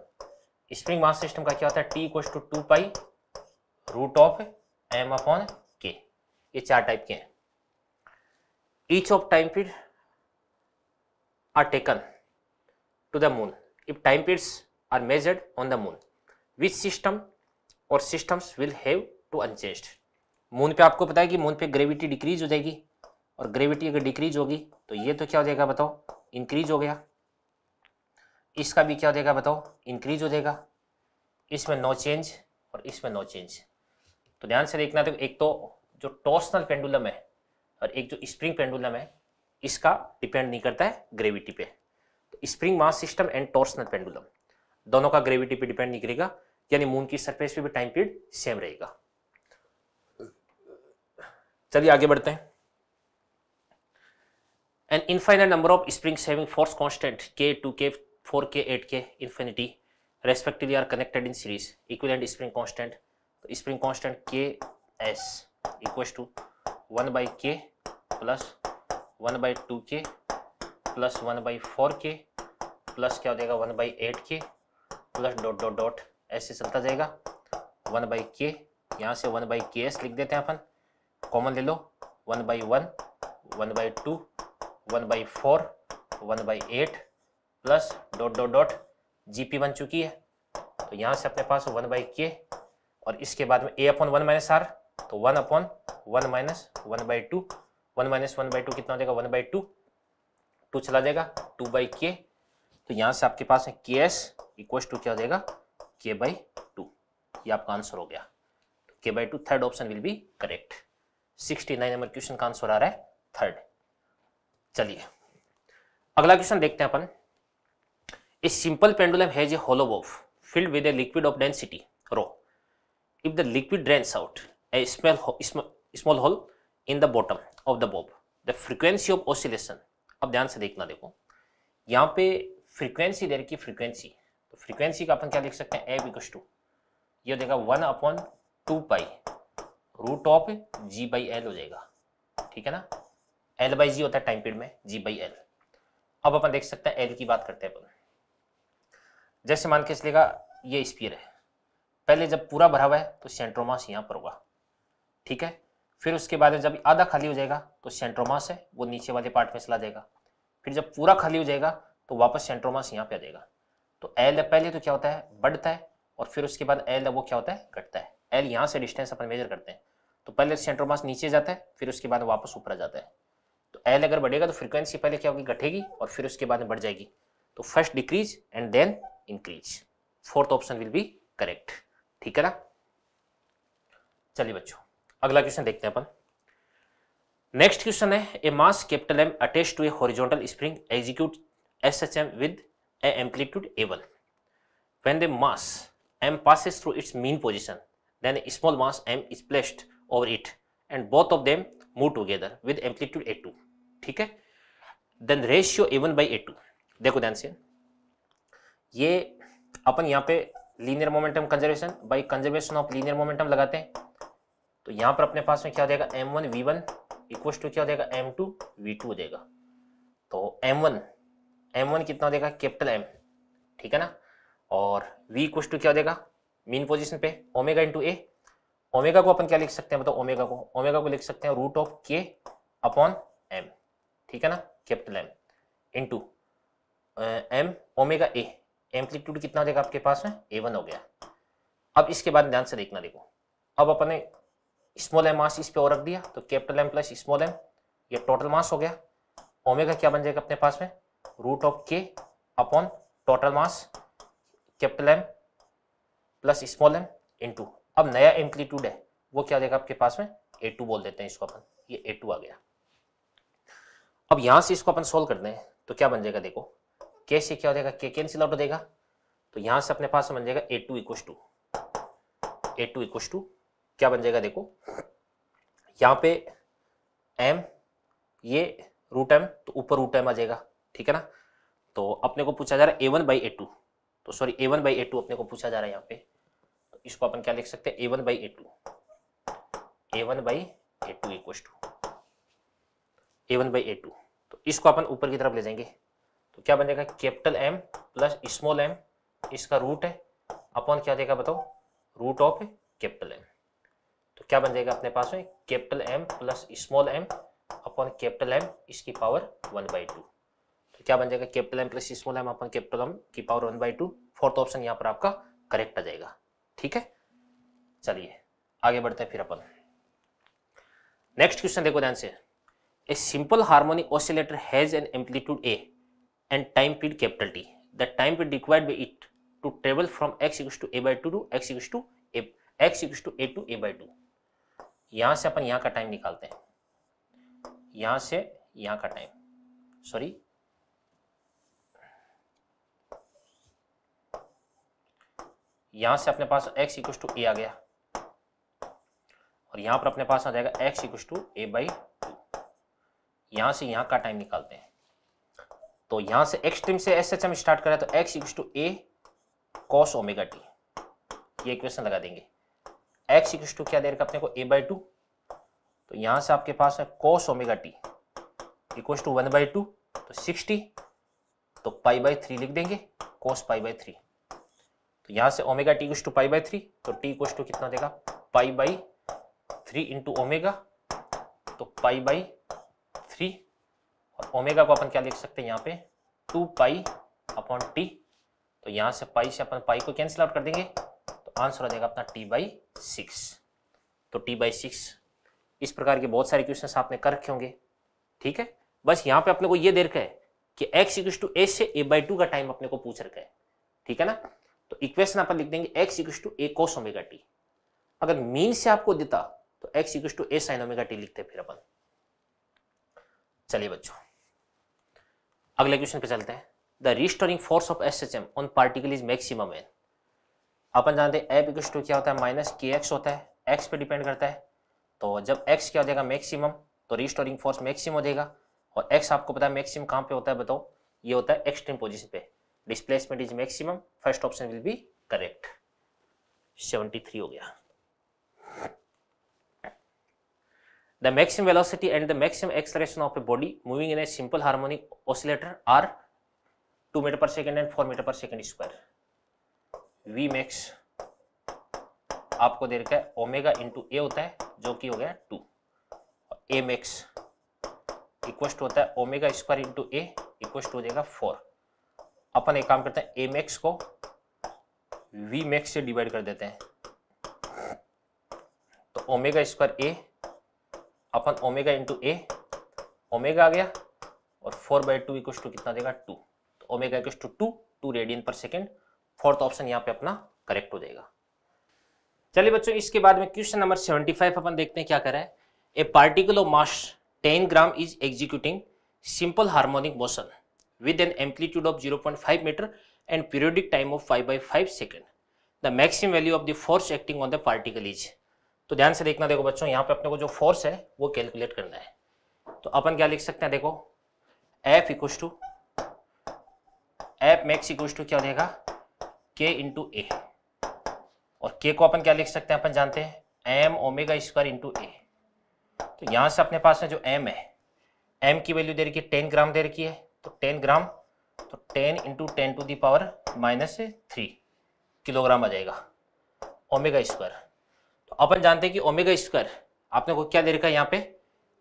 spring mass system का क्या होता है t equals to two pi root of M upon k ये चार टाइप के हैं each of time period are taken to the moon if time periods are measured on the moon which system or systems will have to unchanged moon पे आपको पता है कि मून पे ग्रेविटी डिक्रीज हो जाएगी और ग्रेविटी अगर डिक्रीज होगी तो ये तो क्या हो जाएगा बताओ इंक्रीज हो गया इसका भी क्या हो जाएगा बताओ इंक्रीज हो जाएगा इसमें नो चेंज और इसमें नो चेंज तो ध्यान से देखना तो एक तो जो टॉर्सनल पेंडुलम है और एक जो स्प्रिंग पेंडुलम है इसका डिपेंड नहीं करता है ग्रेविटी पे तो spring mass system and torsional pendulum दोनों का ग्रेविटी पे डिपेंड नहीं करेगा यानी मून की सरफेस पे भी टाइम पीरियड सेम रहेगा चलिए आगे बढ़ते हैं an infinite number of springs having force constant k two k four k eight k infinity respectively are connected in series equivalent spring constant तो spring constant k s equals to one by k plus one by two k plus one by four k plus क्या हो जाएगा one by eight k plus dot dot dot ऐसे चलता जाएगा वन बाई के यहाँ से वन बाई के एस लिख देते हैं अपन कॉमन ले लो one by one one by two one by four one by eight plus dot dot dot g बन चुकी है तो यहाँ से अपने पास वन बाई के और इसके बाद में a upon one minus r तो one upon one minus one by two one minus one by two कितना हो जाएगा वन बाई टू टू चला जाएगा टू बाई के तो यहाँ से आपके पास है के एस इक्व टू क्या हो जाएगा के बाई टू ये आपका आंसर हो गया के by two third option will be correct 69 number question का आंसर आ रहा है थर्ड चलिए अगला क्वेश्चन देखते हैं अपन a simple pendulum has a hollow bob filled with a liquid of density rho if the liquid drains out a small small hole in the bottom of the bulb the frequency of oscillation अब ध्यान से देखना देखो यहाँ पे फ्रीक्वेंसी दे रखी फ्रीक्वेंसी तो फ्रीक्वेंसी का अपन क्या लिख सकते हैं ए बिकस टू ये देखा one upon two pi root of G by L हो जाएगा ठीक है ना एल बाई जी होता है टाइम पीरियड में जी बाई एल अब अपन देख सकते हैं एल की बात करते हैं अपन जैसे मान के चलेगा ये स्पीयर है पहले जब पूरा भरा हुआ है तो सेंट्रोमास यहाँ पर होगा ठीक है फिर उसके बाद में जब आधा खाली हो जाएगा तो सेंट्रोमास है वो नीचे वाले पार्ट में चला जाएगा फिर जब पूरा खाली हो जाएगा तो वापस सेंट्रोमास यहाँ पे आ जाएगा तो एल पहले तो क्या होता है बढ़ता है और फिर उसके बाद एल वो क्या होता है घटता है एल यहाँ से डिस्टेंस अपन मेजर करते हैं तो पहले सेंटर मास नीचे जाता है फिर उसके बाद वापस ऊपर आ जाता है तो एल अगर बढ़ेगा तो फ्रिक्वेंसी पहले क्या होगी घटेगी और फिर उसके बाद में बढ़ जाएगी तो first decrease and then increase fourth option will be correct ठीक है ना चलिए बच्चों अगला क्वेश्चन देखते हैं अपन नेक्स्ट क्वेश्चन है a mass capital M attach to a horizontal spring execute S H M with amplitude A one when the mass M passes through its mean position then a small mass m is placed over it and both of them move together with amplitude a2 ठीक है then ratio a1 by a2 A two देखो ध्यान से ये अपन यहाँ पे linear momentum conservation by conservation of linear momentum लगाते हैं तो यहाँ पर अपने पास में क्या हो जाएगा M one V one equal to क्या हो जाएगा एम टू वी टू हो जाएगा तो एम वन एम वन कितना हो जाएगा कैपिटल एम ठीक है ना और वी इक्व टू क्या हो जाएगा मीन पोजिशन पे ओमेगा इंटू ए ओमेगा को अपन क्या लिख सकते हैं बताओ ओमेगा को ओमेगा को लिख सकते हैं root of K upon M ठीक है ना capital M into M omega A amplitude कितना हो जाएगा आपके पास में ए वन हो गया अब इसके बाद ध्यान से देखना देखो अब अपने स्मॉल एम मास इस पे और रख दिया तो capital M plus small M ये टोटल मास हो गया ओमेगा क्या बन जाएगा अपने पास में root of K upon total mass capital M plus small M into अब नया एम्पलीट्यूड है वो क्या देगा आपके पास में ए टू बोल देते हैं इसको अपन ये ए टू आ गया अब यहां से इसको अपन सोल्व कर दें तो क्या बन जाएगा देखो के से क्या हो जाएगा के कैंसिल आउट हो जाएगा तो यहां से अपने पास बन जाएगा A two equal to A two equal to क्या बन जाएगा देखो यहाँ पे एम ये रूट एम तो ऊपर रूट एम आ जाएगा ठीक है ना तो अपने को पूछा जा रहा है A one by A two तो sorry A one by A two अपने को पूछा जा रहा है यहाँ पे इसको अपन क्या लिख सकते हैं A one by A to A one by A two equal to A one by A two तो इसको अपन ऊपर की तरफ ले जाएंगे तो क्या बन जाएगा capital M plus small M इसका रूट है अपन क्या देगा बताओ रूट ऑफ कैपिटल एम तो क्या बन जाएगा अपने पास में capital M plus small M upon capital M इसकी पावर वन बाई टू तो क्या बन जाएगा capital M plus small M upon capital M की power one by two fourth option यहाँ पर आपका करेक्ट आ जाएगा ठीक है चलिए आगे बढ़ते हैं फिर अपन नेक्स्ट क्वेश्चन देखो ध्यान से a simple harmonic oscillator has an amplitude A and time period capital T the time period required by it to travel from X equals to A by two to X equals to A X equals to A to A by two यहाँ से अपन यहाँ का टाइम निकालते हैं यहाँ से यहाँ का टाइम सॉरी यहां से अपने पास x इक्व टू ए आ गया और यहां पर अपने पास आ जाएगा x equal to A by two यहाँ से यहां का टाइम निकालते हैं तो यहां से एक्सट्रीम से एस एच एम स्टार्ट करें तो x equal to A cos omega T ये इक्वेशन लगा देंगे x इक्व टू क्या दे रखा अपने को a बाई टू तो यहां से आपके पास है cos omega T इक्व to one by two तो सिक्सटी तो पाई बाई थ्री लिख देंगे कॉस पाई बाई थ्री तो यहां से ओमेगा टी कुछ टू पाई बाई थ्री तो टी कुछ टू कितना देगा pi by three into omega तो पाई बाई थ्री और ओमेगा को अपन क्या लिख सकते हैं यहाँ पे टू पाई अपॉन टी तो यहाँ से पाई से अपन पाई को कैंसिल आउट कर देंगे तो आंसर आ जाएगा अपना टी बाई सिक्स तो टी बाई सिक्स इस प्रकार के बहुत सारे क्वेश्चन आपने कर रखे होंगे ठीक है बस यहाँ पे अपने को ये दे रखा है कि एक्स इक्व टू ए से ए बाई टू का टाइम अपने को पूछ रखा है ठीक है ना तो इक्वेशन अपन लिख देंगे X equal to A cos omega T अगर मीन से आपको देता तो X equal to A sine omega T लिखते फिर अपन चलिए बच्चों अगले क्वेश्चन पे चलते हैं the restoring force of S H M on particle is maximum when अपन जानते हैं एफ इक्व टू क्या होता है माइनस के एक्स होता है एक्स पे डिपेंड करता है तो जब एक्स क्या हो जाएगा मैक्सिमम तो रिस्टोरिंग फोर्स मैक्सिम हो जाएगा और एक्स आपको पता है मैक्सिमम कहाँ पे होता है बताओ ये होता है एक्सट्रीम पोजिशन पे displacement is maximum first option will be correct 73 हो गया the maximum velocity and the maximum acceleration of a body moving in a simple harmonic oscillator are 2 meter per second and 4 meter per second square v max आपको दे रखा है ओमेगा इंटू ए होता है जो कि हो गया टू ए मैक्स इक्वस्ट होता है ओमेगा स्क्वायर इंटू ए इक्वस्ट हो जाएगा फोर अपन एक काम करते हैं ए मैक्स को वी मैक्स से डिवाइड कर देते हैं तो ओमेगा स्क्वायर ए अपन ओमेगा इंटू ए ओमेगा आ गया और four by two equal to कितना देगा टू तो omega equal to two two radian per second fourth option यहाँ पे अपना करेक्ट हो जाएगा चलिए बच्चों इसके बाद में क्वेश्चन नंबर सेवेंटी फाइव अपन देखते हैं क्या करा है a particle of mass ten gram is executing simple harmonic motion with an amplitude of 0.5 meter and periodic time of 5 by 5 second. The maximum value of the force acting on the particle is तो ध्यान से देखना देखो बच्चों यहाँ पे अपने को जो फोर्स है वो कैलकुलेट करना है तो अपन क्या लिख सकते हैं देखो F equal to F max equal to क्या देगा के इंटू ए और के को अपन क्या लिख सकते हैं अपन जानते हैं M omega square into A तो यहाँ से अपने पास में जो एम है एम की वैल्यू दे रखी है टेन ग्राम दे रखी है तो टेन ग्राम तो ten into ten to the power minus three kilogram आ जाएगा ओमेगा स्क्वायर तो अपन जानते हैं कि ओमेगा स्क्वायर आपने को क्या दे रखा है यहाँ पे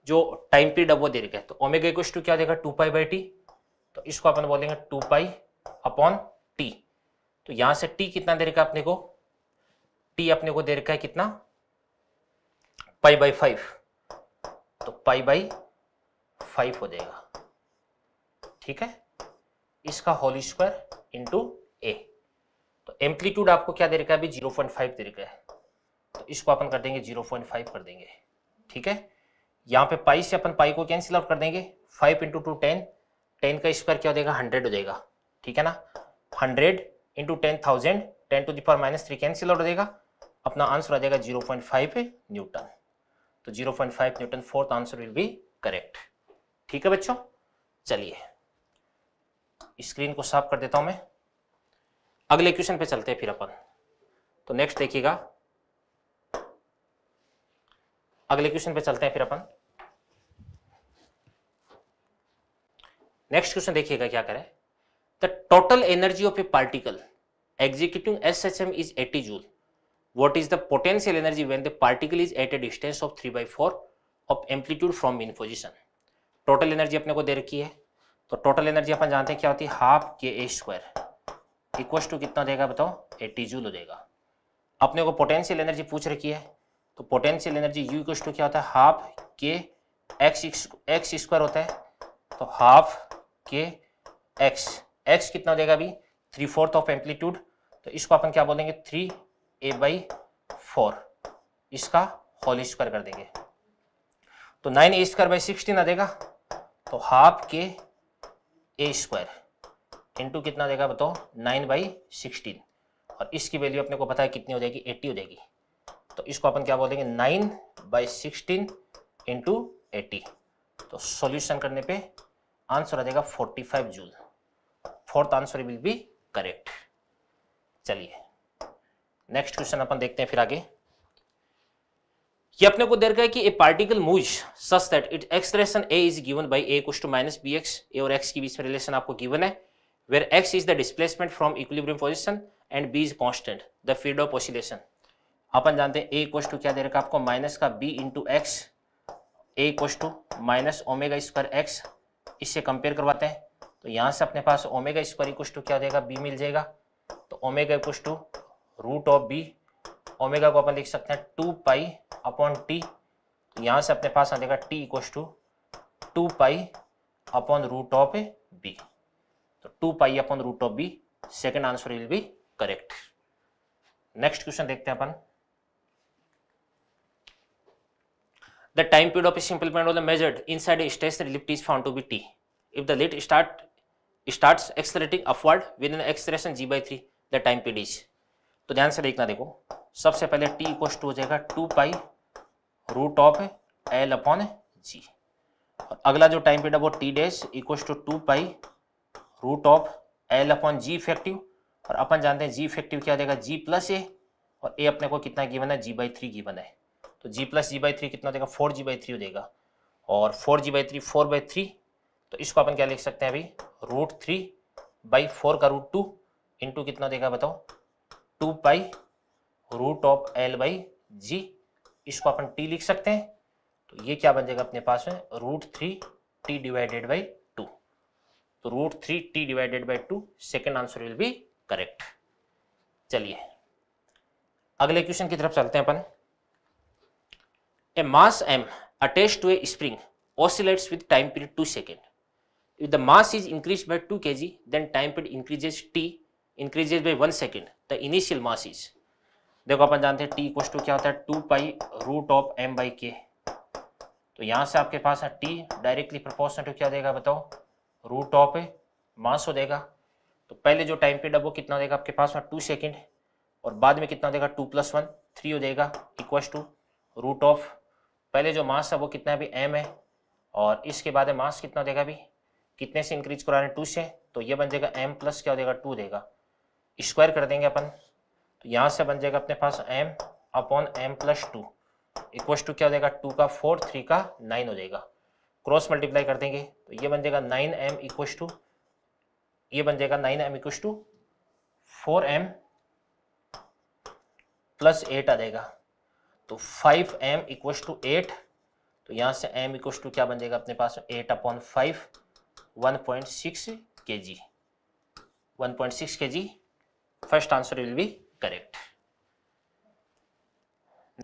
जो टाइम पीरियड वो दे रखा है तो ओमेगा इक्व टू क्या देगा टू पाई बाई टी तो इसको अपन बोलेंगे टू पाई अपॉन टी तो यहाँ से टी कितना दे रखा है अपने को टी अपने को दे रखा है कितना पाई बाई फाइव तो पाई बाई फाइव हो जाएगा ठीक है इसका होल स्क्वायर इंटू ए तो एम्पलीट्यूड आपको क्या दे रखा है अभी जीरो पॉइंट फाइव दे रखा है तो इसको अपन कर देंगे जीरो पॉइंट फाइव कर देंगे ठीक है यहाँ पे पाई से अपन पाई को कैंसिल आउट कर देंगे five into two ten ten का स्क्वायर क्या हो जाएगा हंड्रेड हो जाएगा ठीक है ना hundred into ten thousand ten to the power minus three cancel out हो जाएगा अपना आंसर आ जाएगा जीरो पॉइंट फाइव न्यूटन तो zero point five newton fourth answer will be correct ठीक है बच्चों चलिए स्क्रीन को साफ कर देता हूं मैं अगले क्वेश्चन पे चलते हैं फिर अपन तो नेक्स्ट देखिएगा अगले क्वेश्चन पे चलते हैं फिर अपन नेक्स्ट क्वेश्चन देखिएगा क्या करें the total energy of a particle executing S H M is eighty joule what is the potential energy when the particle is at a distance of three by four of amplitude from in position total energy अपने को दे रखी है तो टोटल एनर्जी अपन जानते हैं क्या होती है half K A square equals to कितना देगा बताओ एट्टी जूल देगा अपने को पोटेंशियल एनर्जी पूछ रखी है तो potential energy U equal to क्या होता है हाफ के एक्स एक्स स्क्वायर होता है तो हाफ के एक्स एक्स कितना देगा अभी थ्री फोर्थ ऑफ एम्पलीट्यूड तो इसको अपन क्या बोलेंगे थ्री ए बाई फोर इसका होल स्क्वायर कर देंगे तो nine A square by sixteen आ देगा तो half K A square into कितना देगा बताओ नाइन बाई सिक्सटीन और इसकी वैल्यू अपने को पता है कितनी हो जाएगी एट्टी हो जाएगी तो इसको अपन क्या बोलेंगे nine by sixteen into eighty तो सॉल्यूशन करने पे आंसर आ जाएगा forty five joule fourth answer will be correct चलिए नेक्स्ट क्वेश्चन अपन देखते हैं फिर आगे ये अपने को दे रखा है कि a particle move such that it expression A is given by A कुछ to minus B X A और एक्स के बीच में रिलेशन आपको गिवन है where X is the displacement from equilibrium position and B is constant the field of oscillation अपन जानते हैं ए इक्वस टू क्या दे रखा है आपको माइनस का B into X A equals to minus omega square X इससे कंपेयर करवाते हैं तो यहाँ से अपने पास ओमेगा स्क्वायर इक्वस टू क्या हो जाएगा बी मिल जाएगा तो omega equals to root of B omega को अपन लिख सकते हैं टू पाई अपॉन टी यहाँ से अपने पास आ जाएगा T equals to two pi upon root of B तो two pi upon root of B second answer will be correct next question देखते हैं अपन the time period of a simple pendulum measured inside a stationary lift is found to be t if the lift start starts accelerating upward within acceleration g by 3 the time period is तो ध्यान से देखना देखो सबसे पहले टी इक्वस्ट हो जाएगा two pi root of L upon G और अगला जो टाइम पीरियड है वो T dash equals to two pi root of L upon G effective और अपन जानते हैं जी इफेक्टिव क्या हो जाएगा जी प्लस ए और ए अपने को कितना गिवन है जी बाई थ्री गिवन है तो G plus G by three कितना देगा फोर जी बाई थ्री हो जाएगा और four G by three four by three तो इसको अपन क्या लिख सकते हैं अभी रूट थ्री बाई फोर का रूट टू इंटू कितना देगा बताओ two pi root of L by G इसको अपन टी लिख सकते हैं तो ये क्या बन जाएगा अपने पास में root three T divided by two तो root three T divided by two second answer will be correct चलिए अगले क्वेश्चन की तरफ चलते हैं अपन a mass M attach to a spring with time period two second if the mass is increase by two के G then time period increases T increases by one second the initial mass is देखो अपन जानते हैं टी इक्वस क्या होता है two pi root of M by K तो यहाँ से आपके पास है टी डायरेक्टली प्रपोर्सन टू क्या देगा बताओ रूट ऑफ मास हो देगा तो पहले जो टाइम पीरियड वो कितना देगा आपके पास टू सेकेंड और बाद में कितना देगा टू प्लस वन थ्री हो देगा इक्वस टू रूट ऑफ पहले जो मास है वो कितना है अभी एम है और इसके बाद मास कितना देगा अभी कितने से इंक्रीज करा रहे हैं टू से तो ये बन जाएगा एम प्लस क्या हो जाएगा टू देगा स्क्वायर कर देंगे अपन तो यहाँ से बन जाएगा अपने पास M upon M plus two equal to क्या हो जाएगा टू का फोर थ्री का नाइन हो जाएगा क्रॉस मल्टीप्लाई कर देंगे तो ये बन जाएगा नाइन एम इक्व टू ये बन जाएगा nine M इक्व to four M plus eight आ जाएगा तो फाइव एम इक्व टू एट तो यहाँ से एम इक्व टू क्या बन जाएगा अपने पास eight upon five one point six K G one point six K G first answer will be correct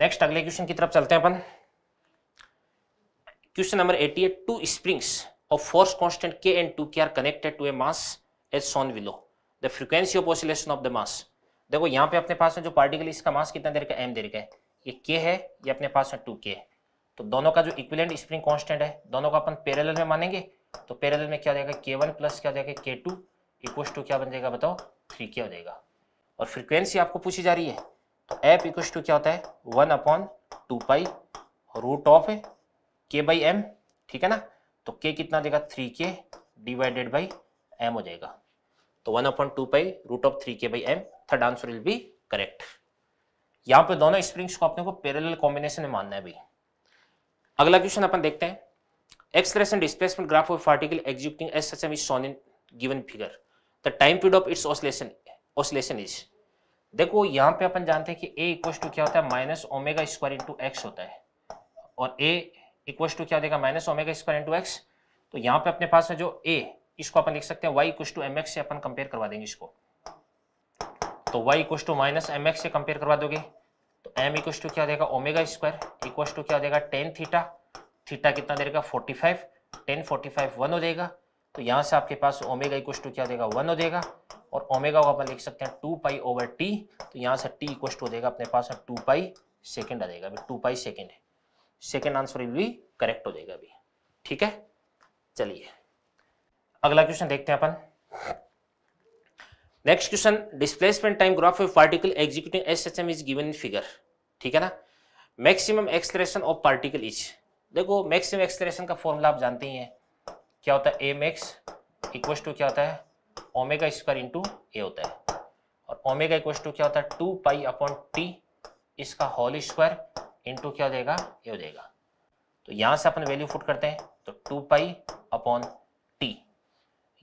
next अगले क्वेश्चन की तरफ चलते हैं अपन question number eighty eight two springs of force constant K and two K are connected to a mass as shown below the frequency of oscillation of the mass देखो यहाँ पे अपने पास में जो पार्टिकल इसका मास कितना देर का एम देर का है ये के है ये अपने पास में टू के तो दोनों का जो इक्विलेंट स्प्रिंग कांस्टेंट है दोनों को अपन पैरेलल में मानेंगे तो पैरेलल में क्या हो जाएगा के वन प्लस क्या हो जाएगा के टू इक्वस टू क्या बन जाएगा बताओ थ्री क्या हो जाएगा और फ्रीक्वेंसी आपको पूछी जा रही है तो एफ इक्व टू क्या होता है one upon two pi root of के बाई एम ठीक है ना तो के कितना देगा थ्री के डिवाइडेड बाई एम हो जाएगा तो one upon two pi root of three K by M third answer will be correct यहाँ पे दोनों स्प्रिंग्स को अपने को पैरल कॉम्बिनेशन में मानना है भाई अगला क्वेश्चन अपन देखते हैं acceleration displacement graph of article executing S such M is shown in given figure the time period of its oscillation oscillation is देखो यहाँ पे अपन जानते हैं कि ए इक्वस टू क्या होता है minus omega square into X होता है और ए इक्वस टू क्या देगा minus omega square into X तो यहाँ पे अपने पास में जो ए इसको अपन लिख सकते हैं Y equals to M X से अपन कंपेयर करवा देंगे इसको तो Y equals to minus M X से कंपेयर करवा दोगे तो एम इक्वस टू क्या देगा ओमेगा स्क्वायर इक्वस टू क्या देगा टेन थीटा थीटा कितना देगा forty five tan forty five one हो जाएगा तो यहां से आपके पास ओमेगा इक्व टू क्या देगा वन हो देगा और ओमेगा को अपन लिख सकते हैं टू पाई ओवर टी तो यहाँ से टी इक्व हो देगा अपने पास टू पाई सेकेंड आ जाएगा अभी टू पाई सेकेंड है सेकेंड आंसर भी करेक्ट हो जाएगा अभी ठीक है चलिए अगला क्वेश्चन देखते हैं अपन next question displacement time graph of particle executing S H M is given figure ठीक है ना maximum acceleration of particle is देखो मैक्सिमम एक्सलेशन का फॉर्मूला आप जानते ही हैं क्या होता है एम एक्स इक्वस टू क्या होता है ओमेगा स्क्वायर इंटू ए होता है और ओमेगा इक्वस टू क्या होता है टू पाई अपॉन टी इसका होल स्क्वायर इंटू क्या हो जाएगा ए हो जाएगा तो यहाँ से अपन वैल्यू फुट करते हैं तो टू पाई अपॉन टी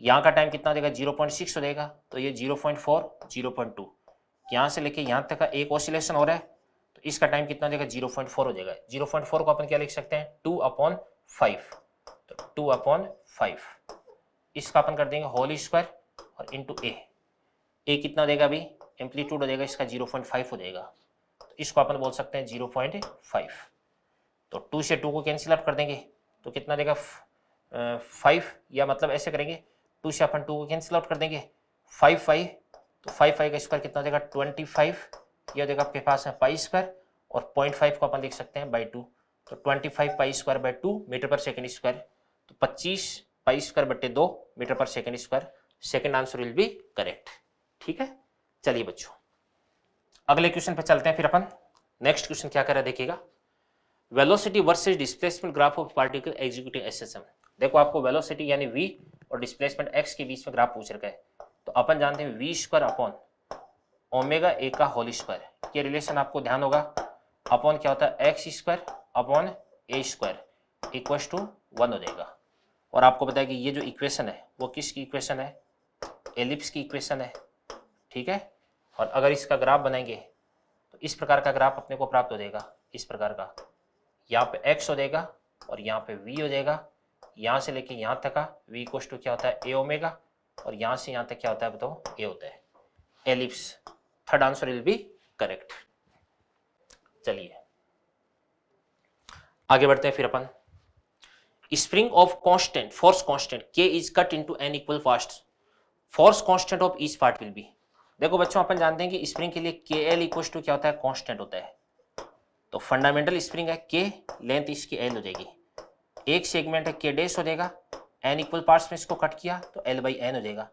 यहाँ का टाइम कितना देगा जीरो पॉइंट सिक्स हो जाएगा तो ये zero point four zero point two यहाँ से लेके यहाँ तक का एक ऑसिलेशन हो रहा है तो इसका टाइम कितना देगा जीरो पॉइंट फोर हो जाएगा जीरो पॉइंट फोर को अपन क्या लिख सकते हैं टू अपॉन फाइव तो टू अपॉन फाइव इसका अपन कर देंगे होल स्क्वायर और इंटू ए ए कितना देगा अभी एम्पलीट्यूड हो जाएगा इसका जीरो पॉइंट फाइव हो जाएगा तो इसको अपन बोल सकते हैं जीरो पॉइंट फाइव तो टू से टू को कैंसिल आउट कर देंगे तो कितना देगा फाइव या मतलब ऐसे करेंगे टू से अपन टू को कैंसिल आउट कर देंगे फाइव फाइव तो फाइव फाइव का स्क्वायर कितना देगा ट्वेंटी फाइव यह देगा आपके पास है पाई स्क्वायर और पॉइंट फाइव को अपन देख सकते हैं बाई टू तो twenty five pi square by two metre per second square तो 25 पाई स्क्वायर बटे दो metre per second square second answer will be correct ठीक है चलिए बच्चों अगले क्वेश्चन पर चलते हैं फिर अपन नेक्स्ट क्वेश्चन क्या कर रहा है देखिएगा velocity versus displacement graph of particle executive SSM देखो आपको वेलोसिटी यानी वी और डिस्प्लेसमेंट एक्स के बीच में ग्राफ पूछ रखा है तो अपन जानते हैं V square upon omega A का होल स्क्वायर ये रिलेशन आपको ध्यान होगा अपॉन क्या होता है X square upon A square equals to one हो जाएगा और आपको पता है कि ये जो इक्वेशन है वो किसकी इक्वेशन है एलिप्स की इक्वेशन है ठीक है और अगर इसका ग्राफ बनाएंगे तो इस प्रकार का ग्राफ अपने को प्राप्त हो जाएगा इस प्रकार का यहाँ पे एक्स हो जाएगा और यहाँ पे वी हो जाएगा यहाँ से लेके यहाँ तक का वी कोश टू क्या होता है ए ओमेगा और यहाँ से यहाँ तक क्या होता है बताओ तो ए होता है ellipse third answer will be correct चलिए आगे बढ़ते हैं फिर अपन of constant force constant K is cut into N equal fast force constant of each part will be देखो बच्चों अपन जानते हैं कि स्प्रिंग के लिए के एल इक्व टू क्या होता है कॉन्स्टेंट होता है तो फंडामेंटल स्प्रिंग है के लेंथ इसकी एल हो जाएगी एक सेगमेंट है के डेस हो जाएगा एन इक्वल पार्ट्स में इसको कट किया तो एल बाई एन हो जाएगा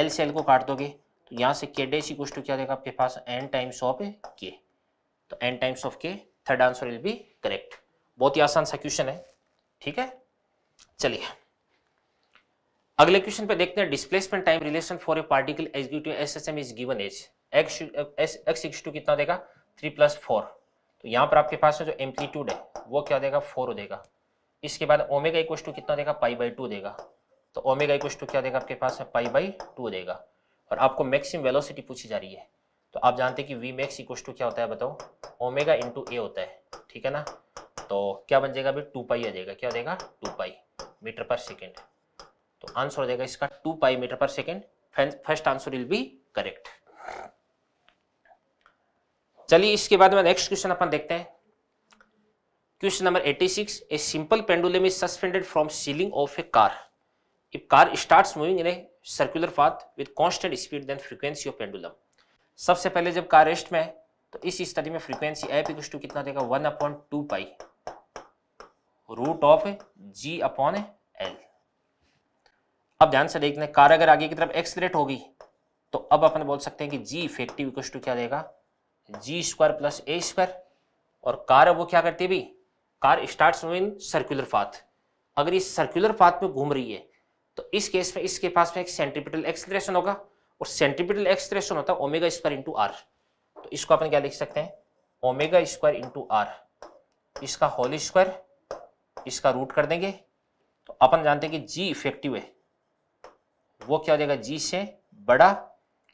एल से एल को काट दोगे तो यहाँ से के डेस इक्व टू क्या हो जाएगा आपके पास एन टाइम्स ऑफ के तो N times of K third answer will be correct बहुत ही आसान सा क्वेश्चन है ठीक है चलिए अगले क्वेश्चन पे देखते हैं displacement time relation for a particle executive S S M is given as X X to कितना देगा थ्री प्लस फोर तो यहाँ पर आपके पास जो एम्पलीट्यूड है वो क्या देगा फोर देगा इसके बाद ओमेगा इक्वस टू कितना देगा पाई बाई टू देगा तो ओमेगा इक्वस टू क्या देगा आपके पास है पाई बाई टू देगा और आपको मैक्सिम वेलोसिटी पूछी जा रही है तो आप जानते हैं कि वी मैक्स इक्वस टू क्या होता है बताओ ओमेगा इंटू ए होता है ठीक है ना तो क्या बन जाएगा अभी टू पाई आ जाएगा क्या देगा two pi metre per second तो आंसर हो जाएगा इसका two pi metre per second first answer will be correct चलिए इसके बाद में नेक्स्ट क्वेश्चन अपन देखते हैं question number 86 a simple pendulum is suspended from ceiling of a car if car starts moving in a circular path with constant speed then frequency of pendulum सबसे पहले जब कार रेस्ट में है तो इस स्टडी में फ्रीक्वेंसी एफ इक्वस टू कितना देगा one upon two pi root of G upon L अब ध्यान से देखने कार अगर आगे की तरफ एक्सलेट होगी तो अब अपन बोल सकते हैं कि जी इफेक्टिव इक्व टू क्या देगा G square plus A square और कार वो क्या करती है भी car start in circular path अगर ये सर्कुलर पाथ में घूम रही है तो इस केस में इसके पास में एक सेंट्रीपिटल एक्सलेशन होगा और सेंट्रीपिटल एक्सलेशन होता है ओमेगा स्क्वायर इंटू आर तो इसको अपन क्या लिख सकते हैं ओमेगा स्क्वायर इंटू आर इसका होल स्क्वायर इसका रूट कर देंगे तो अपन जानते हैं कि जी इफेक्टिव है वो क्या हो जाएगा जी से बड़ा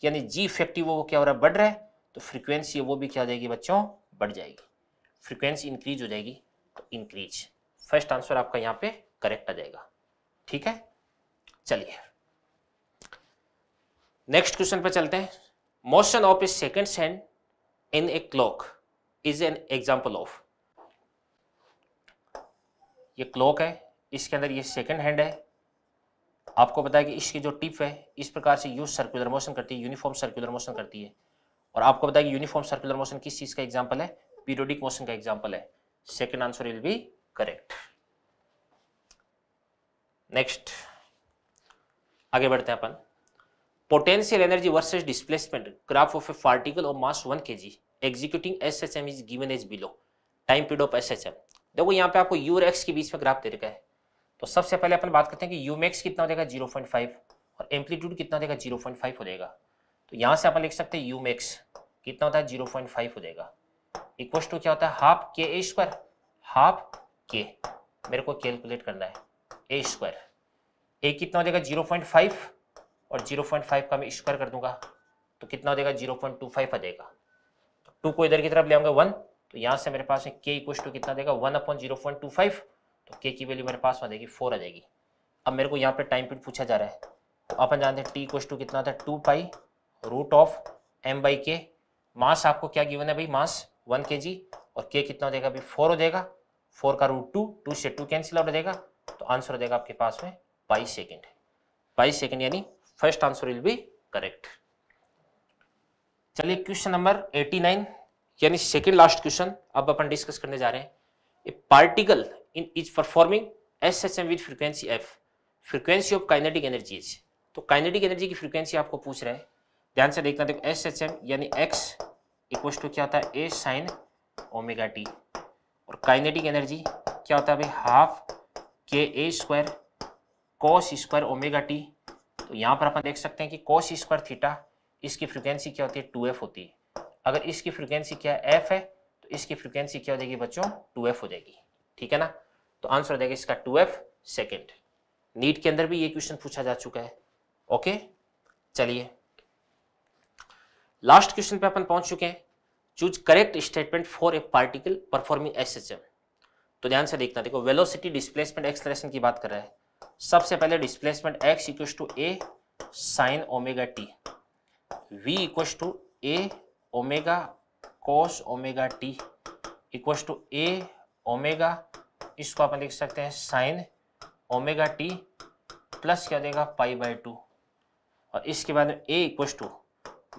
यानी जी इफेक्टिव वो क्या हो रहा है बढ़ रहा है तो फ्रीक्वेंसी वो भी क्या हो जाएगी बच्चों बढ़ जाएगी फ्रीक्वेंसी इंक्रीज हो जाएगी तो इंक्रीज फर्स्ट आंसर आपका यहाँ पे करेक्ट आ जाएगा ठीक है चलिए नेक्स्ट क्वेश्चन पे चलते हैं motion of a second hand in a clock is an example of ये क्लॉक है इसके अंदर ये सेकेंड हैंड है आपको बताया कि इसकी जो टिप है इस प्रकार से यूज सर्कुलर मोशन करती है यूनिफॉर्म सर्कुलर मोशन करती है और आपको बताया कि यूनिफॉर्म सर्कुलर मोशन किस चीज़ का एग्जाम्पल है पीरियोडिक मोशन का एग्जाम्पल है second answer will be correct next आगे बढ़ते हैं अपन of a particle of mass one K G executing S H M is given as below time period of S H M देखो यहाँ पे आपको यू और एक्स के बीच में ग्राफ दे रखा है तो सबसे पहले अपन बात करते हैं कि यू मैक्स कितना हो जाएगा जीरो पॉइंट फाइव और एम्पलीट्यूड कितना हो जाएगा जीरो पॉइंट फाइव हो जाएगा तो यहाँ से आप लिख सकते हैं यू मैक्स कितना होता है जीरो पॉइंट फाइव हो जाएगा इक्वल टू क्या होता है half K A square half के मेरे को कैलकुलेट करना है ए स्क्वायर ए कितना हो जाएगा जीरो पॉइंट फाइव और जीरो पॉइंट फाइव का मैं स्क्वायर कर दूंगा तो कितना हो जाएगा जीरो पॉइंट टू फाइव आ जाएगा टू तो को इधर की तरफ ले आऊंगा वन तो यहाँ से मेरे पास है के इक्वल टू कितना देगा one upon zero point two five तो के की वैल्यू मेरे पास में देगी फोर आ जाएगी अब मेरे को यहाँ पे टाइम पीरियड पूछा जा रहा है तो अपन जानते हैं टी इक्वल टू कितना था two pi root of M by K mass आपको क्या गिवन है भाई मास वन के जी और के कितना हो जाएगा अभी फोर हो जाएगा फोर का रूट टू टू से टू कैंसिल आउट हो जाएगा तो आंसर हो जाएगा आपके पास में बाईस सेकेंड बाईस सेकेंड यानी first answer will be correct चलिए क्वेश्चन नंबर एटी नाइन यानी सेकेंड लास्ट क्वेश्चन अब अपन डिस्कस करने जा रहे हैं particle in is performing S H M with frequency F frequency of kinetic energy तो काइनेटिक एनर्जी की फ्रिक्वेंसी आपको पूछ रहे हैं ध्यान से देखना देखो एस एच एम यानी एक्स इक्व टू क्या होता है ए साइन ओमेगा टी और काइनेटिक एनर्जी क्या होता है भाई half K A square cos square omega T तो यहाँ पर अपन देख सकते हैं कि कॉस स्क्वायर थीटा इसकी फ्रिक्वेंसी क्या होती है टू एफ होती है अगर इसकी फ्रिक्वेंसी क्या है एफ है तो इसकी फ्रिक्वेंसी क्या हो जाएगी बच्चों टू एफ हो जाएगी ठीक है ना तो आंसर हो जाएगा इसका टू एफ सेकेंड नीट के अंदर भी ये क्वेश्चन पूछा जा चुका है ओके चलिए लास्ट क्वेश्चन पे अपन पहुंच चुके हैं choose correct statement for a particle performing S H M तो ध्यान से देखना देखो वेलोसिटी डिस्प्लेसमेंट एक्सलेशन की बात कर रहा है सबसे पहले displacement X equal to A sine omega T V equal to A omega cos omega T equals to A omega इसको आप लिख सकते हैं साइन ओमेगा टी प्लस क्या देगा पाई बाई टू और इसके बाद में ए इक्वस टू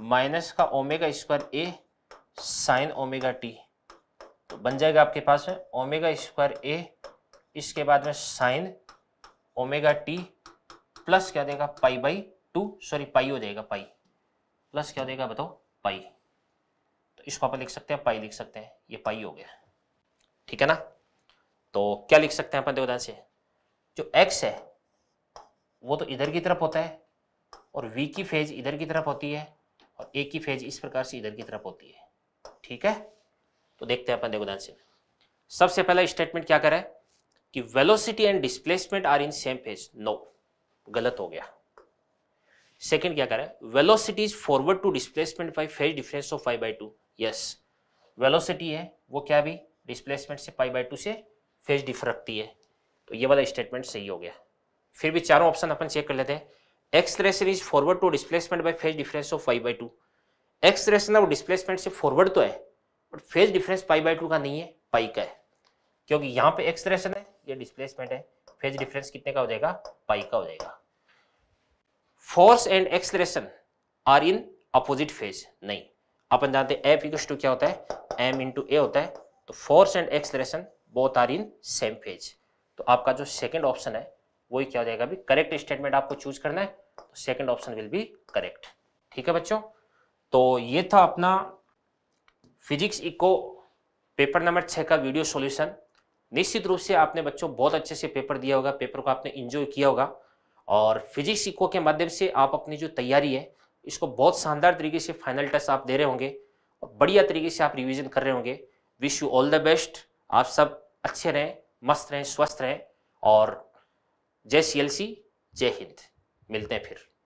माइनस का omega square A sine omega T तो बन जाएगा आपके पास में ओमेगा स्क्वायर ए इसके बाद में साइन ओमेगा टी प्लस क्या देगा pi by two sorry pi हो जाएगा पाई प्लस क्या देगा बताओ पाई इसको अपन लिख सकते हैं पाई लिख सकते हैं ये पाई हो गया ठीक है ना तो क्या लिख सकते हैं अपन देवदान से जो एक्स है वो तो इधर की तरफ होता है और वी की फेज इधर की तरफ होती है और ए की फेज इस प्रकार से इधर की तरफ होती है ठीक है तो देखते हैं अपन देखो ध्यान से सबसे पहला स्टेटमेंट क्या करें कि velocity and displacement are in same phase no गलत हो गया सेकेंड क्या करें velocity is forward to displacement by phase difference of five by two yes velocity है वो क्या भी डिस्प्लेसमेंट से पाई बाई टू से फेज डिफर रखती है तो ये वाला स्टेटमेंट सही हो गया फिर भी चारों ऑप्शन अपन चेक कर लेते हैं acceleration is forward to displacement by phase difference of five by two acceleration है वो डिस्प्लेसमेंट से फॉरवर्ड तो है but phase difference pi by two का नहीं है पाई का है क्योंकि यहाँ पे एक्स रेसन है ये डिस्प्लेसमेंट है फेज डिफरेंस कितने का हो जाएगा पाई का हो जाएगा force and acceleration are in opposite phase नहीं अपन जानते हैं एफ इक्व टू क्या होता है एम इंटू ए होता है तो force and acceleration both are in same phase तो आपका जो सेकेंड ऑप्शन है वही क्या हो जाएगा अभी करेक्ट स्टेटमेंट आपको चूज करना है तो second option will be correct ठीक है बच्चों तो ये था अपना फिजिक्स इको पेपर नंबर छः का वीडियो सॉल्यूशन निश्चित रूप से आपने बच्चों बहुत अच्छे से पेपर दिया होगा पेपर को आपने इंजॉय किया होगा और फिजिक्स इको के माध्यम से आप अपनी जो तैयारी है इसको बहुत शानदार तरीके से फाइनल टच आप दे रहे होंगे और बढ़िया तरीके से आप रिविजन कर रहे होंगे wish you all the best आप सब अच्छे रहें मस्त रहें स्वस्थ रहें और जय सी जय हिंद मिलते हैं फिर